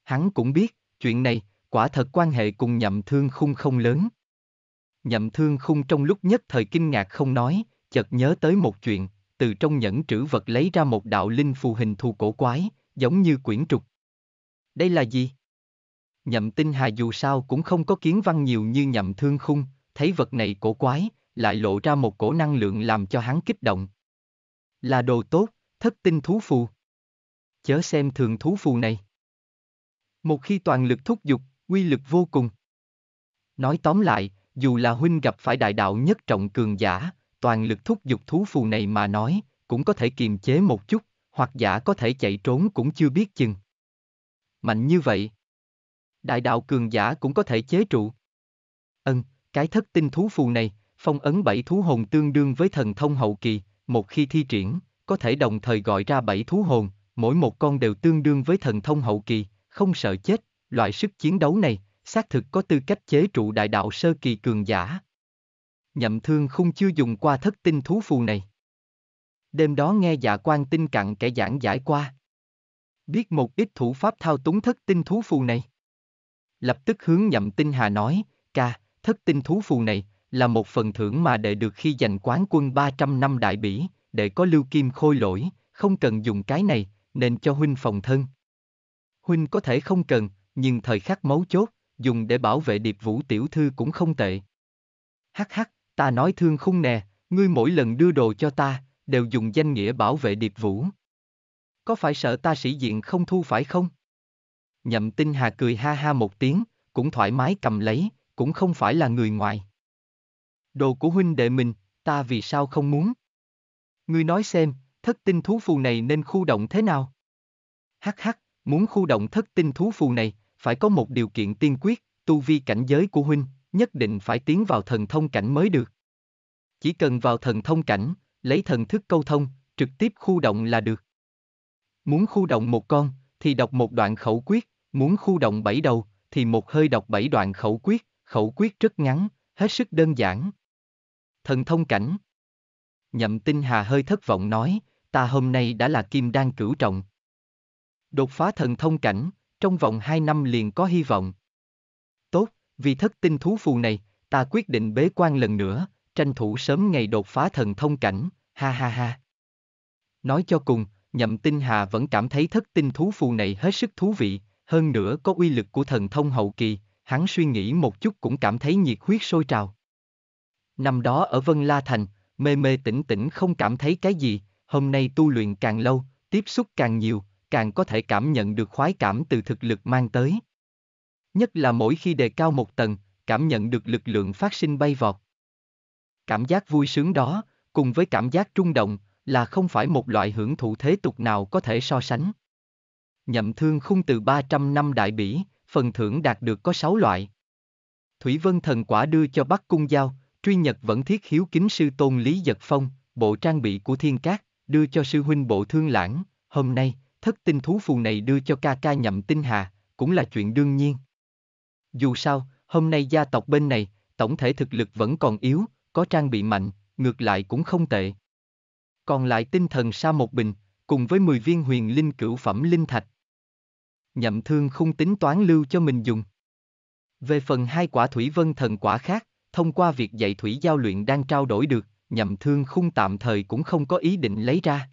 Hắn cũng biết, chuyện này, quả thật quan hệ cùng nhậm thương khung không lớn. Nhậm thương khung trong lúc nhất thời kinh ngạc không nói, chợt nhớ tới một chuyện, từ trong nhẫn trữ vật lấy ra một đạo linh phù hình thù cổ quái, giống như quyển trục. Đây là gì? Nhậm tinh hà dù sao cũng không có kiến văn nhiều như nhậm thương khung, thấy vật này cổ quái, lại lộ ra một cổ năng lượng làm cho hắn kích động. Là đồ tốt, thất tinh thú phù chớ xem thường thú phù này. Một khi toàn lực thúc giục, quy lực vô cùng. Nói tóm lại, dù là huynh gặp phải đại đạo nhất trọng cường giả, toàn lực thúc giục thú phù này mà nói, cũng có thể kiềm chế một chút, hoặc giả có thể chạy trốn cũng chưa biết chừng. Mạnh như vậy, đại đạo cường giả cũng có thể chế trụ. Ân, cái thất tinh thú phù này, phong ấn bảy thú hồn tương đương với thần thông hậu kỳ, một khi thi triển, có thể đồng thời gọi ra bảy thú hồn, mỗi một con đều tương đương với thần thông hậu kỳ, không sợ chết, loại sức chiến đấu này, xác thực có tư cách chế trụ đại đạo sơ kỳ cường giả. Nhậm thương không chưa dùng qua thất tinh thú phù này. Đêm đó nghe dạ quan tinh cặn kẻ giảng giải qua. Biết một ít thủ pháp thao túng thất tinh thú phù này. Lập tức hướng nhậm tinh hà nói, ca, thất tinh thú phù này, là một phần thưởng mà đệ được khi giành quán quân 300 năm đại bỉ, để có lưu kim khôi lỗi, không cần dùng cái này, nên cho huynh phòng thân. Huynh có thể không cần, nhưng thời khắc mấu chốt, dùng để bảo vệ điệp vũ tiểu thư cũng không tệ. Hắc hắc, ta nói thương khung nè, ngươi mỗi lần đưa đồ cho ta, đều dùng danh nghĩa bảo vệ điệp vũ. Có phải sợ ta sĩ diện không thu phải không? Nhậm tinh hà cười ha ha một tiếng, cũng thoải mái cầm lấy, cũng không phải là người ngoài. Đồ của huynh đệ mình, ta vì sao không muốn? Ngươi nói xem, thất tinh thú phù này nên khu động thế nào? Hắc hắc, muốn khu động thất tinh thú phù này, phải có một điều kiện tiên quyết, tu vi cảnh giới của huynh, nhất định phải tiến vào thần thông cảnh mới được. Chỉ cần vào thần thông cảnh, lấy thần thức câu thông, trực tiếp khu động là được. Muốn khu động một con, thì đọc một đoạn khẩu quyết, muốn khu động bảy đầu, thì một hơi đọc bảy đoạn khẩu quyết, khẩu quyết rất ngắn, hết sức đơn giản. Thần thông cảnh Nhậm tinh hà hơi thất vọng nói, ta hôm nay đã là kim đan cửu trọng. Đột phá thần thông cảnh, trong vòng hai năm liền có hy vọng. Tốt, vì thất tinh thú phù này, ta quyết định bế quan lần nữa, tranh thủ sớm ngày đột phá thần thông cảnh, ha ha ha. Nói cho cùng, nhậm tinh hà vẫn cảm thấy thất tinh thú phù này hết sức thú vị, hơn nữa có uy lực của thần thông hậu kỳ, hắn suy nghĩ một chút cũng cảm thấy nhiệt huyết sôi trào. Năm đó ở Vân La Thành, mê mê tỉnh tỉnh không cảm thấy cái gì, Hôm nay tu luyện càng lâu, tiếp xúc càng nhiều, càng có thể cảm nhận được khoái cảm từ thực lực mang tới. Nhất là mỗi khi đề cao một tầng, cảm nhận được lực lượng phát sinh bay vọt. Cảm giác vui sướng đó, cùng với cảm giác trung động, là không phải một loại hưởng thụ thế tục nào có thể so sánh. Nhậm thương khung từ 300 năm đại bỉ, phần thưởng đạt được có 6 loại. Thủy Vân Thần Quả đưa cho Bắc Cung Giao, truy nhật vẫn thiết hiếu kính sư tôn Lý Giật Phong, bộ trang bị của Thiên Cát, đưa cho sư huynh bộ thương lãng, hôm nay, thất tinh thú phù này đưa cho ca ca nhậm tinh hà, cũng là chuyện đương nhiên. Dù sao, hôm nay gia tộc bên này, tổng thể thực lực vẫn còn yếu, có trang bị mạnh, ngược lại cũng không tệ. Còn lại tinh thần sa một bình, cùng với 10 viên huyền linh cửu phẩm linh thạch. Nhậm thương không tính toán lưu cho mình dùng. Về phần hai quả thủy vân thần quả khác, thông qua việc dạy thủy giao luyện đang trao đổi được, Nhậm thương khung tạm thời cũng không có ý định lấy ra.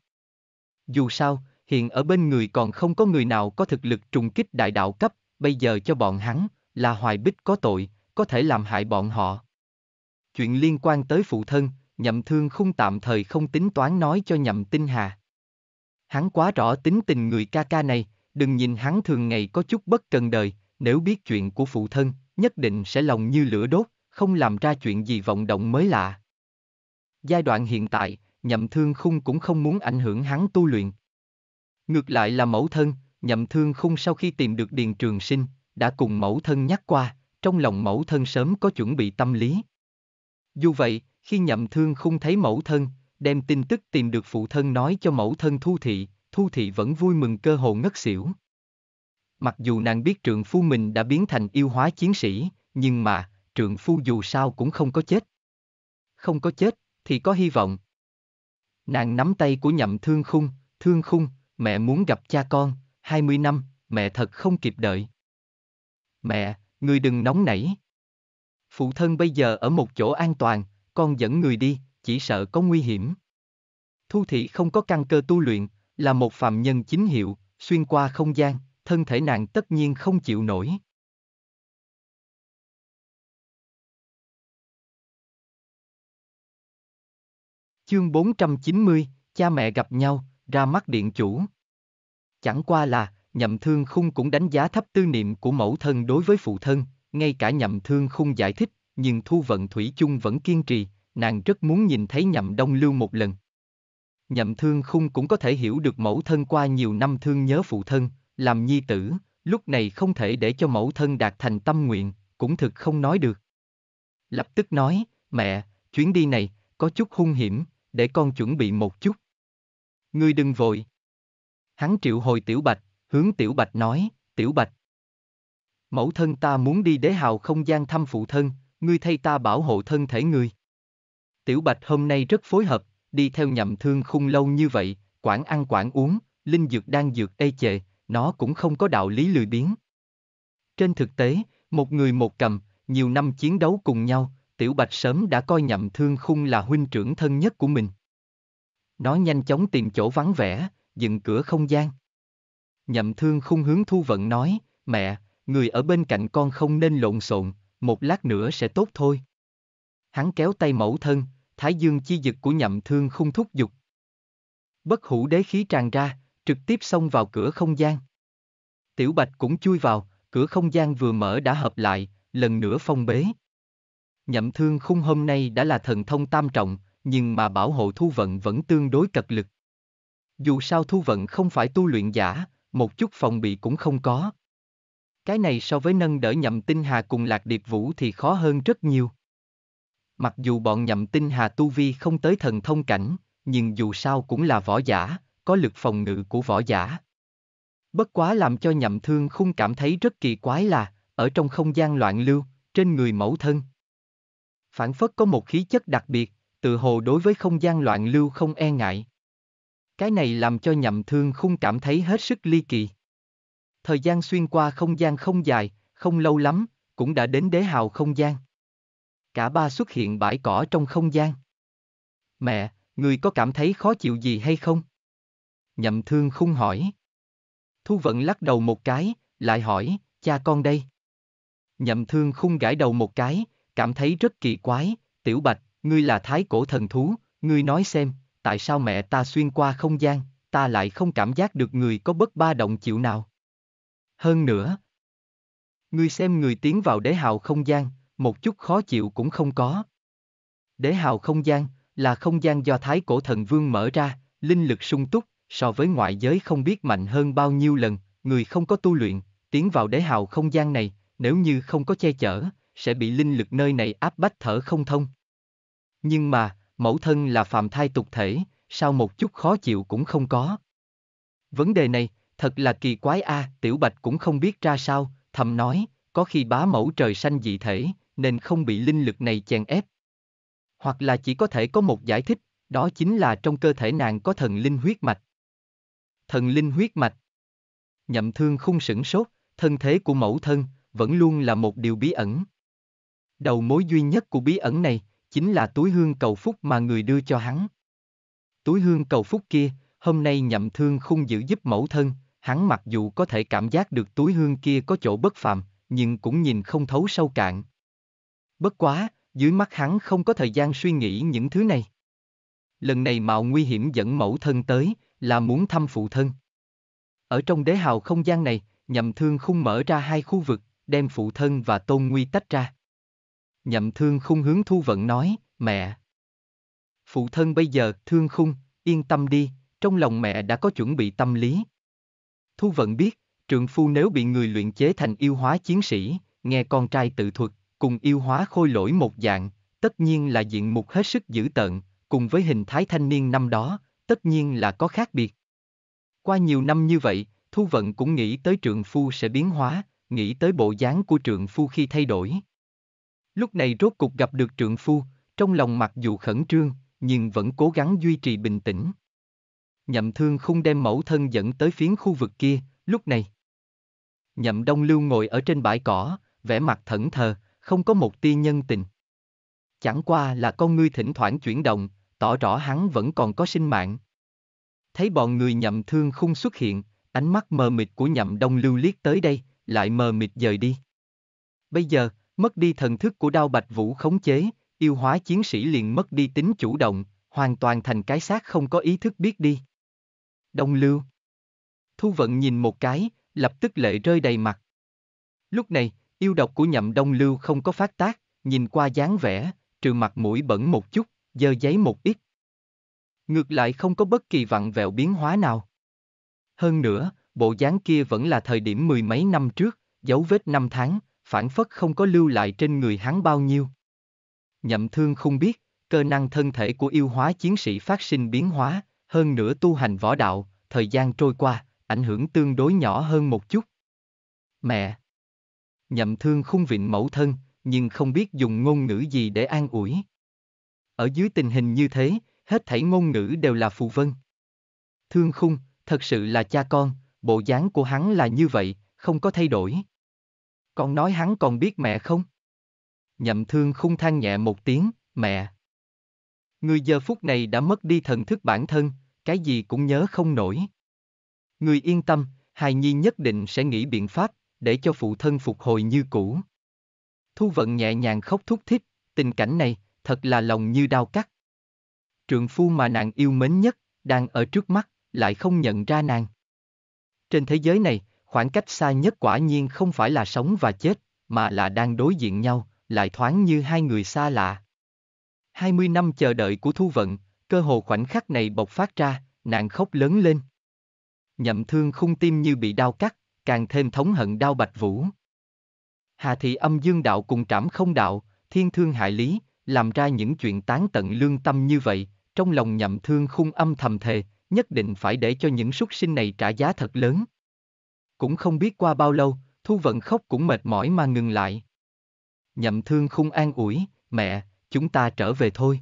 Dù sao, hiện ở bên người còn không có người nào có thực lực trùng kích đại đạo cấp, bây giờ cho bọn hắn, là hoài bích có tội, có thể làm hại bọn họ. Chuyện liên quan tới phụ thân, nhậm thương khung tạm thời không tính toán nói cho nhậm tinh hà. Hắn quá rõ tính tình người ca ca này, đừng nhìn hắn thường ngày có chút bất cần đời, nếu biết chuyện của phụ thân, nhất định sẽ lòng như lửa đốt, không làm ra chuyện gì vọng động mới lạ. Giai đoạn hiện tại, nhậm thương khung cũng không muốn ảnh hưởng hắn tu luyện. Ngược lại là mẫu thân, nhậm thương khung sau khi tìm được Điền Trường Sinh, đã cùng mẫu thân nhắc qua, trong lòng mẫu thân sớm có chuẩn bị tâm lý. Dù vậy, khi nhậm thương khung thấy mẫu thân, đem tin tức tìm được phụ thân nói cho mẫu thân Thu Thị, Thu Thị vẫn vui mừng cơ hồ ngất xỉu. Mặc dù nàng biết trượng phu mình đã biến thành yêu hóa chiến sĩ, nhưng mà, trượng phu dù sao cũng không có chết. Không có chết, thì có hy vọng. Nàng nắm tay của nhậm thương khung, thương khung, mẹ muốn gặp cha con, 20 năm, mẹ thật không kịp đợi. Mẹ, người đừng nóng nảy. Phụ thân bây giờ ở một chỗ an toàn, con dẫn người đi, chỉ sợ có nguy hiểm. Thu thị không có căn cơ tu luyện, là một phàm nhân chính hiệu, xuyên qua không gian, thân thể nàng tất nhiên không chịu nổi. Chương 490, cha mẹ gặp nhau, ra mắt điện chủ. Chẳng qua là, nhậm thương khung cũng đánh giá thấp tư niệm của mẫu thân đối với phụ thân, ngay cả nhậm thương khung giải thích, nhưng thu vận thủy chung vẫn kiên trì, nàng rất muốn nhìn thấy nhậm đông lưu một lần. Nhậm thương khung cũng có thể hiểu được mẫu thân qua nhiều năm thương nhớ phụ thân, làm nhi tử, lúc này không thể để cho mẫu thân đạt thành tâm nguyện, cũng thực không nói được. Lập tức nói, mẹ, chuyến đi này, có chút hung hiểm, để con chuẩn bị một chút. Ngươi đừng vội. Hắn triệu hồi Tiểu Bạch, hướng Tiểu Bạch nói, Tiểu Bạch. Mẫu thân ta muốn đi đế hào không gian thăm phụ thân, ngươi thay ta bảo hộ thân thể ngươi. Tiểu Bạch hôm nay rất phối hợp, đi theo nhậm thương khung lâu như vậy, quản ăn quản uống, linh dược đang dược ê chệ, nó cũng không có đạo lý lười biếng. Trên thực tế, một người một cầm, nhiều năm chiến đấu cùng nhau, Tiểu Bạch sớm đã coi nhậm thương khung là huynh trưởng thân nhất của mình. Nó nhanh chóng tìm chỗ vắng vẻ, dựng cửa không gian. Nhậm thương khung hướng thu vận nói, mẹ, người ở bên cạnh con không nên lộn xộn, một lát nữa sẽ tốt thôi. Hắn kéo tay mẫu thân, thái dương chi dực của nhậm thương khung thúc giục. Bất hủ đế khí tràn ra, trực tiếp xông vào cửa không gian. Tiểu Bạch cũng chui vào, cửa không gian vừa mở đã hợp lại, lần nữa phong bế, Nhậm thương khung hôm nay đã là thần thông tam trọng, nhưng mà bảo hộ thu vận vẫn tương đối cật lực. Dù sao thu vận không phải tu luyện giả, một chút phòng bị cũng không có. Cái này so với nâng đỡ nhậm tinh hà cùng lạc điệp vũ thì khó hơn rất nhiều. Mặc dù bọn nhậm tinh hà tu vi không tới thần thông cảnh, nhưng dù sao cũng là võ giả, có lực phòng ngự của võ giả. Bất quá làm cho nhậm thương khung cảm thấy rất kỳ quái là, ở trong không gian loạn lưu, trên người mẫu thân, phản phất có một khí chất đặc biệt, tự hồ đối với không gian loạn lưu không e ngại. Cái này làm cho nhậm thương Khung cảm thấy hết sức ly kỳ. Thời gian xuyên qua không gian không dài, không lâu lắm, cũng đã đến đế hào không gian. Cả ba xuất hiện bãi cỏ trong không gian. Mẹ, người có cảm thấy khó chịu gì hay không? Nhậm thương Khung hỏi. Thu vận lắc đầu một cái, lại hỏi, cha con đây. Nhậm thương Khung gãi đầu một cái, cảm thấy rất kỳ quái, tiểu bạch, ngươi là thái cổ thần thú, ngươi nói xem, tại sao mẹ ta xuyên qua không gian, ta lại không cảm giác được người có bất ba động chịu nào. Hơn nữa, ngươi xem người tiến vào đế hào không gian, một chút khó chịu cũng không có. Đế hào không gian là không gian do thái cổ thần vương mở ra, linh lực sung túc, so với ngoại giới không biết mạnh hơn bao nhiêu lần, người không có tu luyện, tiến vào đế hào không gian này, nếu như không có che chở, sẽ bị linh lực nơi này áp bách thở không thông. Nhưng mà, mẫu thân là phàm thai tục thể, sao một chút khó chịu cũng không có. Vấn đề này, thật là kỳ quái a, à, tiểu bạch cũng không biết ra sao, thầm nói, có khi bá mẫu trời xanh dị thể, nên không bị linh lực này chèn ép. Hoặc là chỉ có thể có một giải thích, đó chính là trong cơ thể nàng có thần linh huyết mạch. Thần linh huyết mạch. Nhậm thương không sửng sốt, thân thế của mẫu thân, vẫn luôn là một điều bí ẩn. Đầu mối duy nhất của bí ẩn này, chính là túi hương cầu phúc mà người đưa cho hắn. Túi hương cầu phúc kia, hôm nay nhậm thương khung giữ giúp mẫu thân, hắn mặc dù có thể cảm giác được túi hương kia có chỗ bất phàm, nhưng cũng nhìn không thấu sâu cạn. Bất quá, dưới mắt hắn không có thời gian suy nghĩ những thứ này. Lần này mạo nguy hiểm dẫn mẫu thân tới, là muốn thăm phụ thân. Ở trong đế hào không gian này, nhậm thương khung mở ra hai khu vực, đem phụ thân và tôn nguy tách ra nhậm thương khung hướng thu vận nói, mẹ. Phụ thân bây giờ, thương khung, yên tâm đi, trong lòng mẹ đã có chuẩn bị tâm lý. Thu vận biết, trượng phu nếu bị người luyện chế thành yêu hóa chiến sĩ, nghe con trai tự thuật, cùng yêu hóa khôi lỗi một dạng, tất nhiên là diện mục hết sức dữ tợn, cùng với hình thái thanh niên năm đó, tất nhiên là có khác biệt. Qua nhiều năm như vậy, Thu Vận cũng nghĩ tới trượng phu sẽ biến hóa, nghĩ tới bộ dáng của trượng phu khi thay đổi. Lúc này rốt cục gặp được trượng phu, trong lòng mặc dù khẩn trương, nhưng vẫn cố gắng duy trì bình tĩnh. Nhậm thương không đem mẫu thân dẫn tới phiến khu vực kia, lúc này. Nhậm đông lưu ngồi ở trên bãi cỏ, vẻ mặt thẫn thờ, không có một tia nhân tình. Chẳng qua là con ngươi thỉnh thoảng chuyển động, tỏ rõ hắn vẫn còn có sinh mạng. Thấy bọn người nhậm thương không xuất hiện, ánh mắt mờ mịt của nhậm đông lưu liếc tới đây, lại mờ mịt dời đi. Bây giờ, Mất đi thần thức của đao bạch vũ khống chế, yêu hóa chiến sĩ liền mất đi tính chủ động, hoàn toàn thành cái xác không có ý thức biết đi. Đông lưu. Thu vận nhìn một cái, lập tức lệ rơi đầy mặt. Lúc này, yêu độc của nhậm đông lưu không có phát tác, nhìn qua dáng vẻ, trừ mặt mũi bẩn một chút, dơ giấy một ít. Ngược lại không có bất kỳ vặn vẹo biến hóa nào. Hơn nữa, bộ dáng kia vẫn là thời điểm mười mấy năm trước, dấu vết năm tháng, phản phất không có lưu lại trên người hắn bao nhiêu. Nhậm thương không biết, cơ năng thân thể của yêu hóa chiến sĩ phát sinh biến hóa, hơn nữa tu hành võ đạo, thời gian trôi qua, ảnh hưởng tương đối nhỏ hơn một chút. Mẹ! Nhậm thương không vịn mẫu thân, nhưng không biết dùng ngôn ngữ gì để an ủi. Ở dưới tình hình như thế, hết thảy ngôn ngữ đều là phù vân. Thương khung, thật sự là cha con, bộ dáng của hắn là như vậy, không có thay đổi. Con nói hắn còn biết mẹ không? Nhậm thương không than nhẹ một tiếng, mẹ. Người giờ phút này đã mất đi thần thức bản thân, cái gì cũng nhớ không nổi. Người yên tâm, hài nhi nhất định sẽ nghĩ biện pháp, để cho phụ thân phục hồi như cũ. Thu vận nhẹ nhàng khóc thúc thích, tình cảnh này, thật là lòng như đau cắt. Trượng phu mà nàng yêu mến nhất, đang ở trước mắt, lại không nhận ra nàng. Trên thế giới này, khoảng cách xa nhất quả nhiên không phải là sống và chết, mà là đang đối diện nhau, lại thoáng như hai người xa lạ. 20 năm chờ đợi của Thu Vận, cơ hồ khoảnh khắc này bộc phát ra, nàng khóc lớn lên. Nhậm thương khung tim như bị đau cắt, càng thêm thống hận đau bạch vũ. Hà thị âm dương đạo cùng trảm không đạo, thiên thương hại lý, làm ra những chuyện tán tận lương tâm như vậy, trong lòng nhậm thương khung âm thầm thề, nhất định phải để cho những súc sinh này trả giá thật lớn. Cũng không biết qua bao lâu, Thu Vận khóc cũng mệt mỏi mà ngừng lại. Nhậm thương khung an ủi, mẹ, chúng ta trở về thôi.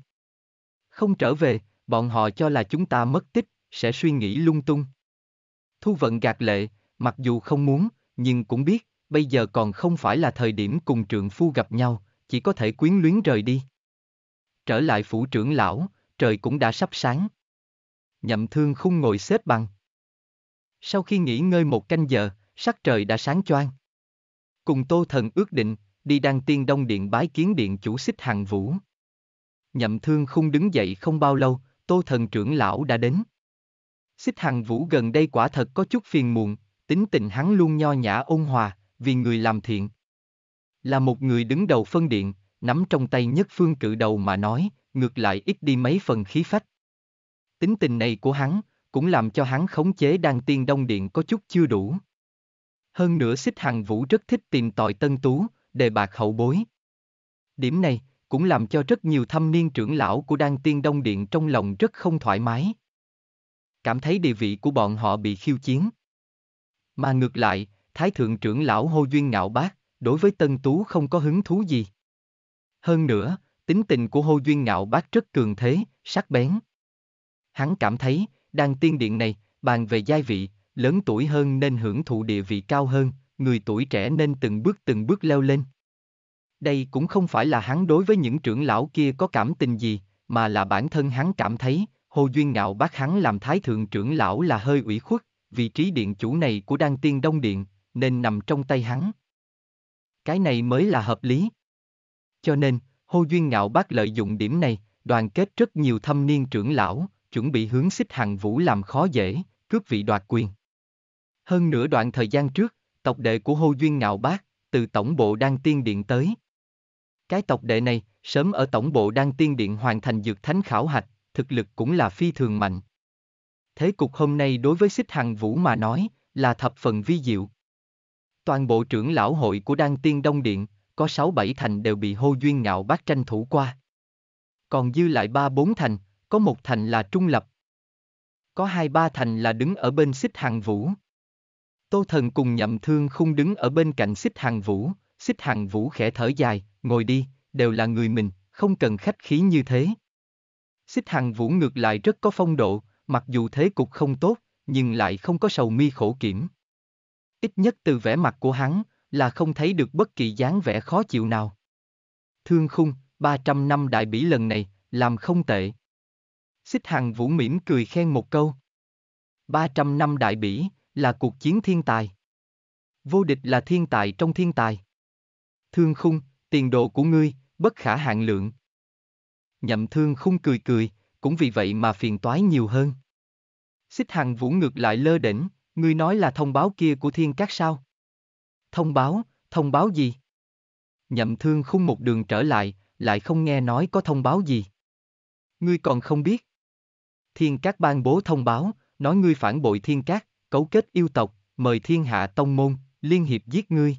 Không trở về, bọn họ cho là chúng ta mất tích, sẽ suy nghĩ lung tung. Thu Vận gạt lệ, mặc dù không muốn, nhưng cũng biết, bây giờ còn không phải là thời điểm cùng trượng phu gặp nhau, chỉ có thể quyến luyến rời đi. Trở lại phủ trưởng lão, trời cũng đã sắp sáng. Nhậm thương khung ngồi xếp bằng. Sau khi nghỉ ngơi một canh giờ, sắc trời đã sáng choang. Cùng Tô Thần ước định, đi đăng tiên đông điện bái kiến điện chủ xích hàng vũ. Nhậm thương không đứng dậy không bao lâu, Tô Thần trưởng lão đã đến. Xích hàng vũ gần đây quả thật có chút phiền muộn, tính tình hắn luôn nho nhã ôn hòa, vì người làm thiện. Là một người đứng đầu phân điện, nắm trong tay nhất phương cự đầu mà nói, ngược lại ít đi mấy phần khí phách. Tính tình này của hắn, cũng làm cho hắn khống chế đan tiên đông điện có chút chưa đủ. Hơn nữa xích Hằng vũ rất thích tìm tội tân tú, đề bạc hậu bối. Điểm này, cũng làm cho rất nhiều thâm niên trưởng lão của đan tiên đông điện trong lòng rất không thoải mái. Cảm thấy địa vị của bọn họ bị khiêu chiến. Mà ngược lại, thái thượng trưởng lão hô duyên ngạo bác, đối với tân tú không có hứng thú gì. Hơn nữa, tính tình của hô duyên ngạo bác rất cường thế, sắc bén. Hắn cảm thấy, Đăng tiên điện này, bàn về giai vị, lớn tuổi hơn nên hưởng thụ địa vị cao hơn, người tuổi trẻ nên từng bước từng bước leo lên. Đây cũng không phải là hắn đối với những trưởng lão kia có cảm tình gì, mà là bản thân hắn cảm thấy, Hồ Duyên Ngạo bắt hắn làm thái thượng trưởng lão là hơi ủy khuất, vị trí điện chủ này của Đan Tiên Đông Điện, nên nằm trong tay hắn. Cái này mới là hợp lý. Cho nên, Hồ Duyên Ngạo bắt lợi dụng điểm này, đoàn kết rất nhiều thâm niên trưởng lão, chuẩn bị hướng xích hằng vũ làm khó dễ, cướp vị đoạt quyền. Hơn nửa đoạn thời gian trước, tộc đệ của Hô Duyên Ngạo Bác, từ tổng bộ đang tiên điện tới. Cái tộc đệ này, sớm ở tổng bộ đang tiên điện hoàn thành dược thánh khảo hạch, thực lực cũng là phi thường mạnh. Thế cục hôm nay đối với xích hằng vũ mà nói, là thập phần vi diệu. Toàn bộ trưởng lão hội của Đan Tiên Đông Điện, có 6-7 thành đều bị hô duyên ngạo bác tranh thủ qua. Còn dư lại 3-4 thành, có một thành là trung lập. Có hai ba thành là đứng ở bên xích hàng vũ. Tô Thần cùng nhậm thương Khung đứng ở bên cạnh xích hàng vũ, xích hàng vũ khẽ thở dài, ngồi đi, đều là người mình, không cần khách khí như thế. Xích hàng vũ ngược lại rất có phong độ, mặc dù thế cục không tốt, nhưng lại không có sầu mi khổ kiểm. Ít nhất từ vẻ mặt của hắn, là không thấy được bất kỳ dáng vẻ khó chịu nào. Thương khung, 300 năm đại bỉ lần này, làm không tệ. Xích Hằng Vũ mỉm cười khen một câu. 300 năm đại bỉ, là cuộc chiến thiên tài. Vô địch là thiên tài trong thiên tài. Thương khung, tiền đồ của ngươi, bất khả hạn lượng. Nhậm thương khung cười cười, cũng vì vậy mà phiền toái nhiều hơn. Xích Hằng Vũ ngược lại lơ đỉnh, ngươi nói là thông báo kia của thiên các sao? Thông báo, thông báo gì? Nhậm thương khung một đường trở lại, lại không nghe nói có thông báo gì. Ngươi còn không biết. Thiên Các ban bố thông báo, nói ngươi phản bội Thiên Các, cấu kết yêu tộc, mời Thiên Hạ Tông Môn, liên hiệp giết ngươi.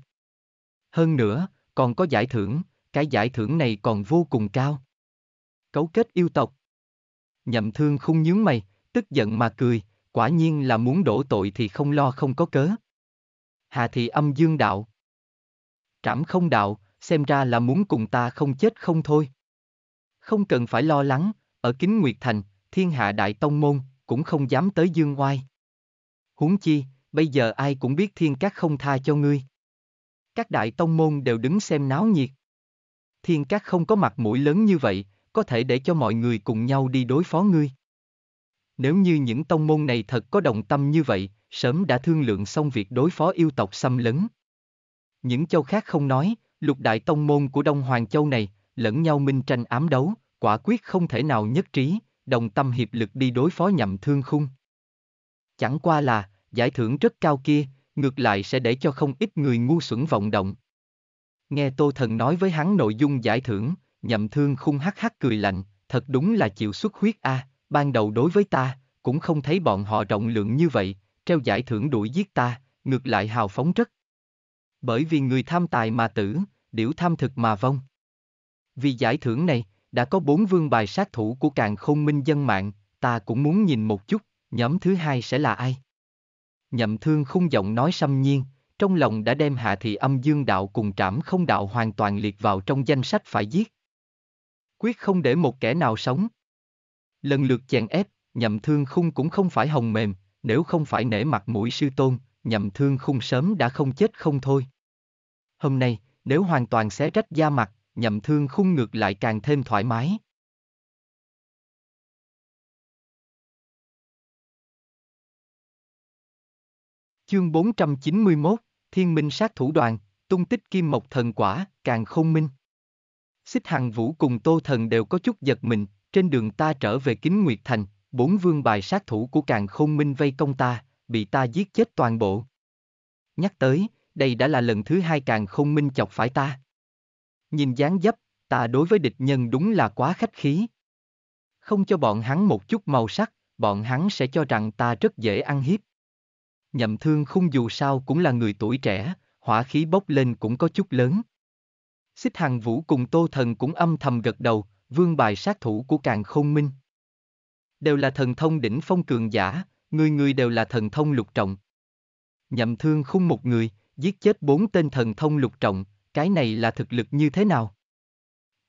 Hơn nữa, còn có giải thưởng, cái giải thưởng này còn vô cùng cao. Cấu kết yêu tộc. Nhậm thương không nhướng mày, tức giận mà cười, quả nhiên là muốn đổ tội thì không lo không có cớ. Hà thị âm dương đạo. Trảm không đạo, xem ra là muốn cùng ta không chết không thôi. Không cần phải lo lắng, ở kính Nguyệt Thành, thiên hạ đại tông môn, cũng không dám tới dương oai. Huống chi, bây giờ ai cũng biết thiên các không tha cho ngươi. Các đại tông môn đều đứng xem náo nhiệt. Thiên các không có mặt mũi lớn như vậy, có thể để cho mọi người cùng nhau đi đối phó ngươi. Nếu như những tông môn này thật có đồng tâm như vậy, sớm đã thương lượng xong việc đối phó yêu tộc xâm lấn. Những châu khác không nói, lục đại tông môn của Đông Hoàng Châu này, lẫn nhau minh tranh ám đấu, quả quyết không thể nào nhất trí, đồng tâm hiệp lực đi đối phó nhậm thương khung. Chẳng qua là, giải thưởng rất cao kia, ngược lại sẽ để cho không ít người ngu xuẩn vọng động. Nghe Tô Thần nói với hắn nội dung giải thưởng, nhậm thương khung hắc hắc cười lạnh, thật đúng là chịu xuất huyết a, à, ban đầu đối với ta, cũng không thấy bọn họ rộng lượng như vậy, treo giải thưởng đuổi giết ta, ngược lại hào phóng rất. Bởi vì người tham tài mà tử, điểu tham thực mà vong. Vì giải thưởng này, đã có bốn vương bài sát thủ của càng khôn minh dân mạng, ta cũng muốn nhìn một chút, nhóm thứ hai sẽ là ai? Nhậm thương Khung giọng nói xâm nhiên, trong lòng đã đem hạ thị âm dương đạo cùng trảm không đạo hoàn toàn liệt vào trong danh sách phải giết. Quyết không để một kẻ nào sống. Lần lượt chèn ép, nhậm thương khung cũng không phải hồng mềm, nếu không phải nể mặt mũi sư tôn, nhậm thương khung sớm đã không chết không thôi. Hôm nay, nếu hoàn toàn xé rách da mặt, nhằm thương khung ngược lại càng thêm thoải mái. Chương 491, Thiên Minh Sát Thủ Đoàn, Tung Tích Kim Mộc Thần Quả, Càng Không Minh. Xích Hằng Vũ cùng Tô Thần đều có chút giật mình, trên đường ta trở về Kính Nguyệt Thành, bốn vương bài sát thủ của Càng Không Minh vây công ta, bị ta giết chết toàn bộ. Nhắc tới, đây đã là lần thứ hai Càng Không Minh chọc phải ta. Nhìn dáng dấp, ta đối với địch nhân đúng là quá khách khí. Không cho bọn hắn một chút màu sắc, bọn hắn sẽ cho rằng ta rất dễ ăn hiếp. Nhậm thương khung dù sao cũng là người tuổi trẻ, hỏa khí bốc lên cũng có chút lớn. Xích hàng vũ cùng tô thần cũng âm thầm gật đầu, vương bài sát thủ của càng khôn minh. Đều là thần thông đỉnh phong cường giả, người người đều là thần thông lục trọng. Nhậm thương khung một người, giết chết bốn tên thần thông lục trọng, cái này là thực lực như thế nào?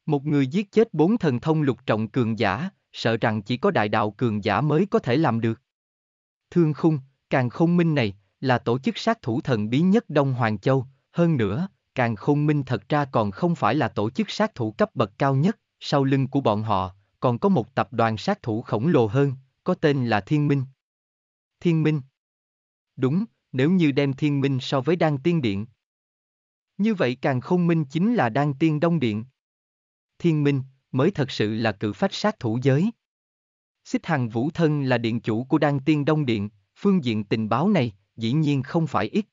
Một người giết chết bốn thần thông lục trọng cường giả, sợ rằng chỉ có đại đạo cường giả mới có thể làm được. Thương khung, càng khôn minh này, là tổ chức sát thủ thần bí nhất Đông Hoàng Châu, hơn nữa, càng khôn minh thật ra còn không phải là tổ chức sát thủ cấp bậc cao nhất, sau lưng của bọn họ, còn có một tập đoàn sát thủ khổng lồ hơn, có tên là Thiên Minh. Thiên Minh Đúng, nếu như đem Thiên Minh so với Đan Tiên Điện, như vậy càng không minh chính là đang tiên đông điện. Thiên minh, mới thật sự là cự phách sát thủ giới. Xích Hằng Vũ Thân là điện chủ của Đan Tiên Đông Điện, phương diện tình báo này, dĩ nhiên không phải ít.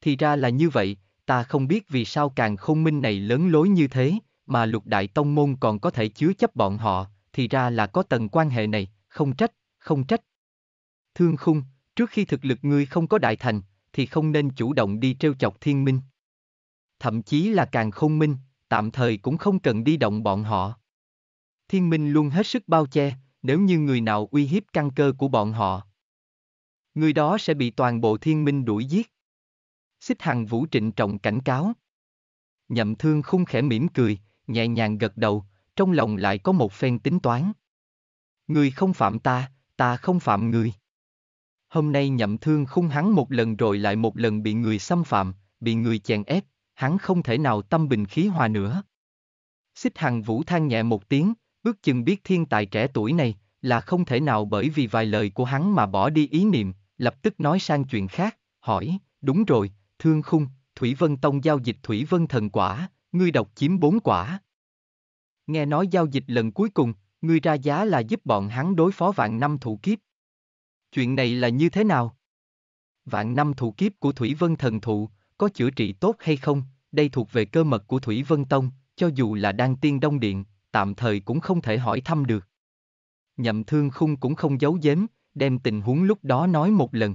Thì ra là như vậy, ta không biết vì sao càng không minh này lớn lối như thế, mà lục đại tông môn còn có thể chứa chấp bọn họ, thì ra là có tầng quan hệ này, không trách, không trách. Thương khung, trước khi thực lực ngươi không có đại thành, thì không nên chủ động đi trêu chọc thiên minh thậm chí là càng không minh, tạm thời cũng không cần đi động bọn họ. Thiên minh luôn hết sức bao che, nếu như người nào uy hiếp căn cơ của bọn họ. Người đó sẽ bị toàn bộ thiên minh đuổi giết. Xích hằng vũ trịnh trọng cảnh cáo. Nhậm thương không khẽ mỉm cười, nhẹ nhàng gật đầu, trong lòng lại có một phen tính toán. Người không phạm ta, ta không phạm người. Hôm nay nhậm thương khung hắn một lần rồi lại một lần bị người xâm phạm, bị người chèn ép, hắn không thể nào tâm bình khí hòa nữa. Xích hằng vũ than nhẹ một tiếng, ước chừng biết thiên tài trẻ tuổi này là không thể nào bởi vì vài lời của hắn mà bỏ đi ý niệm, lập tức nói sang chuyện khác, hỏi, đúng rồi, thương khung, Thủy Vân Tông giao dịch Thủy Vân Thần Quả, ngươi độc chiếm bốn quả. Nghe nói giao dịch lần cuối cùng, ngươi ra giá là giúp bọn hắn đối phó vạn năm thủ kiếp. Chuyện này là như thế nào? Vạn năm thủ kiếp của Thủy Vân Thần Thụ, có chữa trị tốt hay không, đây thuộc về cơ mật của Thủy Vân Tông, cho dù là đang tiên đông điện, tạm thời cũng không thể hỏi thăm được. Nhậm thương khung cũng không giấu giếm, đem tình huống lúc đó nói một lần.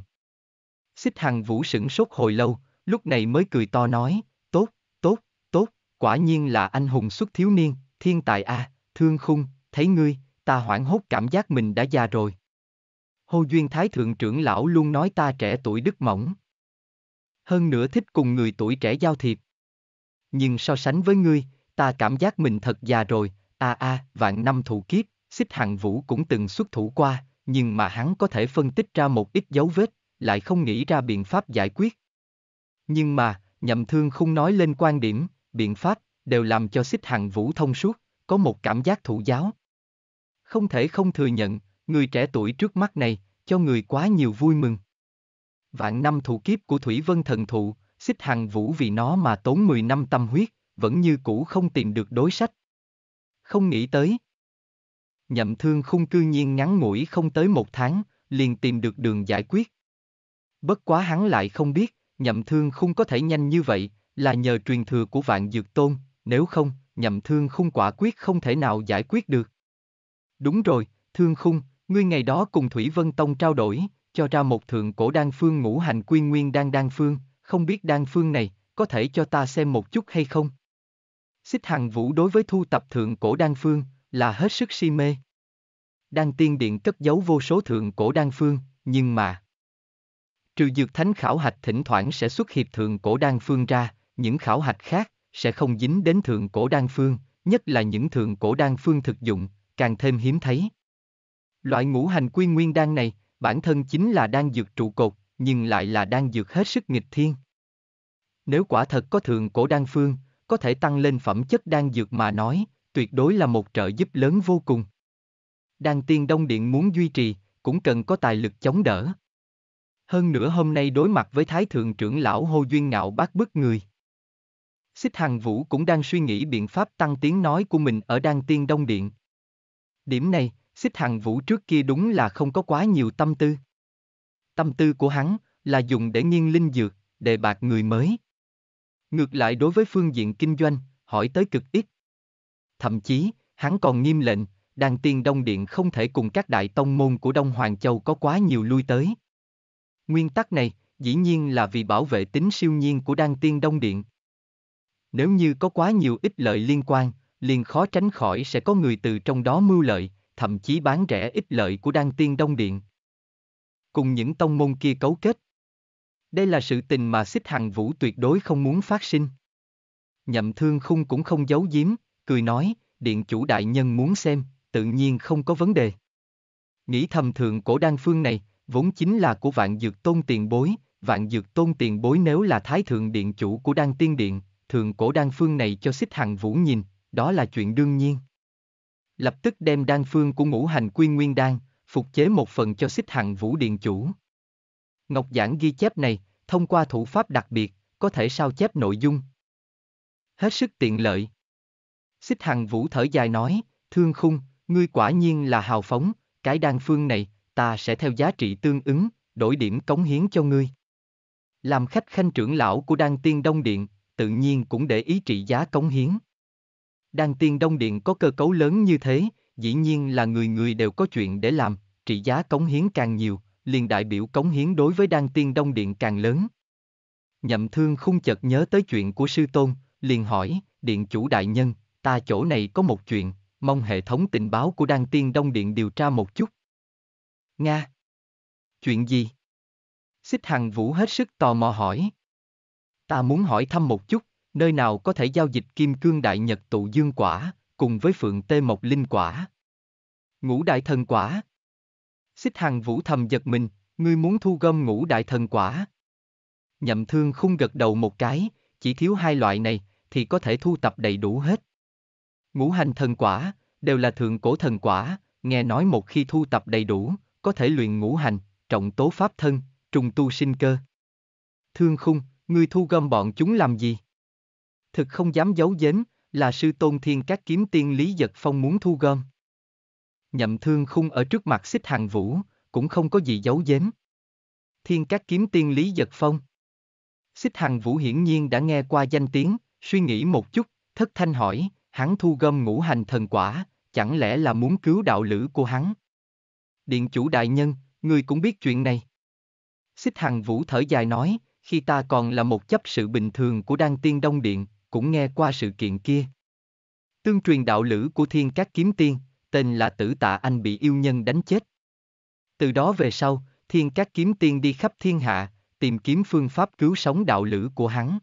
Xích hằng vũ sửng sốt hồi lâu, lúc này mới cười to nói, tốt, tốt, tốt, quả nhiên là anh hùng xuất thiếu niên, thiên tài a, à, thương khung, thấy ngươi, ta hoảng hốt cảm giác mình đã già rồi. Hồ Duyên Thái Thượng trưởng lão luôn nói ta trẻ tuổi đức mỏng hơn nữa thích cùng người tuổi trẻ giao thiệp. Nhưng so sánh với ngươi, ta cảm giác mình thật già rồi, a à a, à, vạn năm thủ kiếp, xích hằng vũ cũng từng xuất thủ qua, nhưng mà hắn có thể phân tích ra một ít dấu vết, lại không nghĩ ra biện pháp giải quyết. Nhưng mà, nhậm thương không nói lên quan điểm, biện pháp, đều làm cho xích hằng vũ thông suốt, có một cảm giác thủ giáo. Không thể không thừa nhận, người trẻ tuổi trước mắt này, cho người quá nhiều vui mừng. Vạn năm thủ kiếp của Thủy Vân Thần Thụ, xích Hằng vũ vì nó mà tốn 10 năm tâm huyết, vẫn như cũ không tìm được đối sách. Không nghĩ tới. Nhậm thương khung cư nhiên ngắn ngủi không tới một tháng, liền tìm được đường giải quyết. Bất quá hắn lại không biết, nhậm thương khung có thể nhanh như vậy, là nhờ truyền thừa của vạn dược tôn, nếu không, nhậm thương khung quả quyết không thể nào giải quyết được. Đúng rồi, thương khung, ngươi ngày đó cùng Thủy Vân Tông trao đổi, cho ra một thượng cổ đan phương ngũ hành quy nguyên đan đan phương, không biết đan phương này, có thể cho ta xem một chút hay không? Xích Hằng Vũ đối với thu tập thượng cổ đan phương, là hết sức si mê. Đan tiên điện cất giấu vô số thượng cổ đan phương, nhưng mà... Trừ dược thánh khảo hạch thỉnh thoảng sẽ xuất hiệp thượng cổ đan phương ra, những khảo hạch khác, sẽ không dính đến thượng cổ đan phương, nhất là những thượng cổ đan phương thực dụng, càng thêm hiếm thấy. Loại ngũ hành quy nguyên đan này, bản thân chính là đang dược trụ cột, nhưng lại là đang dược hết sức nghịch thiên. Nếu quả thật có thượng cổ đan phương, có thể tăng lên phẩm chất đan dược mà nói, tuyệt đối là một trợ giúp lớn vô cùng. Đan tiên Đông Điện muốn duy trì, cũng cần có tài lực chống đỡ. Hơn nữa hôm nay đối mặt với Thái Thượng trưởng lão Hồ Duyên Ngạo bác bức người. Xích Hằng Vũ cũng đang suy nghĩ biện pháp tăng tiếng nói của mình ở Đan Tiên Đông Điện. Điểm này, Xích Hằng Vũ trước kia đúng là không có quá nhiều tâm tư. Tâm tư của hắn là dùng để nghiêng linh dược, đề bạc người mới. Ngược lại đối với phương diện kinh doanh, hỏi tới cực ít. Thậm chí, hắn còn nghiêm lệnh, đàn tiên Đông Điện không thể cùng các đại tông môn của Đông Hoàng Châu có quá nhiều lui tới. Nguyên tắc này, dĩ nhiên là vì bảo vệ tính siêu nhiên của đan tiên Đông Điện. Nếu như có quá nhiều ích lợi liên quan, liền khó tránh khỏi sẽ có người từ trong đó mưu lợi, thậm chí bán rẻ ít lợi của Đan Tiên Đông Điện. Cùng những tông môn kia cấu kết. Đây là sự tình mà xích Hằng vũ tuyệt đối không muốn phát sinh. Nhậm thương khung cũng không giấu giếm, cười nói, điện chủ đại nhân muốn xem, tự nhiên không có vấn đề. Nghĩ thầm thượng cổ đan phương này, vốn chính là của vạn dược tôn tiền bối, vạn dược tôn tiền bối nếu là thái thượng điện chủ của đan tiên điện, thượng cổ đan phương này cho xích Hằng vũ nhìn, đó là chuyện đương nhiên lập tức đem đan phương của ngũ hành quy nguyên đan, phục chế một phần cho xích hằng vũ điện chủ. Ngọc giảng ghi chép này, thông qua thủ pháp đặc biệt, có thể sao chép nội dung. Hết sức tiện lợi. Xích hằng vũ thở dài nói, thương khung, ngươi quả nhiên là hào phóng, cái đan phương này, ta sẽ theo giá trị tương ứng, đổi điểm cống hiến cho ngươi. Làm khách khanh trưởng lão của đan tiên đông điện, tự nhiên cũng để ý trị giá cống hiến. Đan Tiên Đông Điện có cơ cấu lớn như thế, dĩ nhiên là người người đều có chuyện để làm, trị giá cống hiến càng nhiều, liền đại biểu cống hiến đối với Đan Tiên Đông Điện càng lớn. Nhậm Thương không chợt nhớ tới chuyện của sư tôn, liền hỏi, điện chủ đại nhân, ta chỗ này có một chuyện, mong hệ thống tình báo của Đan Tiên Đông Điện điều tra một chút. Nga. Chuyện gì? Xích Hằng Vũ hết sức tò mò hỏi. Ta muốn hỏi thăm một chút, nơi nào có thể giao dịch kim cương đại nhật tụ dương quả, cùng với phượng tê mộc linh quả. Ngũ đại thần quả Xích hằng vũ thầm giật mình, ngươi muốn thu gom ngũ đại thần quả. Nhậm thương không gật đầu một cái, chỉ thiếu hai loại này, thì có thể thu tập đầy đủ hết. Ngũ hành thần quả, đều là thượng cổ thần quả, nghe nói một khi thu tập đầy đủ, có thể luyện ngũ hành, trọng tố pháp thân, trùng tu sinh cơ. Thương khung, ngươi thu gom bọn chúng làm gì? thực không dám giấu giếm, là sư tôn thiên các kiếm tiên Lý Giật Phong muốn thu gom. Nhậm thương khung ở trước mặt xích hàng vũ, cũng không có gì giấu giếm. Thiên các kiếm tiên Lý Giật Phong. Xích hàng vũ hiển nhiên đã nghe qua danh tiếng, suy nghĩ một chút, thất thanh hỏi, hắn thu gom ngũ hành thần quả, chẳng lẽ là muốn cứu đạo lữ của hắn? Điện chủ đại nhân, người cũng biết chuyện này. Xích Hằng Vũ thở dài nói, khi ta còn là một chấp sự bình thường của Đan Tiên Đông Điện, cũng nghe qua sự kiện kia. Tương truyền đạo lữ của thiên các kiếm tiên, tên là tử tạ anh bị yêu nhân đánh chết. Từ đó về sau, thiên các kiếm tiên đi khắp thiên hạ, tìm kiếm phương pháp cứu sống đạo lữ của hắn.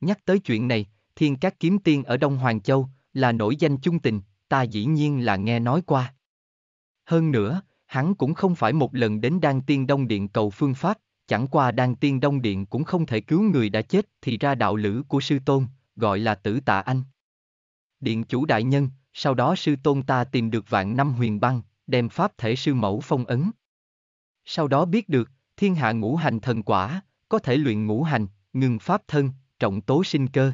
Nhắc tới chuyện này, thiên các kiếm tiên ở Đông Hoàng Châu là nổi danh chung tình, ta dĩ nhiên là nghe nói qua. Hơn nữa, hắn cũng không phải một lần đến Đan Tiên Đông Điện cầu phương pháp, chẳng qua đang tiên đông điện cũng không thể cứu người đã chết thì ra đạo lữ của sư tôn, gọi là tử tạ anh. Điện chủ đại nhân, sau đó sư tôn ta tìm được vạn năm huyền băng, đem pháp thể sư mẫu phong ấn. Sau đó biết được, thiên hạ ngũ hành thần quả, có thể luyện ngũ hành, ngừng pháp thân, trọng tố sinh cơ.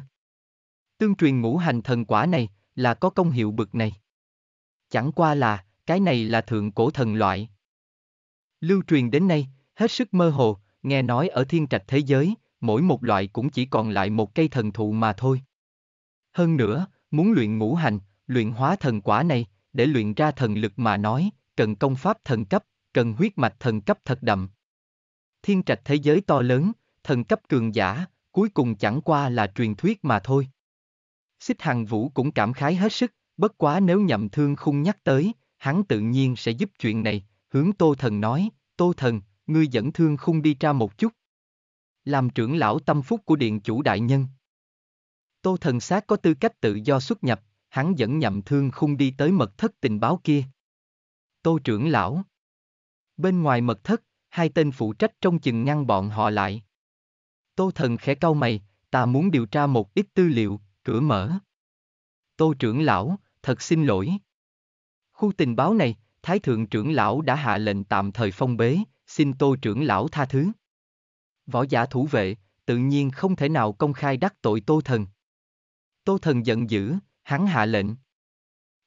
Tương truyền ngũ hành thần quả này là có công hiệu bực này. Chẳng qua là, cái này là thượng cổ thần loại. Lưu truyền đến nay, hết sức mơ hồ, nghe nói ở thiên trạch thế giới, mỗi một loại cũng chỉ còn lại một cây thần thụ mà thôi. Hơn nữa, muốn luyện ngũ hành, luyện hóa thần quả này, để luyện ra thần lực mà nói, cần công pháp thần cấp, cần huyết mạch thần cấp thật đậm. Thiên trạch thế giới to lớn, thần cấp cường giả, cuối cùng chẳng qua là truyền thuyết mà thôi. Xích Hằng Vũ cũng cảm khái hết sức, bất quá nếu nhậm thương khung nhắc tới, hắn tự nhiên sẽ giúp chuyện này, hướng Tô Thần nói, Tô Thần, ngươi dẫn thương khung đi ra một chút. Làm trưởng lão tâm phúc của điện chủ đại nhân. Tô thần sát có tư cách tự do xuất nhập, hắn dẫn nhậm thương khung đi tới mật thất tình báo kia. Tô trưởng lão. Bên ngoài mật thất, hai tên phụ trách trong chừng ngăn bọn họ lại. Tô thần khẽ cau mày, ta muốn điều tra một ít tư liệu, cửa mở. Tô trưởng lão, thật xin lỗi. Khu tình báo này, Thái thượng trưởng lão đã hạ lệnh tạm thời phong bế, xin tô trưởng lão tha thứ. Võ giả thủ vệ, tự nhiên không thể nào công khai đắc tội tô thần. Tô thần giận dữ, hắn hạ lệnh.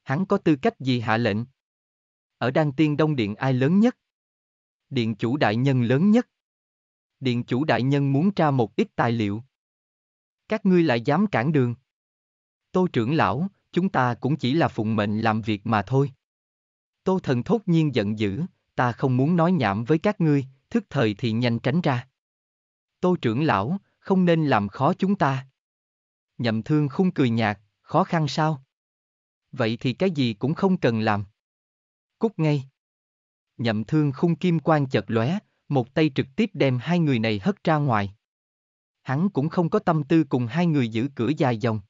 Hắn có tư cách gì hạ lệnh? Ở Đan Tiên Đông Điện ai lớn nhất? Điện chủ đại nhân lớn nhất. Điện chủ đại nhân muốn tra một ít tài liệu. Các ngươi lại dám cản đường. Tô trưởng lão, chúng ta cũng chỉ là phụng mệnh làm việc mà thôi. Tô thần thốt nhiên giận dữ, ta không muốn nói nhảm với các ngươi, thức thời thì nhanh tránh ra. Tô trưởng lão, không nên làm khó chúng ta. Nhậm thương không cười nhạt, khó khăn sao? Vậy thì cái gì cũng không cần làm. Cút ngay. Nhậm thương khung kim quan chật lóe, một tay trực tiếp đem hai người này hất ra ngoài. Hắn cũng không có tâm tư cùng hai người giữ cửa dài dòng.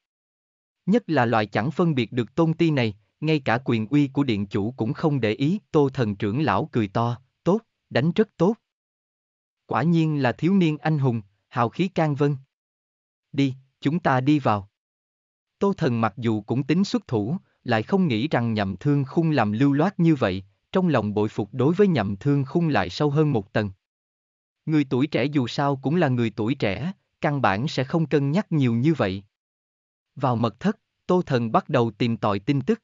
Nhất là loại chẳng phân biệt được tôn ti này, ngay cả quyền uy của điện chủ cũng không để ý, tô thần trưởng lão cười to, tốt, đánh rất tốt. Quả nhiên là thiếu niên anh hùng, hào khí can vân. Đi, chúng ta đi vào. Tô thần mặc dù cũng tính xuất thủ, lại không nghĩ rằng nhậm thương khung làm lưu loát như vậy, trong lòng bội phục đối với nhậm thương khung lại sâu hơn một tầng. Người tuổi trẻ dù sao cũng là người tuổi trẻ, căn bản sẽ không cân nhắc nhiều như vậy. Vào mật thất, Tô Thần bắt đầu tìm tòi tin tức.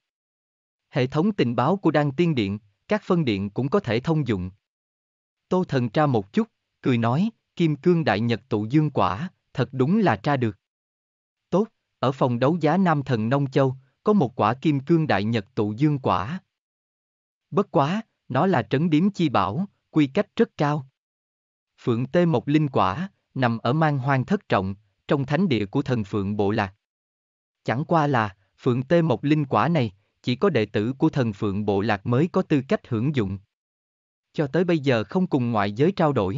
Hệ thống tình báo của Đan Tiên Điện, các phân điện cũng có thể thông dụng. Tô Thần tra một chút, cười nói, Kim Cương Đại Nhật Tụ Dương Quả, thật đúng là tra được. Tốt, ở phòng đấu giá Nam Thần Nông Châu, có một quả Kim Cương Đại Nhật Tụ Dương Quả. Bất quá, nó là trấn điếm chi bảo, quy cách rất cao. Phượng Tê Mộc Linh Quả, nằm ở mang hoang thất trọng, trong thánh địa của thần Phượng Bộ Lạc. Chẳng qua là, Phượng Tê Mộc Linh Quả này, chỉ có đệ tử của thần phượng bộ lạc mới có tư cách hưởng dụng. Cho tới bây giờ không cùng ngoại giới trao đổi.